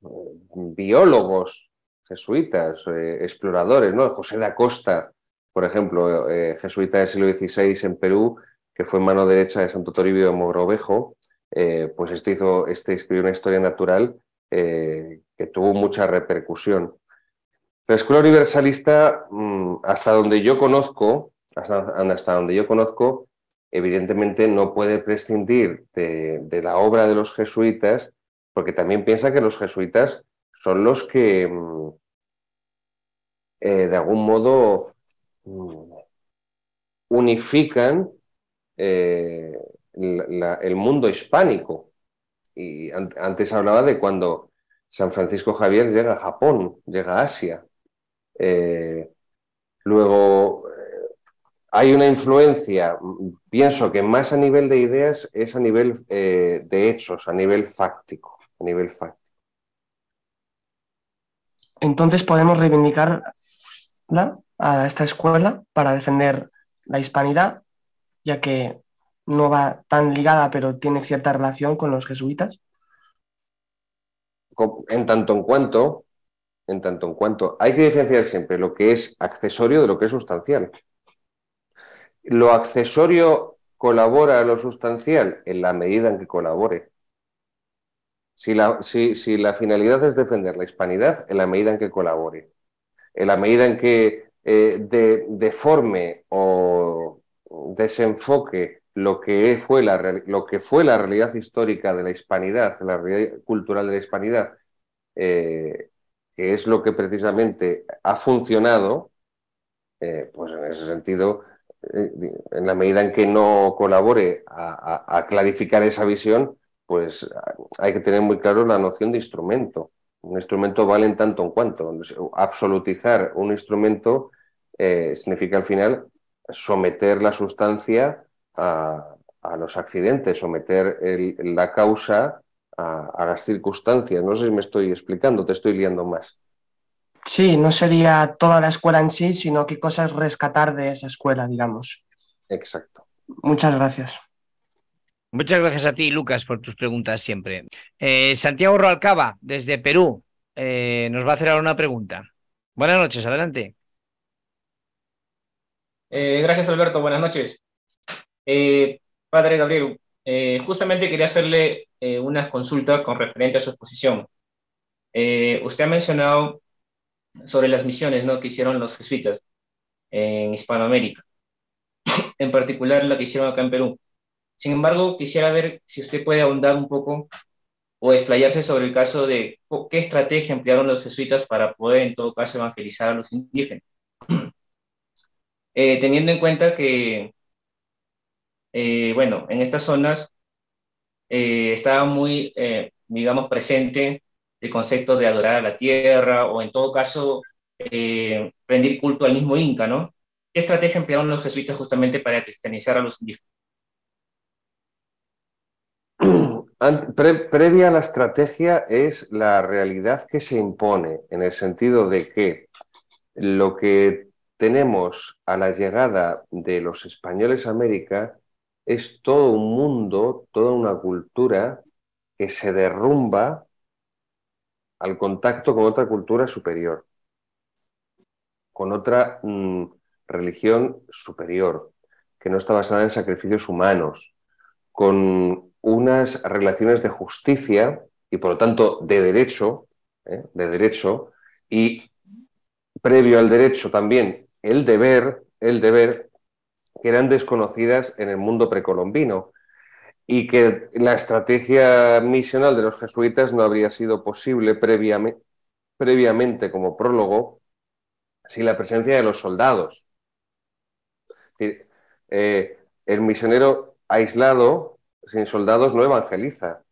mm, biólogos jesuitas, eh, exploradores, ¿no? José de Acosta, por ejemplo, eh, jesuita del siglo XVI en Perú, que fue mano derecha de Santo Toribio de Mogrovejo, eh, pues este, hizo, este escribió una historia natural que tuvo mucha repercusión. La escuela universalista, mm, hasta donde yo conozco, hasta, hasta donde yo conozco, evidentemente no puede prescindir de, la obra de los jesuitas, porque también piensa que los jesuitas son los que, mm, eh, de algún modo, mm, unifican eh, el mundo hispánico. Y antes hablaba de cuando San Francisco Javier llega a Japón, llega a Asia. Eh, luego hay una influencia, pienso que más a nivel de ideas es a nivel eh, de hechos, a nivel fáctico, a nivel Entonces podemos reivindicarla a esta escuela para defender la hispanidad, ya que no va tan ligada, pero tiene cierta relación con los jesuitas. En tanto en cuanto, en tanto en cuanto, hay que diferenciar siempre lo que es accesorio de lo que es sustancial lo accesorio colabora a lo sustancial en la medida en que colabore. Si la, finalidad es defender la hispanidad, en la medida en que colabore. En la medida en que eh, deforme o desenfoque lo que, fue la, lo que fue la realidad histórica de la hispanidad, la realidad cultural de la hispanidad, eh, que es lo que precisamente ha funcionado, eh, pues en ese sentido eh, en la medida en que no colabore a, clarificar esa visión, pues ah, hay que tener muy claro la noción de instrumento. Un instrumento vale en tanto en cuanto. Absolutizar un instrumento eh, significa al final someter la sustancia a, los accidentes, someter la causa a, a las circunstancias. No sé si me estoy explicando, te estoy liando más. Sí, no sería toda la escuela en sí, sino qué cosas rescatar de esa escuela, digamos. Exacto. Muchas gracias. Muchas gracias a ti, Lucas, por tus preguntas siempre. Eh, Santiago Roalcaba, desde Perú, eh, nos va a hacer ahora una pregunta. Buenas noches, adelante. Eh, gracias, Alberto. Buenas noches. padre Gabriel, justamente quería hacerle unas consultas con referente a su exposición. usted ha mencionado sobre las misiones ¿no? que hicieron los jesuitas en Hispanoamérica, en particular la que hicieron acá en Perú. Sin embargo, quisiera ver si usted puede ahondar un poco o explayarse sobre el caso de qué estrategia emplearon los jesuitas para poder, en todo caso, evangelizar a los indígenas. Eh, teniendo en cuenta que, eh, bueno, en estas zonas eh, estaba muy, digamos, presente el concepto de adorar a la tierra o en todo caso eh, rendir culto al mismo Inca, ¿no? ¿Qué estrategia emplearon los jesuitas justamente para cristianizar a los indígenas? previa a la estrategia es la realidad que se impone, en el sentido de que lo que tenemos a la llegada de los españoles a América es todo un mundo, toda una cultura que se derrumba al contacto con otra cultura superior, con otra mm, religión superior, que no está basada en sacrificios humanos, con unas relaciones de justicia y por lo tanto de derecho, ¿eh? de derecho, y previo al derecho también el deber, el deber, que eran desconocidas en el mundo precolombino y que la estrategia misional de los jesuitas no habría sido posible previamente, como prólogo sin la presencia de los soldados. Eh, el misionero aislado, sin soldados, no evangeliza,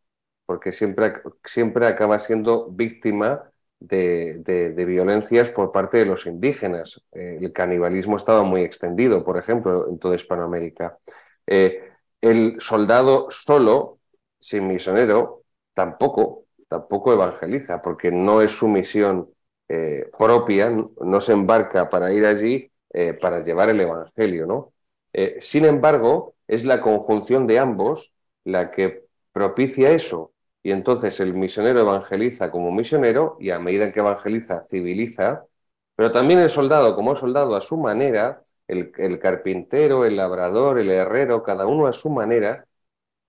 porque siempre, siempre acaba siendo víctima de, violencias por parte de los indígenas. Eh, el canibalismo estaba muy extendido, por ejemplo, en toda Hispanoamérica. Eh, el soldado solo, sin misionero, tampoco, tampoco evangeliza, porque no es su misión eh, propia, no se embarca para ir allí eh, para llevar el Evangelio, ¿no? Eh, sin embargo, es la conjunción de ambos la que propicia eso. Y entonces el misionero evangeliza como misionero y a medida que evangeliza, civiliza, pero también el soldado como soldado a su manera el, carpintero, el labrador, el herrero, cada uno a su manera,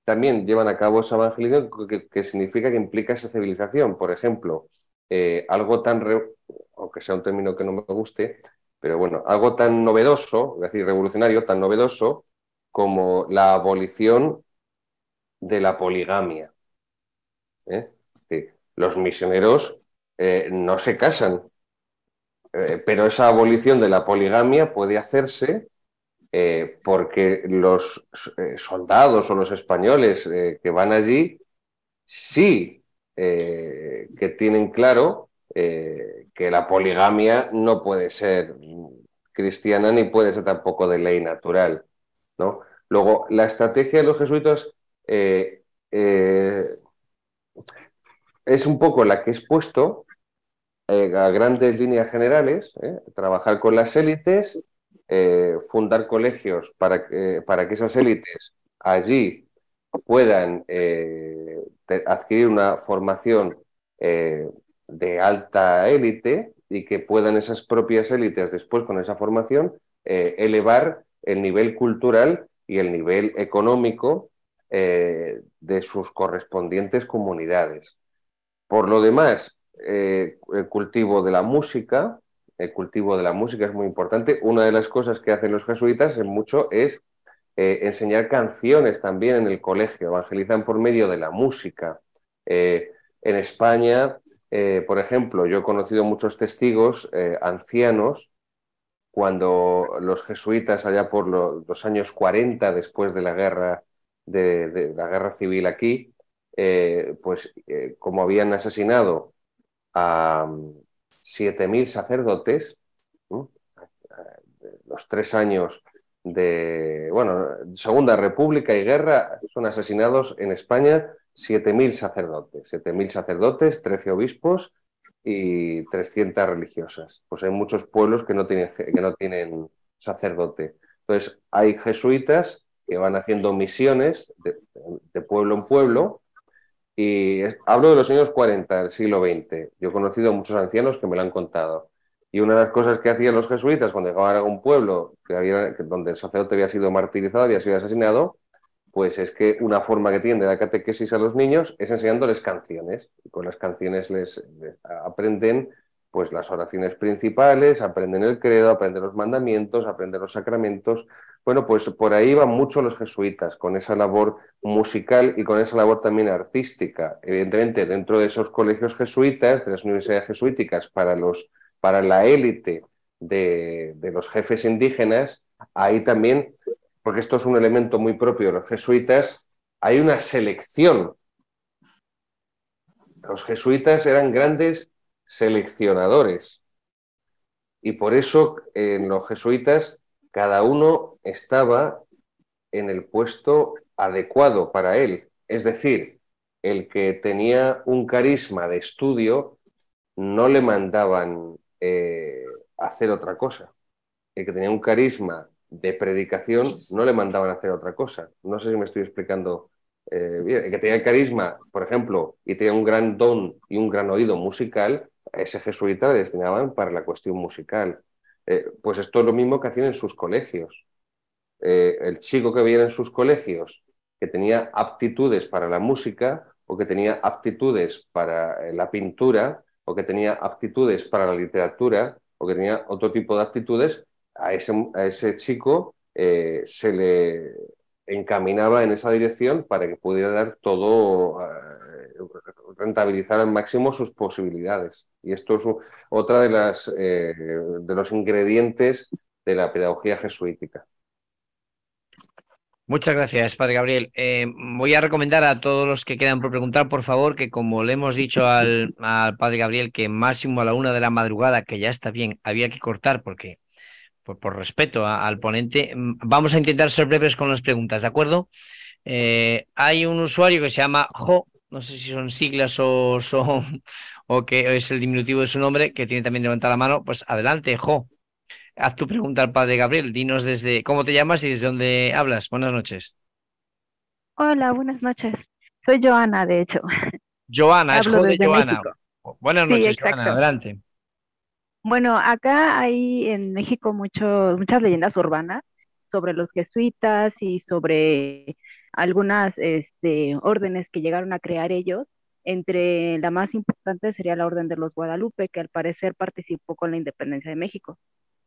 también llevan a cabo esa evangelización que, significa que implica esa civilización. Por ejemplo, eh, algo tan, aunque sea un término que no me guste, pero bueno, algo tan novedoso, es decir, revolucionario, tan novedoso como la abolición de la poligamia. ¿eh? los misioneros eh, no se casan, eh, pero esa abolición de la poligamia puede hacerse eh, porque los eh, soldados o los españoles que van allí sí que tienen claro que la poligamia no puede ser cristiana ni puede ser tampoco de ley natural. ¿no? Luego, la estrategia de los jesuitas es un poco la que he expuesto, eh, a grandes líneas generales, eh, trabajar con las élites, eh, fundar colegios para, para que esas élites allí puedan adquirir una formación de alta élite y que puedan esas propias élites después con esa formación elevar el nivel cultural y el nivel económico de sus correspondientes comunidades. Por lo demás, eh, el cultivo de la música. El cultivo de la música es muy importante. Una de las cosas que hacen los jesuitas en mucho es eh, enseñar canciones también en el colegio. Evangelizan por medio de la música. Eh, en España, por ejemplo, yo he conocido muchos testigos ancianos cuando los jesuitas allá por los años 40 después de la guerra de, la guerra civil aquí, pues como habían asesinado a 7.000 um, sacerdotes, eh, los tres años de, bueno, Segunda República y Guerra, son asesinados en España 7.000 sacerdotes, 7.000 sacerdotes, 13 obispos y 300 religiosas. Pues hay muchos pueblos que no tienen, que no tienen sacerdote. Entonces, hay jesuitas que van haciendo misiones de pueblo en pueblo y hablo de los años 40 del siglo XX. Yo he conocido a muchos ancianos que me lo han contado. Y una de las cosas que hacían los jesuitas cuando llegaban a un pueblo que donde el sacerdote había sido martirizado, había sido asesinado, pues es que una forma que tienen de dar catequesis a los niños es enseñándoles canciones. Y con las canciones les, aprenden pues las oraciones principales, aprenden el credo, aprenden los mandamientos, aprenden los sacramentos, bueno, pues por ahí van mucho los jesuitas, con esa labor musical y con esa labor también artística. Evidentemente, dentro de esos colegios jesuitas, de las universidades jesuíticas, para, los, para la élite de, los jefes indígenas, ahí también, porque esto es un elemento muy propio de los jesuitas, hay una selección. Los jesuitas eran grandes seleccionadores. Y por eso en los jesuitas cada uno estaba en el puesto adecuado para él. Es decir, el que tenía un carisma de estudio no le mandaban eh, hacer otra cosa. El que tenía un carisma de predicación no le mandaban hacer otra cosa. No sé si me estoy explicando eh, bien. El que tenía carisma, por ejemplo, y tenía un gran don y un gran oído musical, a ese jesuita le destinaban para la cuestión musical. Eh, pues esto es lo mismo que hacían en sus colegios. Eh, el chico que viera en sus colegios que tenía aptitudes para la música o que tenía aptitudes para eh, la pintura o que tenía aptitudes para la literatura o que tenía otro tipo de aptitudes, a ese, chico se le encaminaba en esa dirección para que pudiera dar todo rentabilizar al máximo sus posibilidades. Y esto es otra de, las, eh, de los ingredientes de la pedagogía jesuítica. Muchas gracias, Padre Gabriel. Eh, voy a recomendar a todos los que quedan por preguntar, por favor, que como le hemos dicho al, Padre Gabriel, que máximo a la una de la madrugada, que ya está bien, había que cortar porque, por, respeto al ponente, mm, vamos a intentar ser breves con las preguntas, ¿de acuerdo? Eh, hay un usuario que se llama Jo no sé si son siglas o, son, o que es el diminutivo de su nombre, que tiene también levantada la mano, pues adelante, Jo. Haz tu pregunta al padre Gabriel. Dinos desde cómo te llamas y desde dónde hablas. Buenas noches. Hola, buenas noches. Soy Joana, de hecho. Joana, es Jo de Joana. Buenas noches, Joana. Adelante. Bueno, acá hay en México mucho, muchas leyendas urbanas sobre los jesuitas y sobre algunas este, órdenes que llegaron a crear ellos. Entre la más importante sería la Orden de los Guadalupe, que al parecer participó con la independencia de México.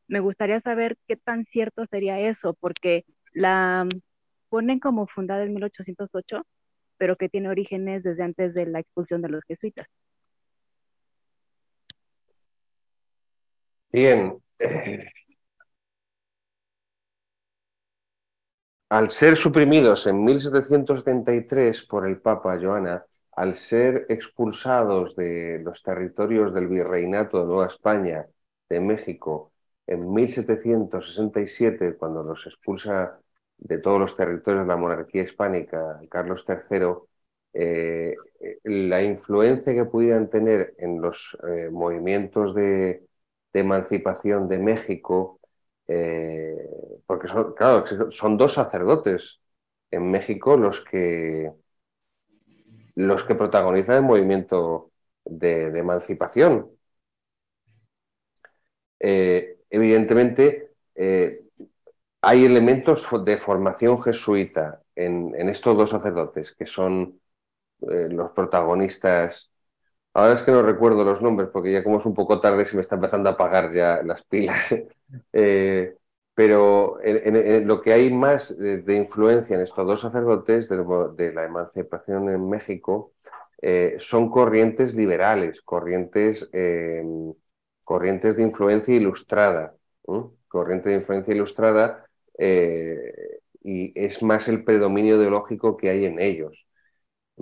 Me gustaría saber qué tan cierto sería eso, porque la ponen como fundada en 1808, pero que tiene orígenes desde antes de la expulsión de los jesuitas. Bien, eh, al ser suprimidos en 1773 por el Papa Joana, al ser expulsados de los territorios del Virreinato de Nueva España, de México, en 1767, cuando los expulsa de todos los territorios de la monarquía hispánica, Carlos III, eh, la influencia que pudieran tener en los eh, movimientos de, emancipación de México eh, porque son, dos sacerdotes en México los que, los que protagonizan el movimiento de, emancipación. Eh, evidentemente, eh, hay elementos de formación jesuita en, estos dos sacerdotes, que son los protagonistas Ahora es que no recuerdo los nombres, porque ya como es un poco tarde se me está empezando a apagar ya las pilas. Eh, pero lo que hay más eh, de, influencia en estos dos sacerdotes de, la emancipación en México eh, son corrientes liberales, corrientes, corrientes de influencia ilustrada. Corriente de influencia ilustrada y es más el predominio ideológico que hay en ellos.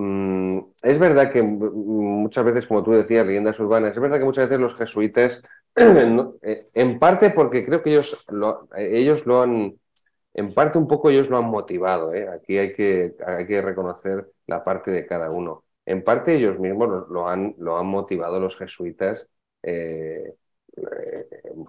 Mm, es verdad que mm, mm, muchas veces, como tú decías, leyendas urbanas, es verdad que muchas veces los jesuitas, eh, en parte porque creo que ellos lo, ellos lo han, en parte un poco ellos lo han motivado, ¿eh? aquí hay que, que reconocer la parte de cada uno. En parte ellos mismos lo, han, lo han motivado los jesuitas, eh,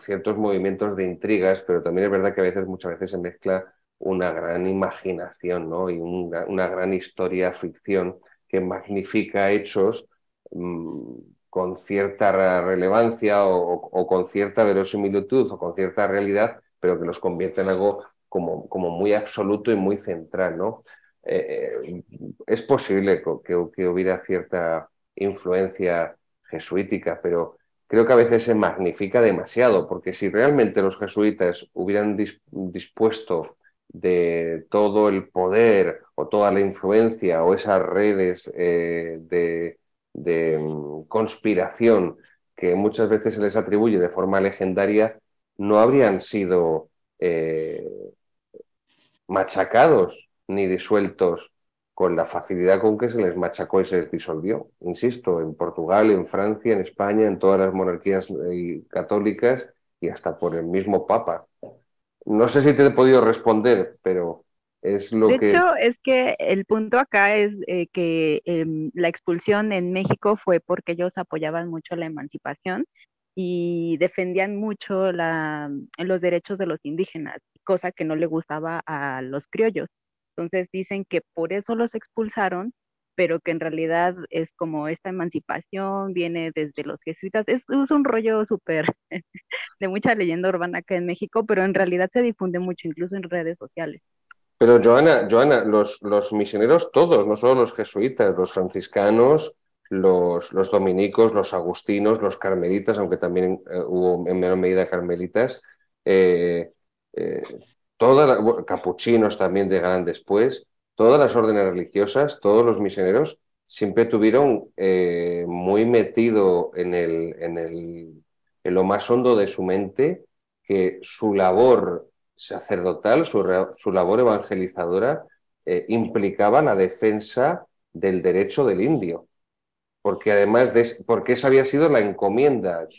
ciertos movimientos de intrigas, pero también es verdad que a veces, muchas veces se mezcla una gran imaginación ¿no? y una, gran historia ficción que magnifica hechos mm, con cierta relevancia o, con cierta verosimilitud o con cierta realidad, pero que los convierte en algo como, como muy absoluto y muy central. ¿no? Eh, eh, es posible que, que hubiera cierta influencia jesuítica, pero creo que a veces se magnifica demasiado, porque si realmente los jesuitas hubieran dispuesto de todo el poder o toda la influencia o esas redes eh, de, mm, conspiración que muchas veces se les atribuye de forma legendaria, no habrían sido eh, machacados ni disueltos con la facilidad con que se les machacó y se les disolvió. Insisto, en Portugal, en Francia, en España, en todas las monarquías eh, católicas y hasta por el mismo Papa. No sé si te he podido responder, pero es lo que... de hecho, es que el punto acá es eh, que em, la expulsión en México fue porque ellos apoyaban mucho la emancipación y defendían mucho la, los derechos de los indígenas, cosa que no le gustaba a los criollos. Entonces dicen que por eso los expulsaron pero que en realidad es como esta emancipación viene desde los jesuitas. Es, un rollo súper de mucha leyenda urbana acá en México, pero en realidad se difunde mucho, incluso en redes sociales. Pero Joana, los, los misioneros todos, no solo los jesuitas, los franciscanos, los, los dominicos, los agustinos, los carmelitas, aunque también eh, hubo en menor medida carmelitas, eh, eh, capuchinos también llegaron después, todas las órdenes religiosas, todos los misioneros, siempre tuvieron eh, muy metido en, el, en, lo más hondo de su mente que su labor sacerdotal, su, labor evangelizadora, eh, implicaba la defensa del derecho del indio. Porque además, de, porque esa había sido la encomienda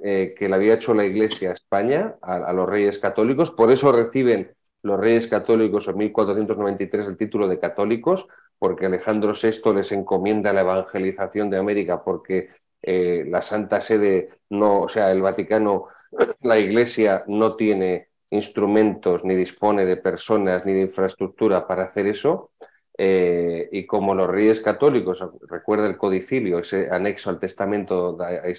eh, que le había hecho la Iglesia a España, a, los reyes católicos, por eso reciben los reyes católicos en 1493 el título de católicos, porque Alejandro VI les encomienda la evangelización de América, porque eh, la Santa Sede, no, o sea, el Vaticano, la Iglesia no tiene instrumentos ni dispone de personas ni de infraestructura para hacer eso. Eh, y como los reyes católicos, recuerda el codicilio, ese anexo al testamento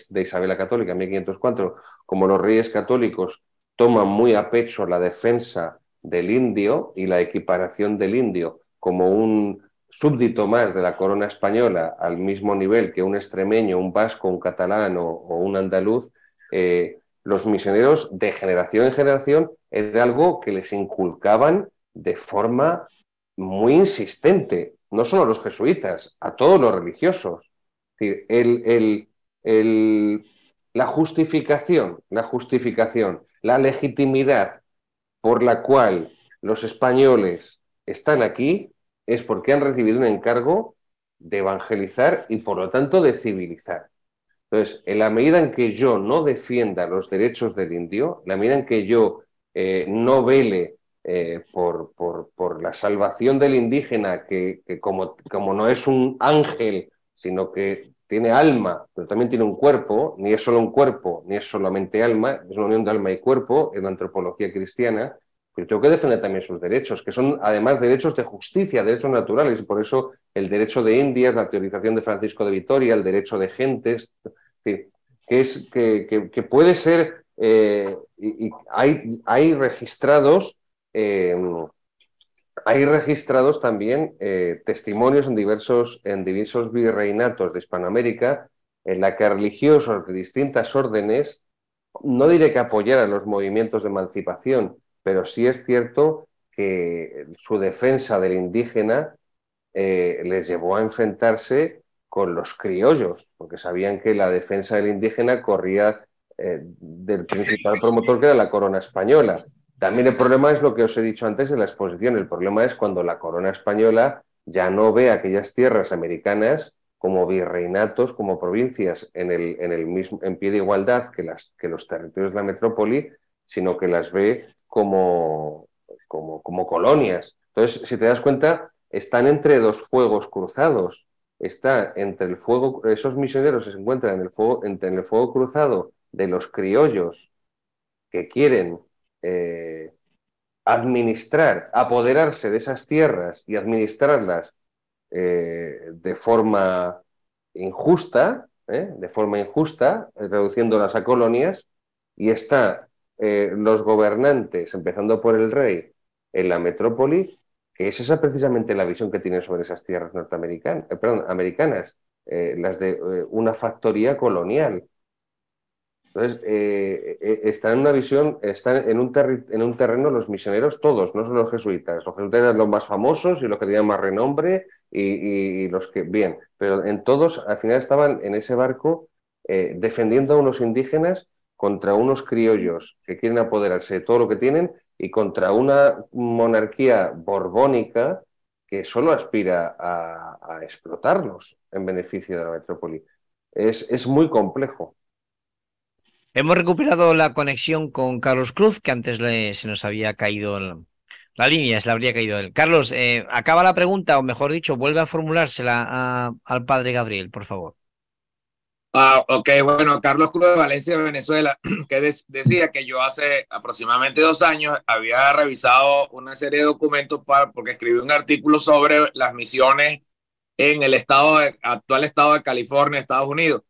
de Isabel la Católica en 1504, como los reyes católicos toman muy a pecho la defensa del indio y la equiparación del indio como un súbdito más de la corona española al mismo nivel que un extremeño, un vasco, un catalán o, un andaluz, eh, los misioneros de generación en generación era algo que les inculcaban de forma muy insistente, no solo a los jesuitas, a todos los religiosos. la justificación, la justificación, la legitimidad por la cual los españoles están aquí es porque han recibido un encargo de evangelizar y por lo tanto de civilizar. Entonces, en la medida en que yo no defienda los derechos del indio, en la medida en que yo eh, no vele eh, por, la salvación del indígena, que, como, como, no es un ángel, sino que tiene alma, pero también tiene un cuerpo, ni es solo un cuerpo, ni es solamente alma, es una unión de alma y cuerpo en la antropología cristiana, pero tengo que defender también sus derechos, que son además derechos de justicia, derechos naturales, y por eso el derecho de Indias, la teorización de Francisco de Vitoria, el derecho de gentes, que, es, que, puede ser, eh, y, hay, hay, registrados eh, hay registrados también eh, testimonios en diversos, en virreinatos de Hispanoamérica en la que religiosos de distintas órdenes, no diré que apoyaran los movimientos de emancipación, pero sí es cierto que su defensa del indígena eh, les llevó a enfrentarse con los criollos, porque sabían que la defensa del indígena corría eh, del principal promotor, que era la corona española. También el problema es lo que os he dicho antes en la exposición. El problema es cuando la corona española ya no ve aquellas tierras americanas como virreinatos, como provincias en, el, en el mismo, en pie de igualdad que, las, que los territorios de la metrópoli, sino que las ve como, como, colonias. Entonces, si te das cuenta, están entre dos fuegos cruzados. Está entre el fuego, esos misioneros se encuentran en el fuego, entre el fuego cruzado de los criollos que quieren eh, administrar, apoderarse de esas tierras y administrarlas eh, de forma injusta, ¿eh? de forma injusta, reduciéndolas a colonias, y está los gobernantes, empezando por el rey, en la metrópoli, que es esa precisamente la visión que tienen sobre esas tierras norteamericanas, americanas, las de una factoría colonial, entonces, eh, eh, eh, están en una visión, están en un, en un terreno los misioneros todos, no solo los jesuitas. Los jesuitas eran los más famosos y los que tenían más renombre y, los que, bien, pero en todos al final estaban en ese barco defendiendo a unos indígenas contra unos criollos que quieren apoderarse de todo lo que tienen y contra una monarquía borbónica que solo aspira a, explotarlos en beneficio de la metrópoli. es muy complejo. Hemos recuperado la conexión con Carlos Cruz, que antes se nos había caído la línea, se le habría caído él. Carlos, eh, acaba la pregunta, o mejor dicho, vuelve a formulársela al padre Gabriel, por favor. Ah, ok, bueno, Carlos Cruz de Valencia, Venezuela, que decía que yo hace aproximadamente dos años había revisado una serie de documentos para, porque escribí un artículo sobre las misiones en el estado actual estado de California, Estados Unidos.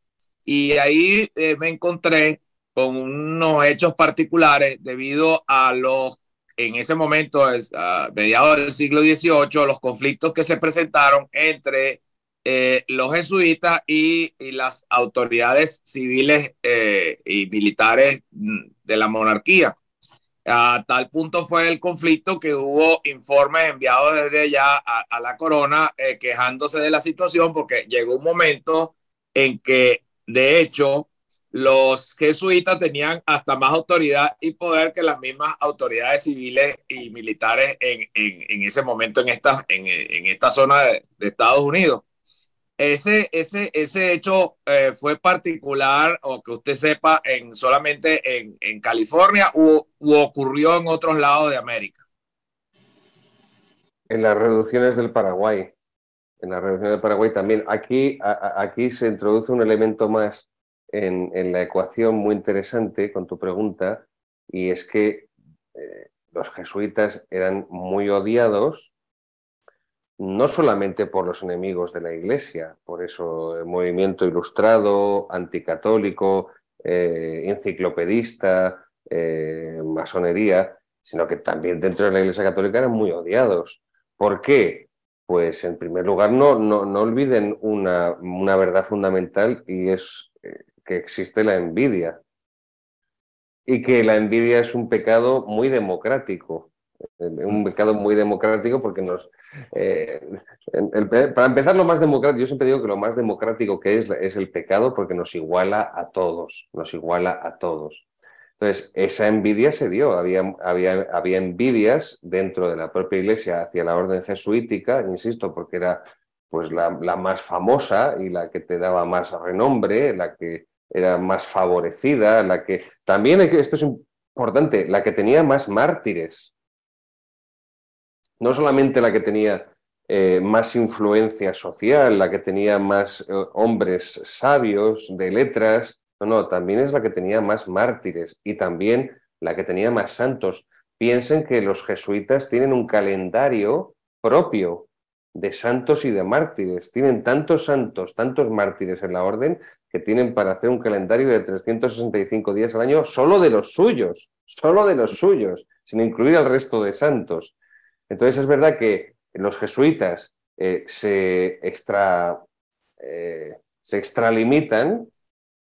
Y ahí eh, me encontré con unos hechos particulares debido a los, en ese momento, a mediados del siglo XVIII, los conflictos que se presentaron entre eh, los jesuitas y, las autoridades civiles eh, y militares mm, de la monarquía. A tal punto fue el conflicto que hubo informes enviados desde allá a, la corona eh, quejándose de la situación porque llegó un momento en que, de hecho, los jesuitas tenían hasta más autoridad y poder que las mismas autoridades civiles y militares en, en, ese momento en esta, en, esta zona de, Estados Unidos. Ese, ese, hecho eh, fue particular, o que usted sepa, en, solamente en, California o ocurrió en otros lados de América. En las reducciones del Paraguay, en la región del Paraguay también. Aquí, aquí se introduce un elemento más en, la ecuación muy interesante con tu pregunta, y es que eh, los jesuitas eran muy odiados, no solamente por los enemigos de la Iglesia, por eso el eh, movimiento ilustrado, anticatólico, eh, enciclopedista, masonería, sino que también dentro de la Iglesia Católica eran muy odiados. ¿Por qué? Pues en primer lugar, no, olviden una verdad fundamental y es que existe la envidia y que la envidia es un pecado muy democrático. Eh, un pecado muy democrático porque nos... Eh, eh, para empezar, lo más democrático, yo siempre digo que lo más democrático que es es el pecado porque nos iguala a todos, nos iguala a todos. Entonces, esa envidia se dio, había, había, había envidias dentro de la propia iglesia hacia la orden jesuítica, insisto, porque era pues la, la más famosa y la que te daba más renombre, la que era más favorecida, la que también, esto es importante, la que tenía más mártires. No solamente la que tenía eh, más influencia social, la que tenía más eh, hombres sabios de letras, no, no, también es la que tenía más mártires y también la que tenía más santos. Piensen que los jesuitas tienen un calendario propio de santos y de mártires. Tienen tantos santos, tantos mártires en la orden que tienen para hacer un calendario de 365 días al año solo de los suyos, solo de los suyos, sin incluir al resto de santos. Entonces es verdad que los jesuitas eh, se, extra, eh, se extralimitan.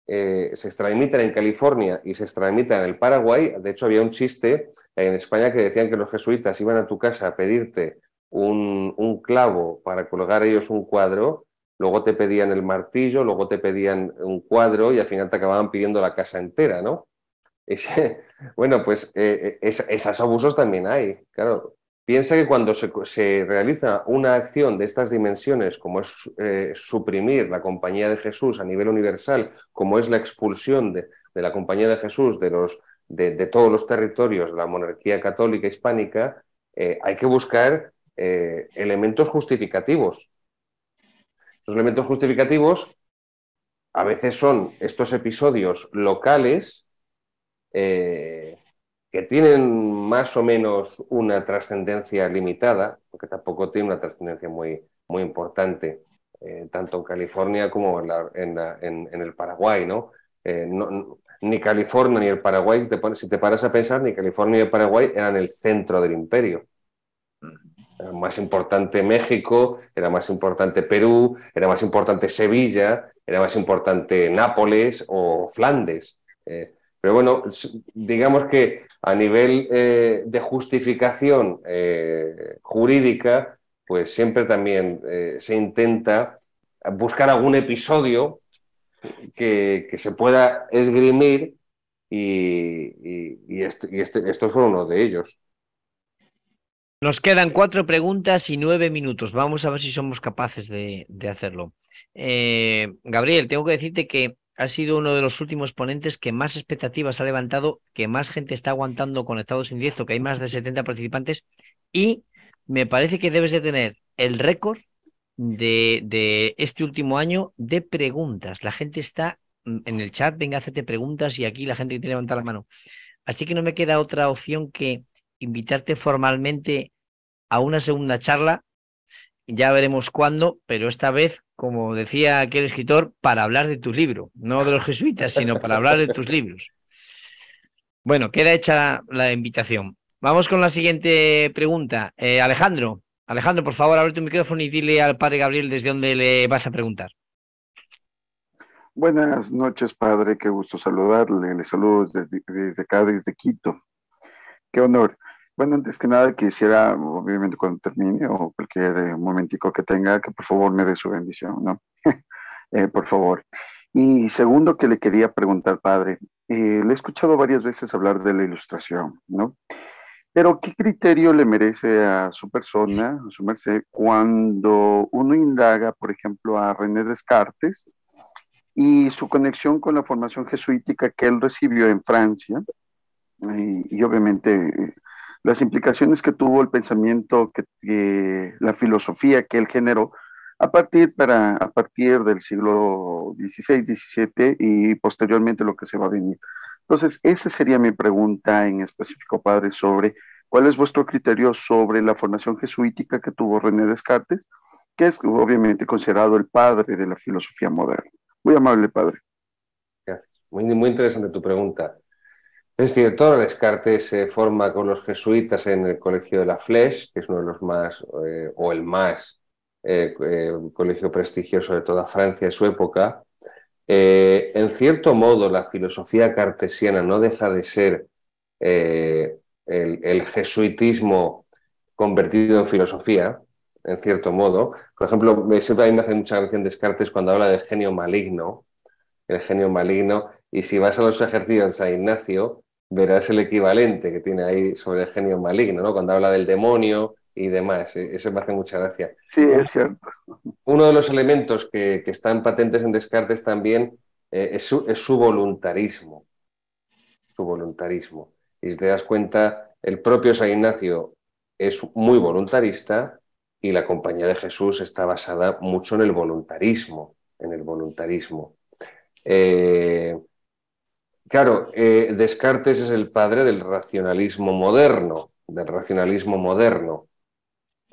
Eh, se extralimitan en California y se extralimitan en el Paraguay. De hecho, había un chiste en España que decían que los jesuitas iban a tu casa a pedirte un, clavo para colgar ellos un cuadro, luego te pedían el martillo, luego te pedían un cuadro y al final te acababan pidiendo la casa entera, ¿no? bueno, pues eh, eh, esos abusos también hay, claro. Piensa que cuando se, realiza una acción de estas dimensiones, como es eh, suprimir la compañía de Jesús a nivel universal, como es la expulsión de, la compañía de Jesús de, los, de, todos los territorios de la monarquía católica hispánica, hay que buscar eh, elementos justificativos. Los elementos justificativos a veces son estos episodios locales eh, que tienen más o menos una trascendencia limitada, porque tampoco tiene una trascendencia muy, muy importante, eh, tanto en California como en, el Paraguay, ¿no? Ni California ni el Paraguay, si te paras a pensar, ni California ni el Paraguay eran el centro del imperio. Era más importante México, era más importante Perú, era más importante Sevilla, era más importante Nápoles o Flandes. Eh. pero bueno, digamos que a nivel eh, de justificación eh, jurídica, pues siempre también se intenta buscar algún episodio que, se pueda esgrimir y, este, este, esto y, estos uno de ellos. Nos quedan cuatro preguntas y nueve minutos. Vamos a ver si somos capaces de, hacerlo. Eh, Gabriel, tengo que decirte que has sido uno de los últimos ponentes que más expectativas ha levantado, que más gente está aguantando conectados en directo, que hay más de 70 participantes y me parece que debes de tener el récord de, este último año de preguntas. La gente está mm, en el chat, venga, hacerte preguntas y aquí la gente tiene que levantar la mano. Así que no me queda otra opción que invitarte formalmente a una segunda charla, ya veremos cuándo, pero esta vez, como decía aquel escritor, para hablar de tu libro, no de los jesuitas, sino para hablar de tus libros. Bueno, queda hecha la, invitación. Vamos con la siguiente pregunta. Eh, Alejandro, Alejandro, por favor, abre tu micrófono y dile al padre Gabriel desde dónde le vas a preguntar. Buenas noches, padre. Qué gusto saludarle. Le saludo desde, desde de desde Quito. Qué honor. Bueno, antes que nada quisiera, obviamente cuando termine o cualquier eh, momentico que tenga, que por favor me dé su bendición, ¿no? Eh, por favor. Y segundo que le quería preguntar, padre, eh, le he escuchado varias veces hablar de la ilustración, ¿no? Pero ¿qué criterio le merece a su persona, a su merced, cuando uno indaga, por ejemplo, a René Descartes y su conexión con la formación jesuítica que él recibió en Francia? Y, y obviamente las implicaciones que tuvo el pensamiento, que, la filosofía que él generó a partir, para, a partir del siglo XVI, XVII y posteriormente lo que se va a venir. Entonces, esa sería mi pregunta en específico, padre, sobre cuál es vuestro criterio sobre la formación jesuítica que tuvo René Descartes, que es obviamente considerado el padre de la filosofía moderna. Muy amable, padre. Gracias. Muy, muy interesante tu pregunta. Es cierto, Descartes se forma con los jesuitas en el Colegio de la Fleche, que es uno de los más, eh, o el más, eh, eh, colegio prestigioso de toda Francia en su época. en cierto modo, la filosofía cartesiana no deja de ser el, jesuitismo convertido en filosofía, en cierto modo. Por ejemplo, siempre a mí me hace mucha gracia Descartes cuando habla del genio maligno, el genio maligno, y si vas a los ejercicios de San Ignacio, verás el equivalente que tiene ahí sobre el genio maligno, ¿no? Cuando habla del demonio y demás. ¿eh? Eso me hace mucha gracia. Sí, es cierto. Uno de los elementos que, están patentes en Descartes también eh, es, su, es, su, voluntarismo. Su voluntarismo. Y si te das cuenta, el propio San Ignacio es muy voluntarista y la compañía de Jesús está basada mucho en el voluntarismo, en el voluntarismo. Eh, Claro, eh, Descartes es el padre del racionalismo moderno, del racionalismo moderno.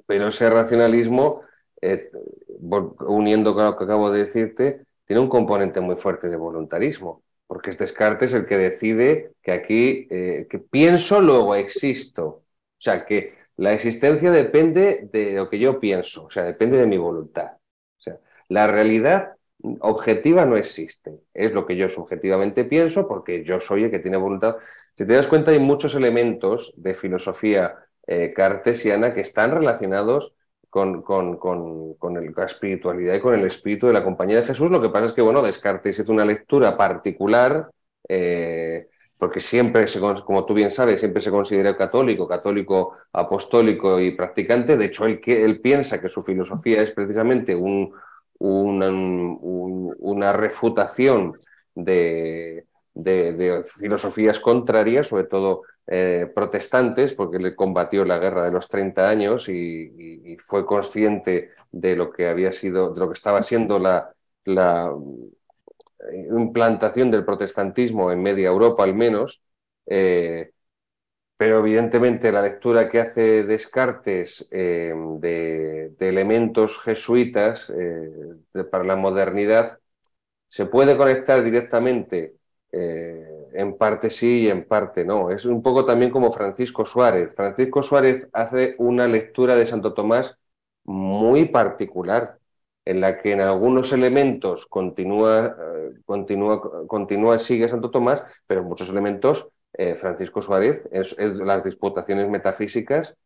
Pero ese racionalismo, eh, uniendo con lo que acabo de decirte, tiene un componente muy fuerte de voluntarismo, porque es Descartes el que decide que aquí, eh, que pienso, luego existo. O sea, que la existencia depende de lo que yo pienso, o sea, depende de mi voluntad. O sea, la realidad objetiva no existe. Es lo que yo subjetivamente pienso porque yo soy el que tiene voluntad. Si te das cuenta, hay muchos elementos de filosofía eh, cartesiana que están relacionados con, el, la espiritualidad y con el espíritu de la compañía de Jesús. Lo que pasa es que, bueno, Descartes hizo una lectura particular. Eh, porque siempre, como tú bien sabes, siempre se considera católico, católico apostólico y practicante. De hecho, él piensa que su filosofía es precisamente un, una, refutación de, filosofías contrarias, sobre todo eh, protestantes, porque le combatió la guerra de los 30 años y, fue consciente de lo que había sido, de lo que estaba siendo la, eh, implantación del protestantismo en media Europa al menos, eh, pero evidentemente la lectura que hace Descartes eh, de, elementos jesuitas eh, para la modernidad se puede conectar directamente, eh, en parte sí y en parte no. Es un poco también como Francisco Suárez. Francisco Suárez hace una lectura de Santo Tomás muy particular, en la que en algunos elementos continúa, continúa, continúa sigue Santo Tomás, pero en muchos elementos eh, Francisco Suárez, es, las disputaciones metafísicas,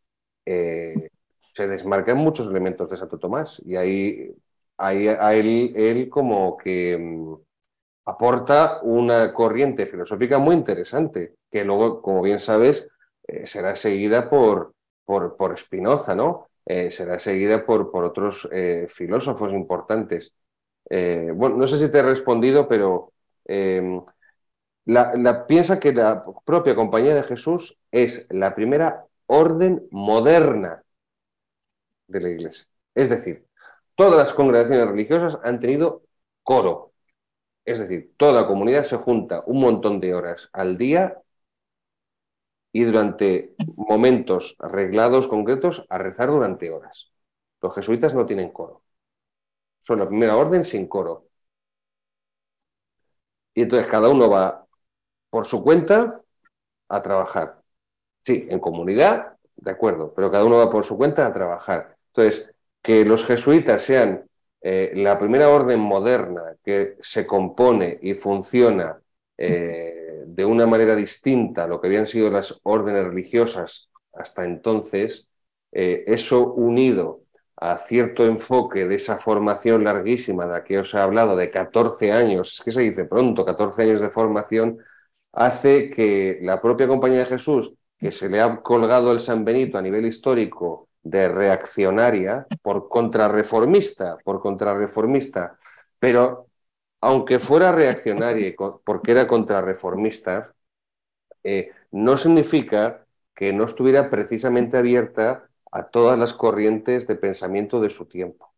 eh, se desmarcan muchos elementos de Santo Tomás y ahí, ahí él, como que mm, aporta una corriente filosófica muy interesante, que luego, como bien sabes, eh, será seguida por, por, por Spinoza, ¿no? será seguida por, otros filósofos importantes. bueno, no sé si te he respondido, pero em, piensa que la propia Compañía de Jesús es la primera orden moderna de la Iglesia. Es decir, todas las congregaciones religiosas han tenido coro. Es decir, toda comunidad se junta un montón de horas al día y durante momentos arreglados concretos a rezar durante horas. Los jesuitas no tienen coro. Son la primera orden sin coro. Y entonces cada uno va por su cuenta a trabajar. Sí, en comunidad, de acuerdo, pero cada uno va por su cuenta a trabajar. Entonces, que los jesuitas sean eh, la primera orden moderna que se compone y funciona eh, de una manera distinta a lo que habían sido las órdenes religiosas hasta entonces, eh, eso unido a cierto enfoque de esa formación larguísima de la que os he hablado, de 14 años, es que se dice pronto, 14 años de formación, hace que la propia Compañía de Jesús, que se le ha colgado el San Benito a nivel histórico de reaccionaria, por contrarreformista, por contrarreformista, pero aunque fuera reaccionaria porque era contrarreformista, eh, no significa que no estuviera precisamente abierta a todas las corrientes de pensamiento de su tiempo.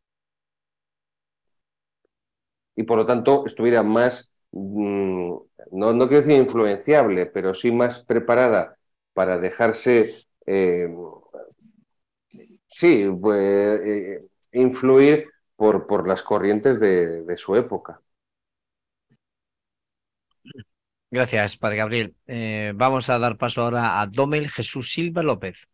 Y por lo tanto estuviera más Mm, no, quiero decir influenciable, pero sí más preparada para dejarse, eh, sí, pues, eh, influir por, por, las corrientes de, su época. Gracias, Padre Gabriel. Eh, vamos a dar paso ahora a Domel Jesús Silva López.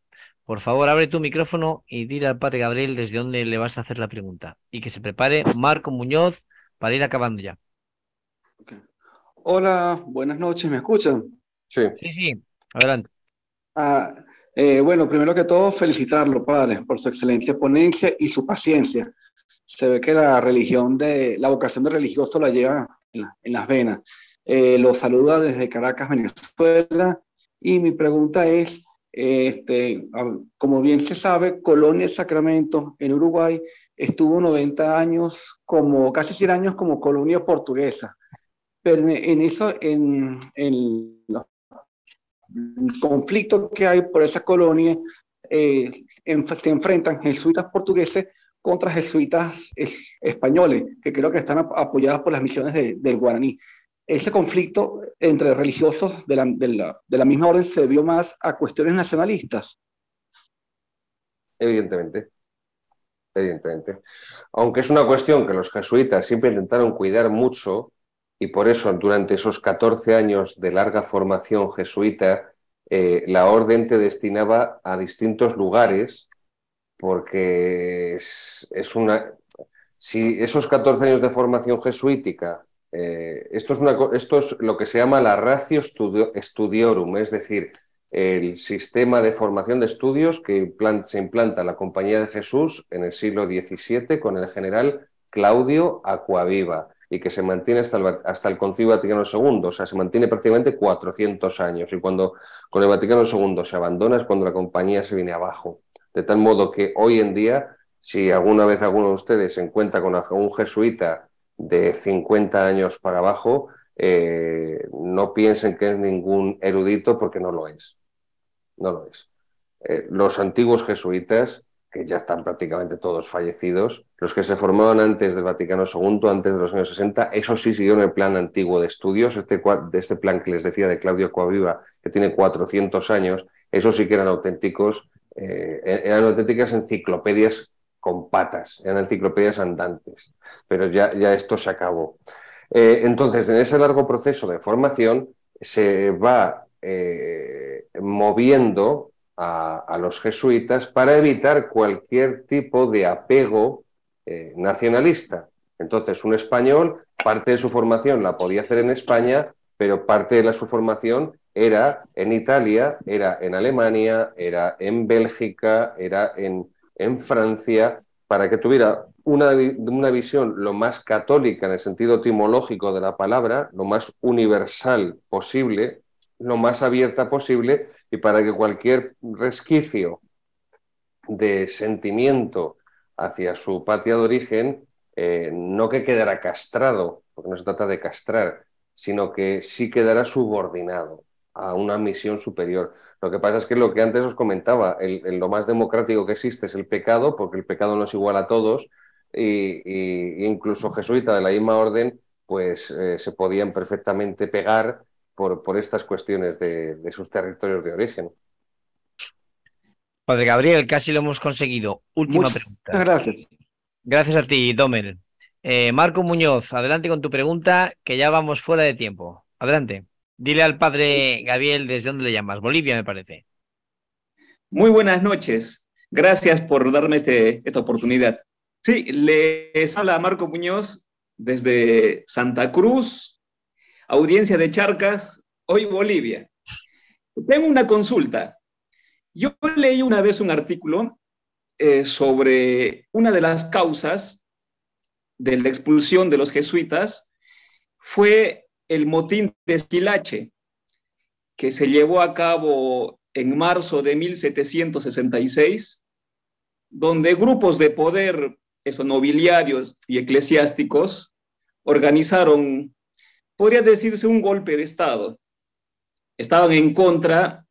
Por favor, abre tu micrófono y dile al Padre Gabriel desde dónde le vas a hacer la pregunta. Y que se prepare Marco Muñoz para ir acabando ya. Hola, buenas noches, ¿me escuchan? Sí. Sí, sí, adelante. Ah, eh, bueno, primero que todo, felicitarlo, padre, por su excelente ponencia y su paciencia. Se ve que la religión de, la vocación de religioso la lleva en, las venas. Eh, lo saluda desde Caracas, Venezuela, y mi pregunta es, este, como bien se sabe, Colonia Sacramento en Uruguay estuvo 90 años, como casi 100 años como colonia portuguesa pero en eso, en, en los que hay por esa colonia, eh, se enfrentan jesuitas portugueses contra jesuitas españoles, que creo que están apoyadas por las misiones del guaraní. Ese conflicto entre religiosos de la, de, la, de la, misma orden se debió más a cuestiones nacionalistas. Evidentemente, evidentemente. Aunque es una cuestión que los jesuitas siempre intentaron cuidar mucho, y por eso durante esos 14 años de larga formación jesuita, eh, la orden te destinaba a distintos lugares porque es, una... Si esos 14 años de formación jesuítica, eh, esto, es una, esto es lo que se llama la ratio studiorum, es decir, el sistema de formación de estudios que se implanta la Compañía de Jesús en el siglo XVII con el general Claudio Acuaviva y que se mantiene hasta el, Concilio Vaticano II, o sea, se mantiene prácticamente 400 años. Y cuando con el Vaticano II se abandona es cuando la compañía se viene abajo. De tal modo que hoy en día, si alguna vez alguno de ustedes se encuentra con un jesuita de 50 años para abajo, eh, no piensen que es ningún erudito porque no lo es. No lo es. Eh, los antiguos jesuitas que ya están prácticamente todos fallecidos, los que se formaban antes del Vaticano II, antes de los años 60, eso sí siguieron el plan antiguo de estudios, este, este plan que les decía de Claudio Coaviva, que tiene 400 años, eso sí que eran auténticos, eh, eran auténticas enciclopedias con patas, eran enciclopedias andantes, pero ya, ya esto se acabó. Eh, entonces, en ese largo proceso de formación se va eh, moviendo a, los jesuitas para evitar cualquier tipo de apego eh, nacionalista. Entonces, un español, parte de su formación la podía hacer en España, pero parte de la, su formación era en Italia, era en Alemania, era en Bélgica, era en, Francia, para que tuviera una, una, visión lo más católica en el sentido etimológico de la palabra, lo más universal posible, lo más abierta posible, y para que cualquier resquicio de sentimiento hacia su patria de origen, eh, no que quedara castrado, porque no se trata de castrar, sino que sí quedará subordinado a una misión superior. Lo que pasa es que lo que antes os comentaba, el, lo más democrático que existe es el pecado, porque el pecado no es igual a todos, y, incluso jesuita de la misma orden, pues eh, se podían perfectamente pegar por, estas cuestiones de, sus territorios de origen. Padre Gabriel, casi lo hemos conseguido. Última Muchas pregunta. Gracias. Gracias a ti, Domer. Eh, Marco Muñoz, adelante con tu pregunta, que ya vamos fuera de tiempo. Adelante. Dile al padre Gabriel desde dónde le llamas. Bolivia, me parece. Muy buenas noches. Gracias por darme este, esta oportunidad. Sí, les habla Marco Muñoz desde Santa Cruz, audiencia de Charcas, hoy Bolivia. Tengo una consulta. Yo leí una vez un artículo eh, sobre una de las causas de la expulsión de los jesuitas, fue el motín de Esquilache, que se llevó a cabo en marzo de 1766, donde grupos de poder, esos nobiliarios y eclesiásticos, organizaron podría decirse un golpe de Estado. Estaban en contra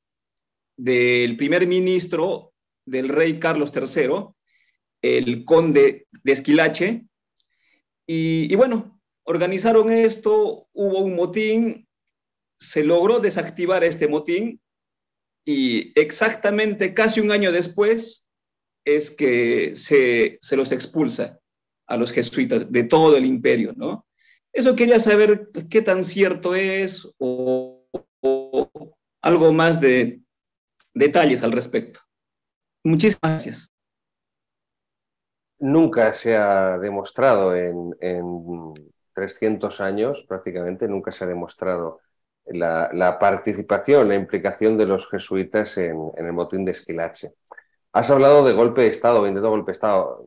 del primer ministro del rey Carlos III, el conde de Esquilache, y, bueno, organizaron esto, hubo un motín, se logró desactivar este motín, y exactamente casi un año después es que se, se los expulsa a los jesuitas de todo el imperio, ¿no? Eso quería saber qué tan cierto es o, algo más de detalles al respecto. Muchísimas gracias. Nunca se ha demostrado en, 300 años, prácticamente, nunca se ha demostrado la, participación, la implicación de los jesuitas en el motín de Esquilache. Has hablado de golpe de Estado, intento golpe de Estado.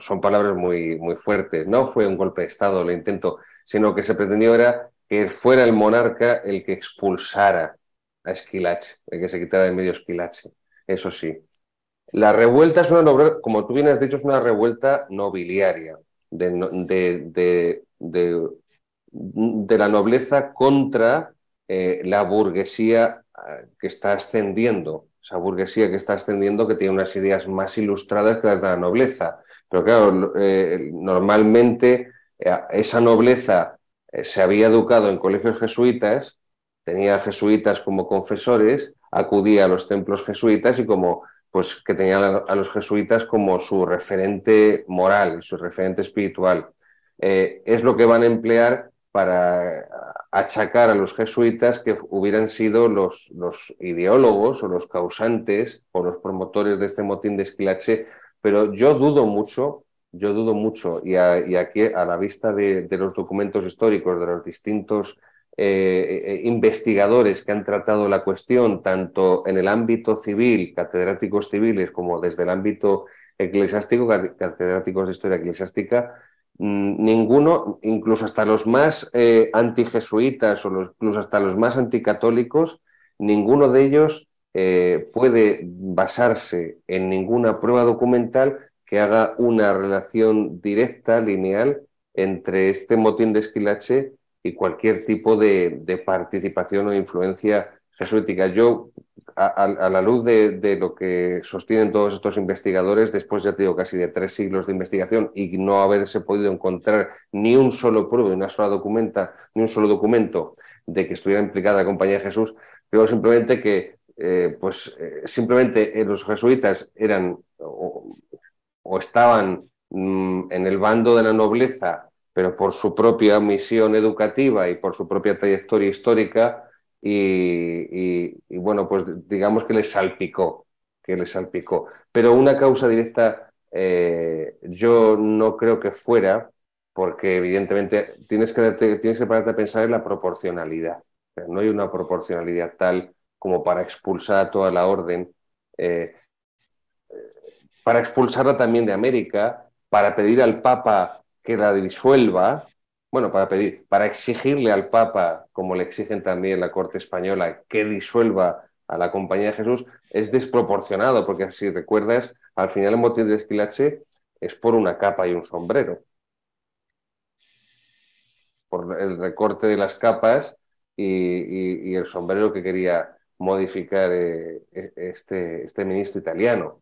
son, palabras muy, muy fuertes. No fue un golpe de Estado el intento, sino que se pretendió era que fuera el monarca el que expulsara a Esquilache, el que se quitara de medio Esquilache. Eso sí. La revuelta es una, como tú bien has dicho, es una revuelta nobiliaria, de, de, la nobleza contra eh, la burguesía eh, que está ascendiendo esa burguesía que está ascendiendo que tiene unas ideas más ilustradas que las de la nobleza. Pero claro, eh, normalmente eh, esa nobleza eh, se había educado en colegios jesuitas, tenía jesuitas como confesores, acudía a los templos jesuitas y como pues que tenían a los jesuitas como su referente moral, su referente espiritual. es lo que van a emplear para achacar a los jesuitas que hubieran sido los, los ideólogos o los causantes o los promotores de este motín de Esquilache, pero yo dudo mucho, yo dudo mucho, y, aquí a la vista de, los documentos históricos, de los distintos eh, eh, investigadores que han tratado la cuestión, tanto en el ámbito civil, catedráticos civiles, como desde el ámbito eclesiástico, catedráticos de historia eclesiástica, Mm, ninguno, incluso hasta los más eh, antijesuitas o los, incluso hasta los más anticatólicos, ninguno de ellos eh, puede basarse en ninguna prueba documental que haga una relación directa, lineal, entre este motín de Esquilache y cualquier tipo de, participación o influencia jesuítica. Yo a, la luz de, lo que sostienen todos estos investigadores, después ya te digo casi de tres siglos de investigación y no haberse podido encontrar ni un solo prueba, una sola documenta, ni un solo documento de que estuviera implicada la Compañía de Jesús, creo simplemente que eh, pues eh, simplemente eh, los jesuitas eran o, estaban mm, en el bando de la nobleza, pero por su propia misión educativa y por su propia trayectoria histórica, y, bueno, pues digamos que le salpicó, que le salpicó. Pero una causa directa eh, yo no creo que fuera, porque evidentemente tienes que, tienes que pararte a pensar en la proporcionalidad. no hay una proporcionalidad tal como para expulsar a toda la orden, eh, para expulsarla también de América, para pedir al Papa que la disuelva, bueno, para pedir, para exigirle al Papa, como le exigen también la Corte Española, que disuelva a la Compañía de Jesús, es desproporcionado, porque así recuerdas, al final el motivo de Esquilache es por una capa y un sombrero. Por el recorte de las capas y, el sombrero que quería modificar eh, e, este, este ministro italiano.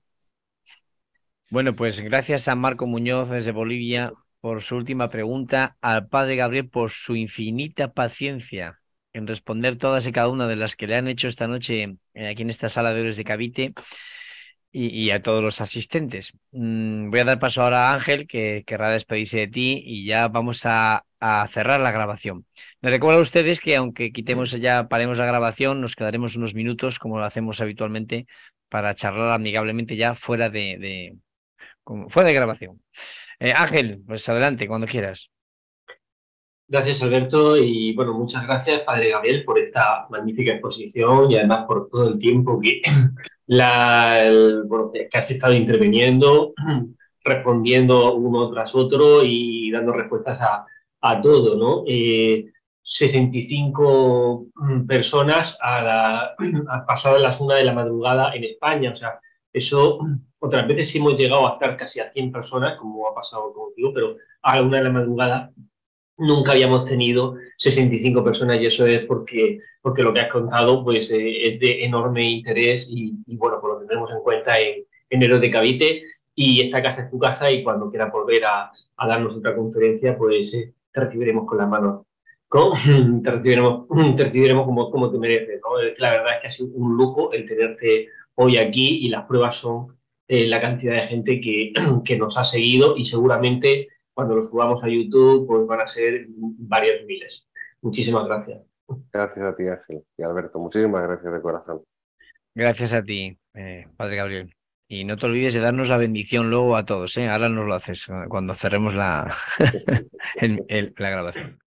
Bueno, pues gracias a Marco Muñoz desde Bolivia por su última pregunta, al padre Gabriel por su infinita paciencia en responder todas y cada una de las que le han hecho esta noche eh, aquí en esta sala de héroes de Cavite y, a todos los asistentes. Mm, voy a dar paso ahora a Ángel, que querrá despedirse de ti y ya vamos a, cerrar la grabación. me recuerdo a ustedes que aunque quitemos ya, paremos la grabación, nos quedaremos unos minutos, como lo hacemos habitualmente, para charlar amigablemente ya fuera de, fuera de grabación. Eh, Ángel, pues adelante, cuando quieras. Gracias, Alberto, y bueno, muchas gracias, Padre Gabriel, por esta magnífica exposición y además por todo el tiempo que, la, has estado interviniendo, respondiendo uno tras otro y dando respuestas a, todo, ¿no? 65 eh, mm, personas a la, a las una de la madrugada en España, o sea, eso, otras veces sí hemos llegado a estar casi a 100 personas, como ha pasado contigo, pero a una de la madrugada nunca habíamos tenido 65 personas y eso es porque, porque lo que has contado pues, eh, es de enorme interés y, bueno, pues lo tendremos en cuenta en enero de Cavite y esta casa es tu casa y cuando quieras volver a, darnos otra conferencia pues eh, te recibiremos con las manos, te recibiremos, como, como te mereces, La verdad es que ha sido un lujo el tenerte hoy aquí y las pruebas son eh, la cantidad de gente que, que, nos ha seguido y seguramente cuando lo subamos a YouTube pues van a ser varios miles. Muchísimas gracias. Gracias a ti, Ángel y Alberto. Muchísimas gracias de corazón. Gracias a ti, eh, Padre Gabriel. Y no te olvides de darnos la bendición luego a todos. ¿eh? Ahora nos lo haces cuando cerremos la, la grabación.